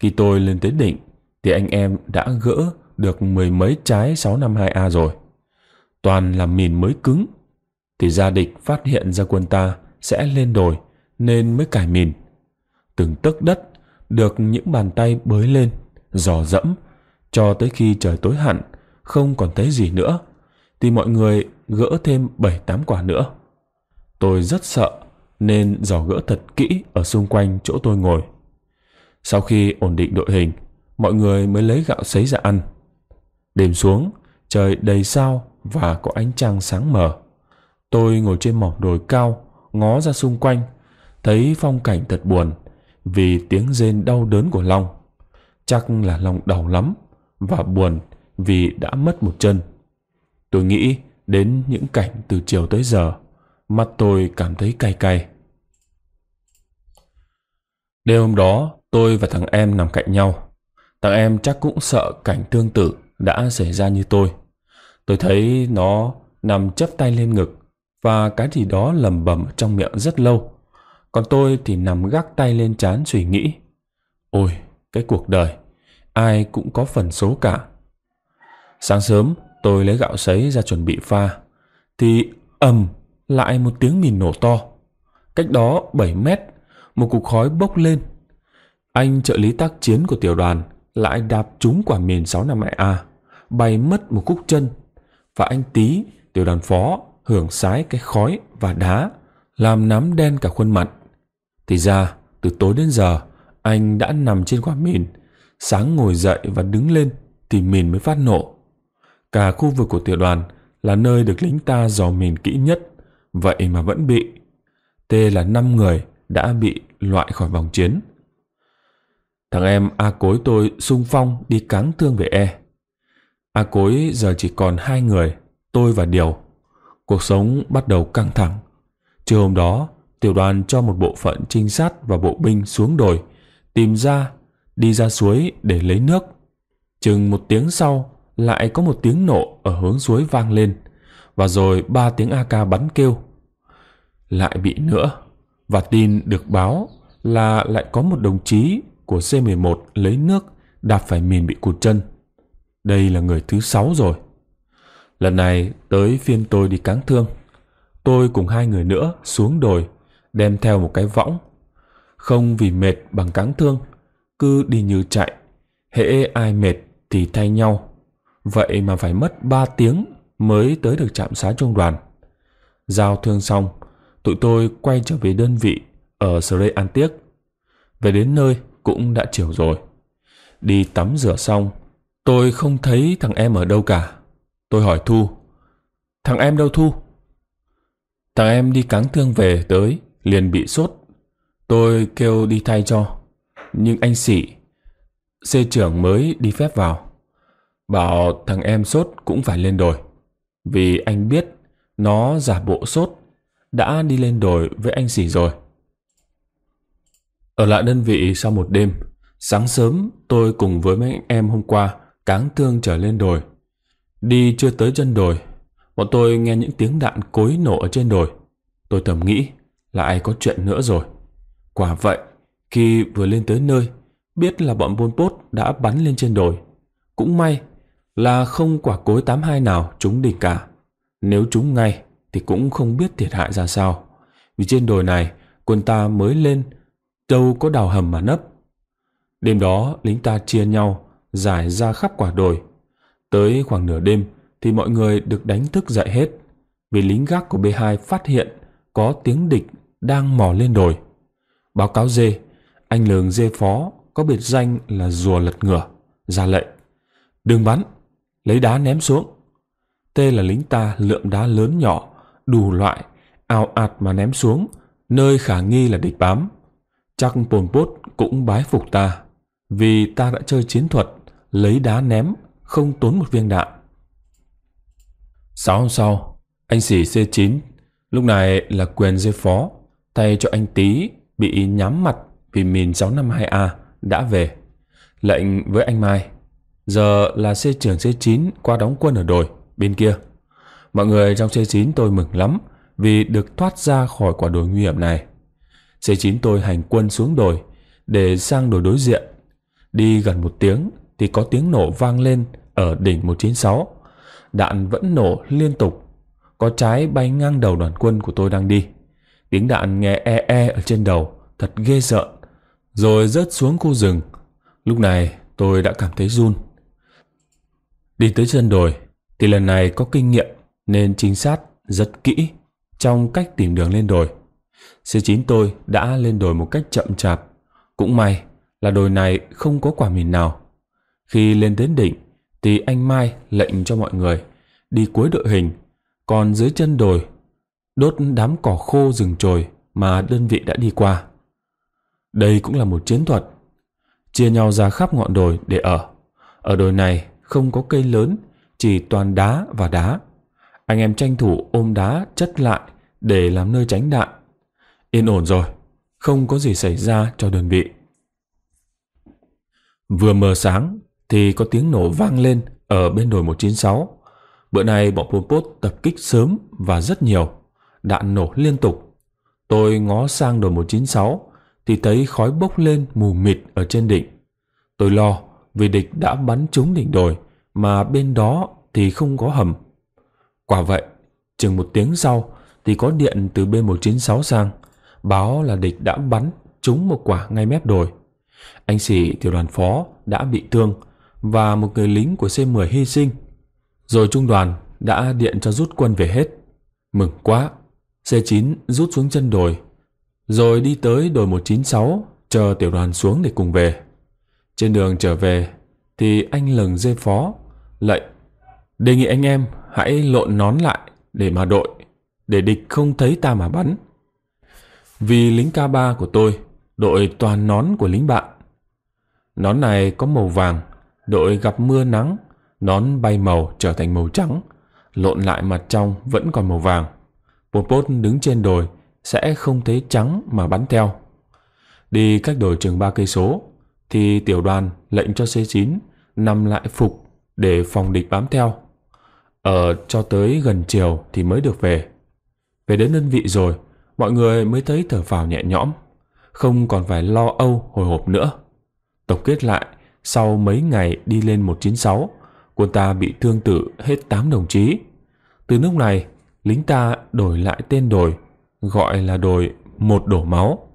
Khi tôi lên tới đỉnh, thì anh em đã gỡ được mười mấy trái 652A rồi. Toàn là mìn mới cứng. Thì gia địch phát hiện ra quân ta sẽ lên đồi nên mới cài mìn. Từng tấc đất được những bàn tay bới lên, dò dẫm cho tới khi trời tối hẳn không còn thấy gì nữa, thì mọi người gỡ thêm bảy tám quả nữa. Tôi rất sợ nên dò gỡ thật kỹ ở xung quanh chỗ tôi ngồi. Sau khi ổn định đội hình, mọi người mới lấy gạo sấy ra ăn. Đêm xuống, trời đầy sao và có ánh trăng sáng mờ. Tôi ngồi trên mỏm đồi cao, ngó ra xung quanh, thấy phong cảnh thật buồn vì tiếng rên đau đớn của Long. Chắc là Long đau lắm và buồn vì đã mất một chân. Tôi nghĩ đến những cảnh từ chiều tới giờ, mắt tôi cảm thấy cay cay. Đêm hôm đó, tôi và thằng em nằm cạnh nhau. Thằng em chắc cũng sợ cảnh tương tự đã xảy ra như tôi. Tôi thấy nó nằm chắp tay lên ngực và cái gì đó lầm bầm trong miệng rất lâu. Còn tôi thì nằm gác tay lên chán suy nghĩ. Ôi, cái cuộc đời, ai cũng có phần số cả. Sáng sớm, tôi lấy gạo sấy ra chuẩn bị pha. Thì ầm, lại một tiếng mìn nổ to. Cách đó bảy mét, một cục khói bốc lên. Anh trợ lý tác chiến của tiểu đoàn lại đạp trúng quả mìn sáu 652A, bay mất một cúc chân. Và anh Tý, tiểu đoàn phó, hưởng sái cái khói và đá, làm nám đen cả khuôn mặt. Thì ra, từ tối đến giờ, anh đã nằm trên quả mìn. Sáng ngồi dậy và đứng lên thì mìn mới phát nổ. Cả khu vực của tiểu đoàn là nơi được lính ta dò mìn kỹ nhất, vậy mà vẫn bị. T là năm người đã bị loại khỏi vòng chiến. Thằng em A Cối tôi sung phong đi cáng thương về E. A Cối giờ chỉ còn hai người, tôi và Điều. Cuộc sống bắt đầu căng thẳng. Trưa hôm đó, tiểu đoàn cho một bộ phận trinh sát và bộ binh xuống đồi, tìm ra, đi ra suối để lấy nước. Chừng một tiếng sau, lại có một tiếng nổ ở hướng suối vang lên và rồi ba tiếng AK bắn kêu. Lại bị nữa và tin được báo là lại có một đồng chí của C11 lấy nước đạp phải mìn bị cụt chân. Đây là người thứ sáu rồi. Lần này tới phiên tôi đi cáng thương. Tôi cùng hai người nữa xuống đồi đem theo một cái võng. Không vì mệt bằng cáng thương, cứ đi như chạy. Hễ ai mệt thì thay nhau Vậy mà phải mất ba tiếng mới tới được trạm xá trung đoàn. Giao thương xong, tụi tôi quay trở về đơn vị ở Sre An Tiếc. Về đến nơi cũng đã chiều rồi. Đi tắm rửa xong, tôi không thấy thằng em ở đâu cả. Tôi hỏi Thu, thằng em đâu Thu? Thằng em đi cáng thương về tới, liền bị sốt. Tôi kêu đi thay cho, nhưng anh sĩ, xê trưởng mới đi phép vào. Bảo thằng em sốt cũng phải lên đồi. Vì anh biết nó giả bộ sốt đã đi lên đồi với anh xỉ rồi. Ở lại đơn vị sau một đêm, sáng sớm tôi cùng với mấy anh em hôm qua cáng thương trở lên đồi. Đi chưa tới chân đồi, bọn tôi nghe những tiếng đạn cối nổ ở trên đồi. Tôi thầm nghĩ là ai có chuyện nữa rồi. Quả vậy, khi vừa lên tới nơi, biết là bọn bôn Pot đã bắn lên trên đồi. Cũng may là không quả cối 82 nào trúng địch cả. Nếu trúng ngay thì cũng không biết thiệt hại ra sao. Vì trên đồi này quân ta mới lên đâu có đào hầm mà nấp. Đêm đó lính ta chia nhau giải ra khắp quả đồi. Tới khoảng nửa đêm thì mọi người được đánh thức dậy hết vì lính gác của B2 phát hiện có tiếng địch đang mò lên đồi. Báo cáo dê, anh lường dê phó có biệt danh là rùa lật ngửa, ra lệnh. Đừng bắn, lấy đá ném xuống. Tê là lính ta lượm đá lớn nhỏ, đủ loại, ào ạt mà ném xuống, nơi khả nghi là địch bám. Chắc Pol Pot cũng bái phục ta, vì ta đã chơi chiến thuật, lấy đá ném, không tốn một viên đạn. Sáu hôm sau, anh sĩ C9, lúc này là quyền dây phó, tay cho anh Tý bị nhắm mặt vì mìn 652A đã về. Lệnh với anh Mai Giờ là xe trưởng xe chín qua đóng quân ở đồi bên kia. Mọi người trong xe chín tôi mừng lắm vì được thoát ra khỏi quả đồi nguy hiểm này. xe chín tôi hành quân xuống đồi để sang đồi đối diện. Đi gần một tiếng thì có tiếng nổ vang lên ở đỉnh một chín sáu Đạn vẫn nổ liên tục. Có trái bay ngang đầu đoàn quân của tôi đang đi. Tiếng đạn nghe e e ở trên đầu thật ghê sợ. Rồi rớt xuống khu rừng. Lúc này tôi đã cảm thấy run. Đi tới chân đồi thì lần này có kinh nghiệm nên chính xác rất kỹ trong cách tìm đường lên đồi. C9 tôi đã lên đồi một cách chậm chạp. Cũng may là đồi này không có quả mìn nào. Khi lên đến đỉnh thì anh Mai lệnh cho mọi người đi cuối đội hình, còn dưới chân đồi đốt đám cỏ khô rừng trồi mà đơn vị đã đi qua. Đây cũng là một chiến thuật, chia nhau ra khắp ngọn đồi để ở. Ở đồi này không có cây lớn, chỉ toàn đá và đá. Anh em tranh thủ ôm đá chất lại để làm nơi tránh đạn. Yên ổn rồi, không có gì xảy ra cho đơn vị. Vừa mờ sáng thì có tiếng nổ vang lên ở bên đồi 196. Bữa nay bọn Pol Pot tập kích sớm và rất nhiều, đạn nổ liên tục. Tôi ngó sang đồi 196 thì thấy khói bốc lên mù mịt ở trên đỉnh. Tôi lo vì địch đã bắn trúng đỉnh đồi mà bên đó thì không có hầm. Quả vậy, chừng một tiếng sau thì có điện từ B196 sang, báo là địch đã bắn trúng một quả ngay mép đồi. Anh sĩ tiểu đoàn phó đã bị thương và một người lính của C10 hy sinh. Rồi trung đoàn đã điện cho rút quân về hết. Mừng quá, C9 rút xuống chân đồi, rồi đi tới đồi 196 chờ tiểu đoàn xuống để cùng về. Trên đường trở về thì anh lừng dê phó lệnh đề nghị anh em hãy lộn nón lại để mà đội để địch không thấy ta mà bắn. Vì lính K3 của tôi đội toàn nón của lính bạn. Nón này có màu vàng, đội gặp mưa nắng, nón bay màu trở thành màu trắng, lộn lại mặt trong vẫn còn màu vàng. Pol Pot đứng trên đồi sẽ không thấy trắng mà bắn theo. Đi cách đồi chừng 3 cây số, thì tiểu đoàn lệnh cho C9 nằm lại phục để phòng địch bám theo. Ở ờ, cho tới gần chiều thì mới được về. Về đến đơn vị rồi, mọi người mới thấy thở phào nhẹ nhõm, không còn phải lo âu hồi hộp nữa. Tổng kết lại, sau mấy ngày đi lên 196, quân ta bị thương tử hết 8 đồng chí. Từ lúc này, lính ta đổi lại tên đồi, gọi là đồi một đổ máu.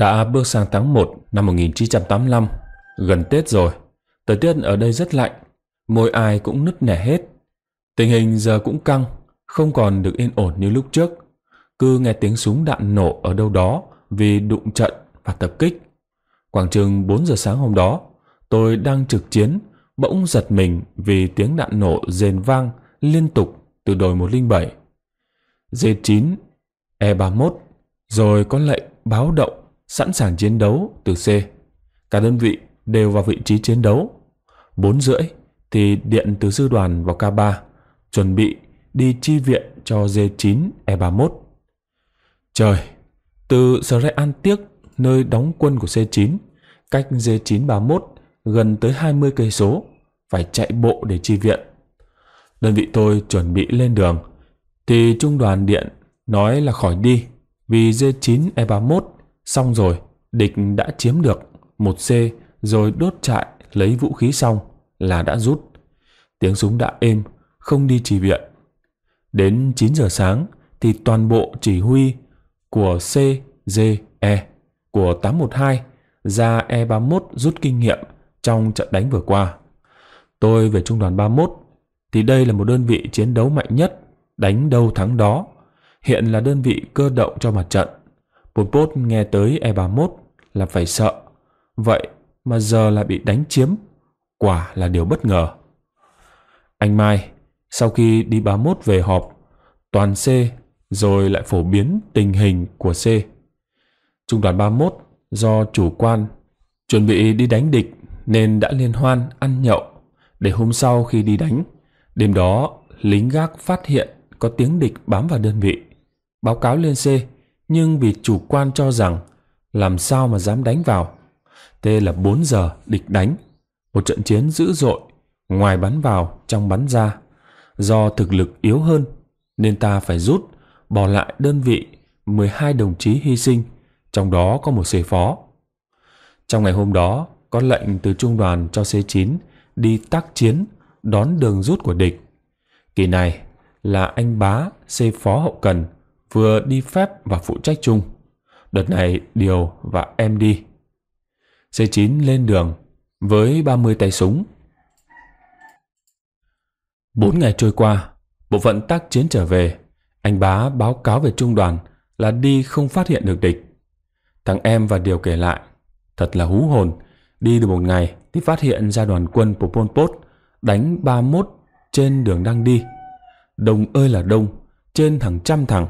Đã bước sang tháng 1 năm 1985, gần Tết rồi. Thời tiết ở đây rất lạnh, môi ai cũng nứt nẻ hết. Tình hình giờ cũng căng, không còn được yên ổn như lúc trước. Cứ nghe tiếng súng đạn nổ ở đâu đó vì đụng trận và tập kích. Khoảng chừng 4 giờ sáng hôm đó, tôi đang trực chiến, bỗng giật mình vì tiếng đạn nổ rền vang liên tục từ đồi 107. D9, E31, rồi có lệnh báo động sẵn sàng chiến đấu từ C. Cả đơn vị đều vào vị trí chiến đấu. 4 rưỡi thì điện từ sư đoàn vào K3, chuẩn bị đi chi viện cho D9 E31. Trời, từ Sở Rai An Tiếc, nơi đóng quân của C9, cách D931 gần tới 20 cây số, phải chạy bộ để chi viện. Đơn vị tôi chuẩn bị lên đường, thì trung đoàn điện nói là khỏi đi vì D9 E31 Xong rồi, địch đã chiếm được một C rồi đốt trại lấy vũ khí xong là đã rút. Tiếng súng đã êm, không đi trì viện. Đến 9 giờ sáng thì toàn bộ chỉ huy của C E của 812 ra E31 rút kinh nghiệm trong trận đánh vừa qua. Tôi về trung đoàn 31 thì đây là một đơn vị chiến đấu mạnh nhất, đánh đâu thắng đó. Hiện là đơn vị cơ động cho mặt trận Pol Pot nghe tới E31 là phải sợ. Vậy mà giờ là bị đánh chiếm. Quả là điều bất ngờ. Anh Mai, sau khi đi 31 về họp, toàn C rồi lại phổ biến tình hình của C. Trung đoàn 31 do chủ quan chuẩn bị đi đánh địch nên đã liên hoan ăn nhậu để hôm sau khi đi đánh. Đêm đó, lính gác phát hiện có tiếng địch bám vào đơn vị. Báo cáo lên C nhưng vì chủ quan cho rằng làm sao mà dám đánh vào. Tê là 4 giờ địch đánh, một trận chiến dữ dội, ngoài bắn vào trong bắn ra. Do thực lực yếu hơn nên ta phải rút, bỏ lại đơn vị 12 đồng chí hy sinh, trong đó có một xế phó. Trong ngày hôm đó, có lệnh từ trung đoàn cho C9 đi tác chiến đón đường rút của địch. Kỳ này là anh Bá, C phó hậu cần vừa đi phép và phụ trách chung. Đợt này Điều và em đi. C9 lên đường với 30 tay súng. Bốn ngày trôi qua, bộ phận tác chiến trở về. Anh bá báo cáo về trung đoàn là đi không phát hiện được địch. Thằng em và Điều kể lại, thật là hú hồn. Đi được một ngày thì phát hiện ra đoàn quân của Pol Pot đánh 31 trên đường đang đi. Đông ơi là đông, trên thằng trăm thằng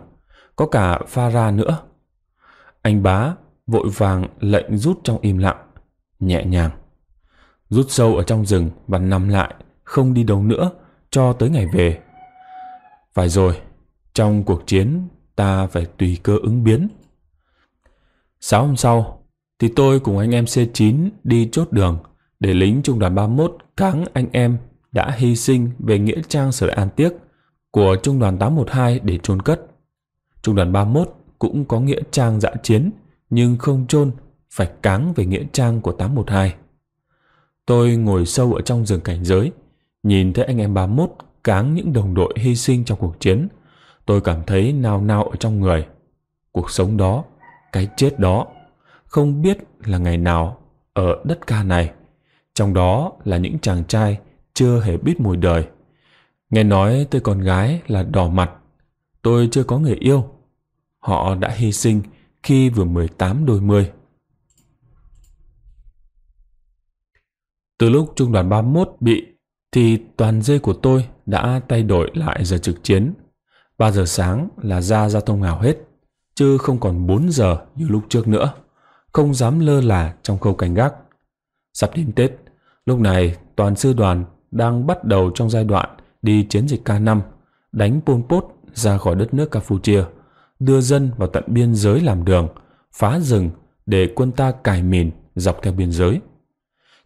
có cả pha ra nữa. Anh bá vội vàng lệnh rút trong im lặng, nhẹ nhàng. Rút sâu ở trong rừng và nằm lại, không đi đâu nữa cho tới ngày về. Phải rồi, trong cuộc chiến ta phải tùy cơ ứng biến. Sáu hôm sau, thì tôi cùng anh em C9 đi chốt đường để lính trung đoàn 31 cáng anh em đã hy sinh về nghĩa trang sở an tiếc của trung đoàn 812 để chôn cất. Trung đoàn 31 cũng có nghĩa trang dã dạ chiến nhưng không chôn phải cáng về nghĩa trang của 812. Tôi ngồi sâu ở trong rừng cảnh giới, nhìn thấy anh em 31 cáng những đồng đội hy sinh trong cuộc chiến. Tôi cảm thấy nao nao ở trong người. Cuộc sống đó, cái chết đó, không biết là ngày nào ở đất ca này. Trong đó là những chàng trai chưa hề biết mùi đời. Nghe nói tôi con gái là đỏ mặt, tôi chưa có người yêu. Họ đã hy sinh khi vừa 18 đôi mươi. Từ lúc trung đoàn 31 bị thì toàn dê của tôi đã thay đổi lại giờ trực chiến. 3 giờ sáng là ra giao thông hào hết, chứ không còn 4 giờ như lúc trước nữa. Không dám lơ là trong khâu canh gác. Sắp đến Tết, lúc này toàn sư đoàn đang bắt đầu trong giai đoạn đi chiến dịch K5, đánh Pol Pot ra khỏi đất nước Campuchia, đưa dân vào tận biên giới làm đường, phá rừng để quân ta cài mìn dọc theo biên giới.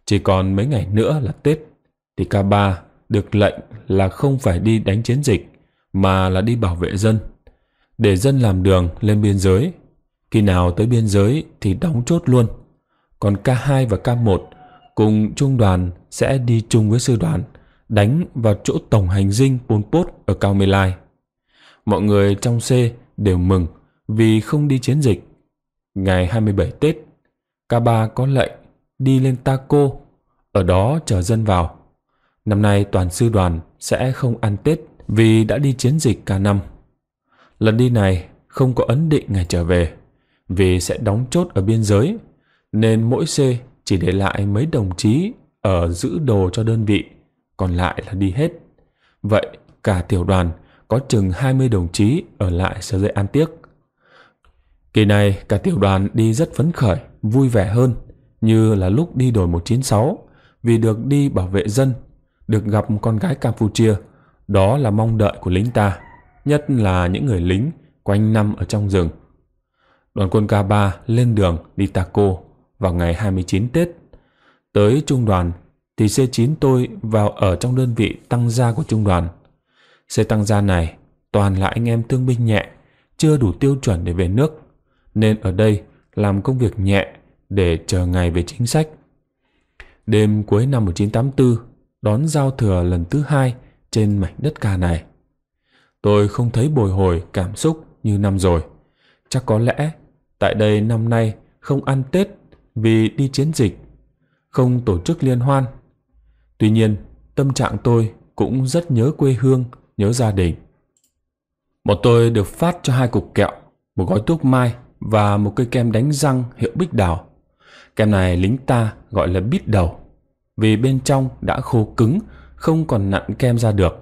Chỉ còn mấy ngày nữa là Tết, thì K3 được lệnh là không phải đi đánh chiến dịch mà là đi bảo vệ dân, để dân làm đường lên biên giới. Khi nào tới biên giới thì đóng chốt luôn. Còn K2 và K1 cùng trung đoàn sẽ đi chung với sư đoàn đánh vào chỗ tổng hành dinh Pol Pot ở Cao Mê Lai mọi người trong C đều mừng vì không đi chiến dịch. Ngày 27 Tết, ca ba có lệnh đi lên Ta Cô, ở đó chờ dân vào. Năm nay toàn sư đoàn sẽ không ăn Tết vì đã đi chiến dịch cả năm. Lần đi này không có ấn định ngày trở về vì sẽ đóng chốt ở biên giới nên mỗi C chỉ để lại mấy đồng chí ở giữ đồ cho đơn vị còn lại là đi hết. Vậy cả tiểu đoàn có chừng 20 đồng chí ở lại sờ dậy ăn tiếc. Kỳ này cả tiểu đoàn đi rất phấn khởi, vui vẻ hơn như là lúc đi đồi 196 vì được đi bảo vệ dân, được gặp con gái Campuchia. Đó là mong đợi của lính ta, nhất là những người lính quanh năm ở trong rừng. Đoàn quân K3 lên đường đi Taco vào ngày 29 Tết. Tới trung đoàn thì C9 tôi vào ở trong đơn vị tăng gia của trung đoàn Xe tăng gia này toàn là anh em thương binh nhẹ, chưa đủ tiêu chuẩn để về nước, nên ở đây làm công việc nhẹ để chờ ngày về chính sách. Đêm cuối năm 1984, đón giao thừa lần thứ hai trên mảnh đất ca này. Tôi không thấy bồi hồi cảm xúc như năm rồi. Chắc có lẽ tại đây năm nay không ăn Tết vì đi chiến dịch, không tổ chức liên hoan. Tuy nhiên, tâm trạng tôi cũng rất nhớ quê hương nhớ gia đình. Bọn tôi được phát cho hai cục kẹo, một gói thuốc mai và một cây kem đánh răng hiệu bích đào. Kem này lính ta gọi là bít đầu, vì bên trong đã khô cứng, không còn nặn kem ra được.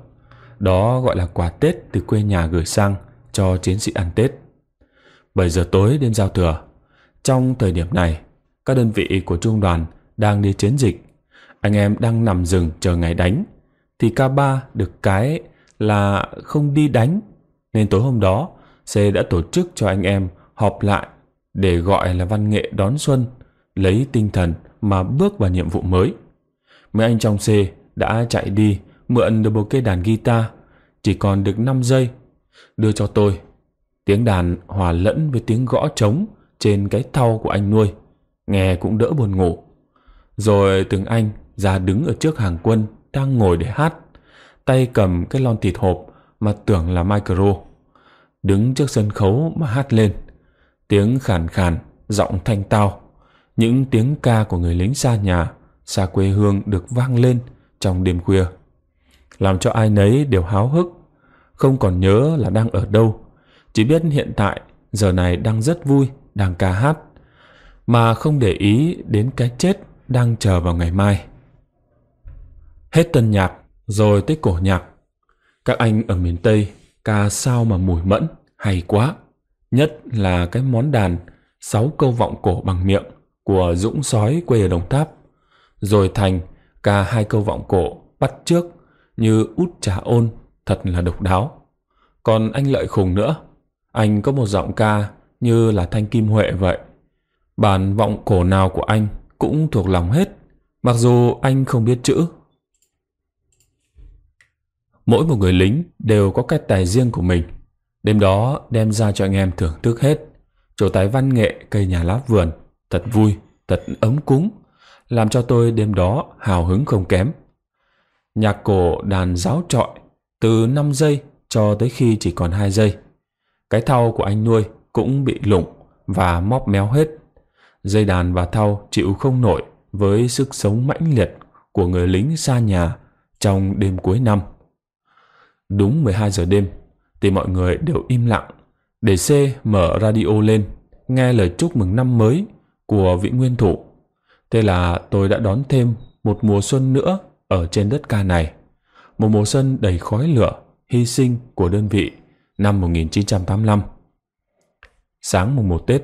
Đó gọi là quà Tết từ quê nhà gửi sang cho chiến sĩ ăn Tết. 7 giờ tối đêm giao thừa, trong thời điểm này, các đơn vị của trung đoàn đang đi chiến dịch. Anh em đang nằm rừng chờ ngày đánh, thì K3 được cái là không đi đánh nên tối hôm đó C đã tổ chức cho anh em họp lại để gọi là văn nghệ đón xuân, lấy tinh thần mà bước vào nhiệm vụ mới. Mấy anh trong C đã chạy đi mượn được một cây đàn guitar, chỉ còn được năm giây, đưa cho tôi. Tiếng đàn hòa lẫn với tiếng gõ trống trên cái thau của anh nuôi, nghe cũng đỡ buồn ngủ. Rồi từng anh ra đứng ở trước hàng quân đang ngồi để hát tay cầm cái lon thịt hộp mà tưởng là micro, đứng trước sân khấu mà hát lên. Tiếng khàn khàn, giọng thanh tao, những tiếng ca của người lính xa nhà, xa quê hương được vang lên trong đêm khuya. Làm cho ai nấy đều háo hức, không còn nhớ là đang ở đâu, chỉ biết hiện tại giờ này đang rất vui, đang ca hát, mà không để ý đến cái chết đang chờ vào ngày mai. Hết tân nhạc, rồi tới cổ nhạc. Các anh ở miền Tây ca sao mà mùi mẫn, hay quá. Nhất là cái món đàn sáu câu vọng cổ bằng miệng của Dũng Sói quê ở Đồng Tháp. Rồi Thành ca hai câu vọng cổ bắt trước như út trà ôn thật là độc đáo. Còn anh Lợi Khùng nữa, anh có một giọng ca như là Thanh Kim Huệ vậy. Bản vọng cổ nào của anh cũng thuộc lòng hết, mặc dù anh không biết chữ mỗi một người lính đều có cái tài riêng của mình. Đêm đó đem ra cho anh em thưởng thức hết. Chỗ tái văn nghệ cây nhà lá vườn, thật vui, thật ấm cúng, làm cho tôi đêm đó hào hứng không kém. Nhạc cổ đàn giáo trọi từ 5 giây cho tới khi chỉ còn 2 giây. Cái thau của anh nuôi cũng bị lủng và móp méo hết. Dây đàn và thau chịu không nổi với sức sống mãnh liệt của người lính xa nhà trong đêm cuối năm. Đúng 12 giờ đêm thì mọi người đều im lặng để C mở radio lên nghe lời chúc mừng năm mới của vị nguyên thủ. Thế là tôi đã đón thêm một mùa xuân nữa ở trên đất ca này. Một mùa xuân đầy khói lửa, hy sinh của đơn vị năm 1985. Sáng mùng 1 Tết,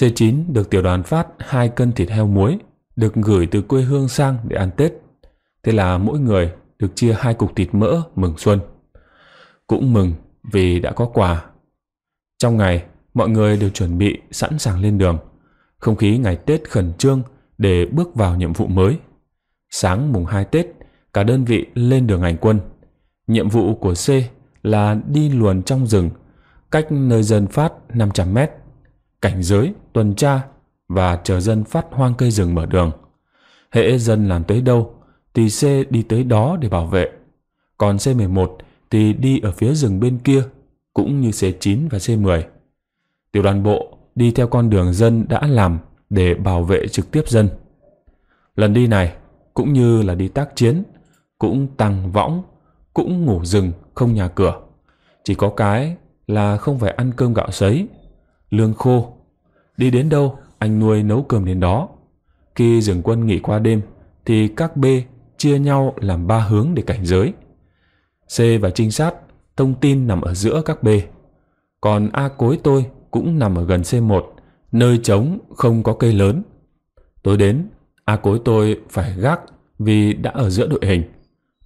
C9 được tiểu đoàn phát hai cân thịt heo muối được gửi từ quê hương sang để ăn Tết. Thế là mỗi người được chia hai cục thịt mỡ mừng xuân cũng mừng vì đã có quà. Trong ngày, mọi người đều chuẩn bị sẵn sàng lên đường. Không khí ngày Tết khẩn trương để bước vào nhiệm vụ mới. Sáng mùng 2 Tết, cả đơn vị lên đường hành quân. Nhiệm vụ của C là đi luồn trong rừng, cách nơi dân phát 500 mét, cảnh giới, tuần tra và chờ dân phát hoang cây rừng mở đường. Hệ dân làm tới đâu thì C đi tới đó để bảo vệ. Còn C11 thì đi ở phía rừng bên kia cũng như C9 và C10. Tiểu đoàn bộ đi theo con đường dân đã làm để bảo vệ trực tiếp dân. Lần đi này cũng như là đi tác chiến, cũng tăng võng, cũng ngủ rừng không nhà cửa. Chỉ có cái là không phải ăn cơm gạo sấy, lương khô. Đi đến đâu anh nuôi nấu cơm đến đó. Khi dừng quân nghỉ qua đêm thì các bê chia nhau làm ba hướng để cảnh giới. C và trinh sát, thông tin nằm ở giữa các B. Còn A cối tôi cũng nằm ở gần C1, nơi trống không có cây lớn. Tối đến, A cối tôi phải gác vì đã ở giữa đội hình.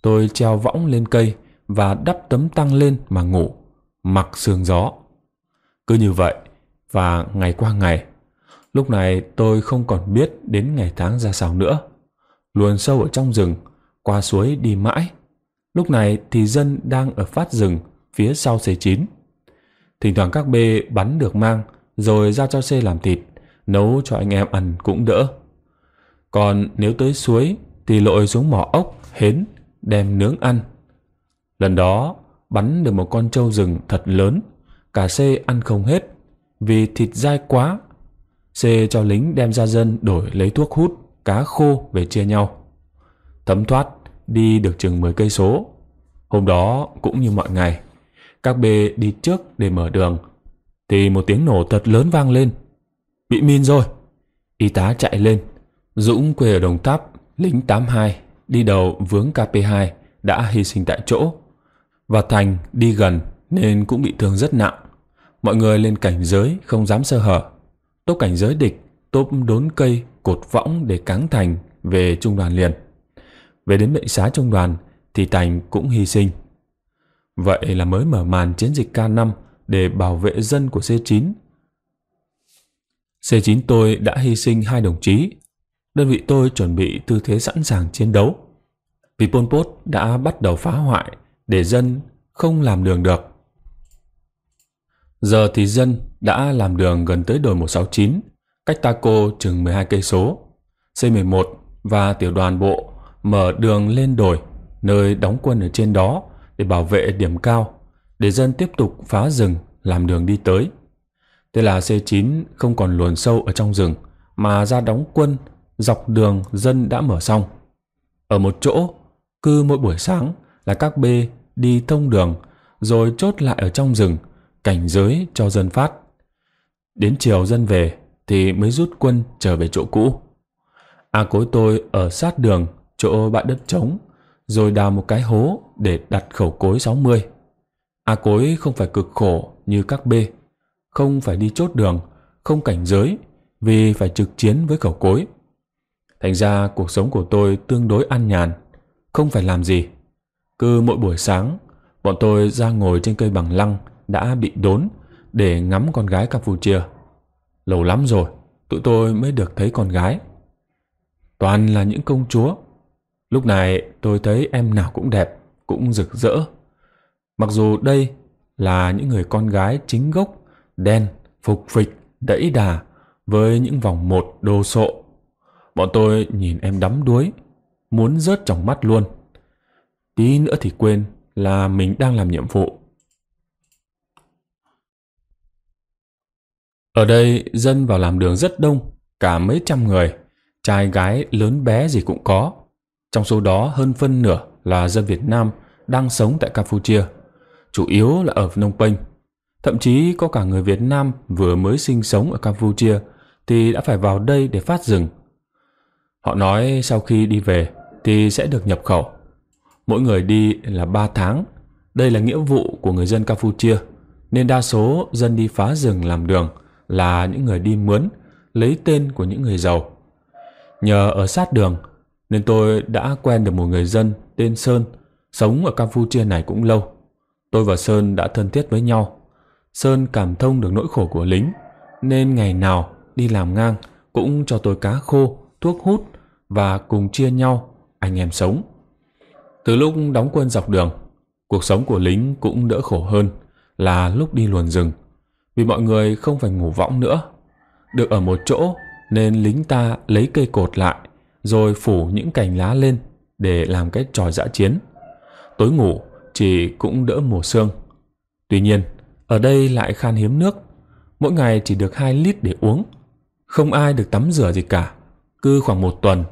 Tôi treo võng lên cây và đắp tấm tăng lên mà ngủ, mặc sương gió. Cứ như vậy, và ngày qua ngày, lúc này tôi không còn biết đến ngày tháng ra sao nữa. Luồn sâu ở trong rừng, qua suối đi mãi, Lúc này thì dân đang ở phát rừng phía sau C9. Thỉnh thoảng các B bắn được mang rồi giao cho C làm thịt, nấu cho anh em ăn cũng đỡ. Còn nếu tới suối thì lội xuống mỏ ốc, hến, đem nướng ăn. Lần đó bắn được một con trâu rừng thật lớn, cả C ăn không hết vì thịt dai quá. C cho lính đem ra dân đổi lấy thuốc hút, cá khô về chia nhau. Thấm thoát đi được chừng 10 cây số. Hôm đó cũng như mọi ngày, các bê đi trước để mở đường thì một tiếng nổ thật lớn vang lên. Bị min rồi. Y tá chạy lên, Dũng quê ở Đồng Tháp, lính 82 đi đầu vướng KP2 đã hy sinh tại chỗ và Thành đi gần nên cũng bị thương rất nặng. Mọi người lên cảnh giới không dám sơ hở. Tốp cảnh giới địch, tốp đốn cây, cột võng để cáng Thành về trung đoàn liền. Về đến bệnh xá trong đoàn thì Thành cũng hy sinh. Vậy là mới mở màn chiến dịch K5 để bảo vệ dân của C9. C9 tôi đã hy sinh hai đồng chí. Đơn vị tôi chuẩn bị tư thế sẵn sàng chiến đấu. Vì Pol Pot đã bắt đầu phá hoại để dân không làm đường được. Giờ thì dân đã làm đường gần tới đồi 169, cách Taco chừng 12 cây số. C11 và tiểu đoàn bộ mở đường lên đồi, nơi đóng quân ở trên đó để bảo vệ điểm cao, để dân tiếp tục phá rừng làm đường đi tới. Thế là C9 không còn luồn sâu ở trong rừng mà ra đóng quân dọc đường dân đã mở xong. Ở một chỗ, cứ mỗi buổi sáng là các b đi thông đường rồi chốt lại ở trong rừng, cảnh giới cho dân phát. Đến chiều dân về thì mới rút quân trở về chỗ cũ. A à, cối tôi ở sát đường chỗ bãi đất trống, rồi đào một cái hố để đặt khẩu cối 60. A cối không phải cực khổ như các B, không phải đi chốt đường, không cảnh giới vì phải trực chiến với khẩu cối. Thành ra cuộc sống của tôi tương đối an nhàn, không phải làm gì. Cứ mỗi buổi sáng, bọn tôi ra ngồi trên cây bằng lăng đã bị đốn để ngắm con gái Campuchia. Lâu lắm rồi, tụi tôi mới được thấy con gái. Toàn là những công chúa Lúc này tôi thấy em nào cũng đẹp, cũng rực rỡ. Mặc dù đây là những người con gái chính gốc, đen, phục phịch, đẫy đà, với những vòng một đồ sộ. Bọn tôi nhìn em đắm đuối, muốn rớt trong mắt luôn. Tí nữa thì quên là mình đang làm nhiệm vụ. Ở đây dân vào làm đường rất đông, cả mấy trăm người, trai gái lớn bé gì cũng có. Trong số đó hơn phân nửa là dân Việt Nam đang sống tại Campuchia, chủ yếu là ở Phnom Penh. Thậm chí có cả người Việt Nam vừa mới sinh sống ở Campuchia thì đã phải vào đây để phát rừng. Họ nói sau khi đi về thì sẽ được nhập khẩu. Mỗi người đi là 3 tháng. Đây là nghĩa vụ của người dân Campuchia, nên đa số dân đi phá rừng làm đường là những người đi mướn, lấy tên của những người giàu. Nhờ ở sát đường nên tôi đã quen được một người dân tên Sơn sống ở Campuchia này cũng lâu. Tôi và Sơn đã thân thiết với nhau. Sơn cảm thông được nỗi khổ của lính nên ngày nào đi làm ngang cũng cho tôi cá khô, thuốc hút và cùng chia nhau anh em sống. Từ lúc đóng quân dọc đường, cuộc sống của lính cũng đỡ khổ hơn là lúc đi luồn rừng vì mọi người không phải ngủ võng nữa. Được ở một chỗ nên lính ta lấy cây cột lại rồi phủ những cành lá lên để làm cái trò dã chiến. Tối ngủ chỉ cũng đỡ mùa sương. Tuy nhiên, ở đây lại khan hiếm nước, mỗi ngày chỉ được 2 lít để uống. Không ai được tắm rửa gì cả, cứ khoảng một tuần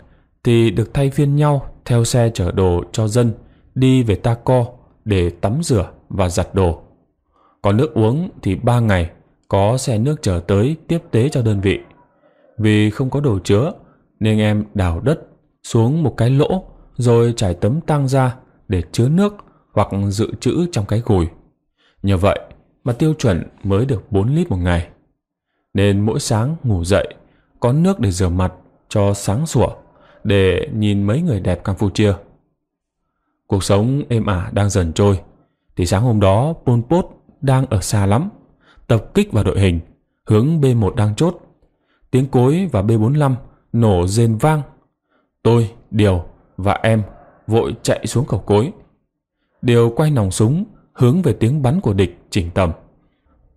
thì được thay phiên nhau theo xe chở đồ cho dân đi về ta co để tắm rửa và giặt đồ. Còn nước uống thì 3 ngày có xe nước chở tới tiếp tế cho đơn vị. Vì không có đồ chứa nên em đào đất xuống một cái lỗ rồi trải tấm tang ra để chứa nước hoặc dự trữ trong cái gùi. Nhờ vậy mà tiêu chuẩn mới được 4 lít một ngày. Nên mỗi sáng ngủ dậy có nước để rửa mặt cho sáng sủa để nhìn mấy người đẹp Campuchia. Cuộc sống êm ả đang dần trôi thì sáng hôm đó Pol Pot đang ở xa lắm tập kích vào đội hình hướng B1 đang chốt. Tiếng cối và B45 nổ rền vang. Tôi, Điều và em vội chạy xuống cầu cối. Điều quay nòng súng hướng về tiếng bắn của địch chỉnh tầm.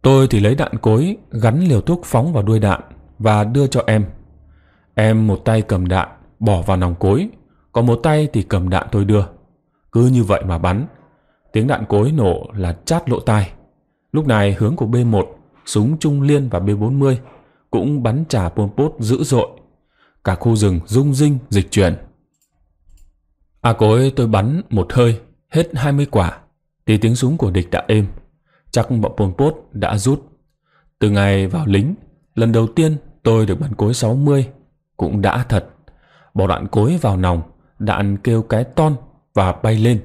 Tôi thì lấy đạn cối gắn liều thuốc phóng vào đuôi đạn và đưa cho em. Em một tay cầm đạn bỏ vào nòng cối, còn một tay thì cầm đạn tôi đưa. Cứ như vậy mà bắn. Tiếng đạn cối nổ là chát lỗ tai. Lúc này hướng của B1, súng trung liên và B40 cũng bắn trả Pol Pot dữ dội cả khu rừng rung rinh dịch chuyển. À cối tôi bắn một hơi, hết 20 quả, thì tiếng súng của địch đã êm, chắc bọn Pol Pot đã rút. Từ ngày vào lính, lần đầu tiên tôi được bắn cối 60, cũng đã thật. Bỏ đạn cối vào nòng, đạn kêu cái ton và bay lên.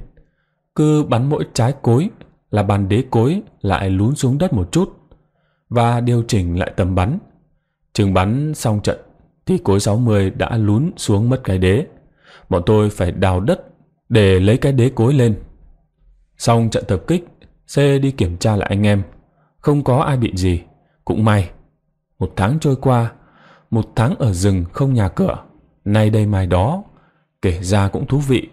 Cứ bắn mỗi trái cối là bàn đế cối lại lún xuống đất một chút và điều chỉnh lại tầm bắn. Trường bắn xong trận thì cối 60 đã lún xuống mất cái đế. Bọn tôi phải đào đất để lấy cái đế cối lên. Xong trận tập kích, C đi kiểm tra lại anh em. Không có ai bị gì, cũng may. Một tháng trôi qua, một tháng ở rừng không nhà cửa, nay đây mai đó. Kể ra cũng thú vị.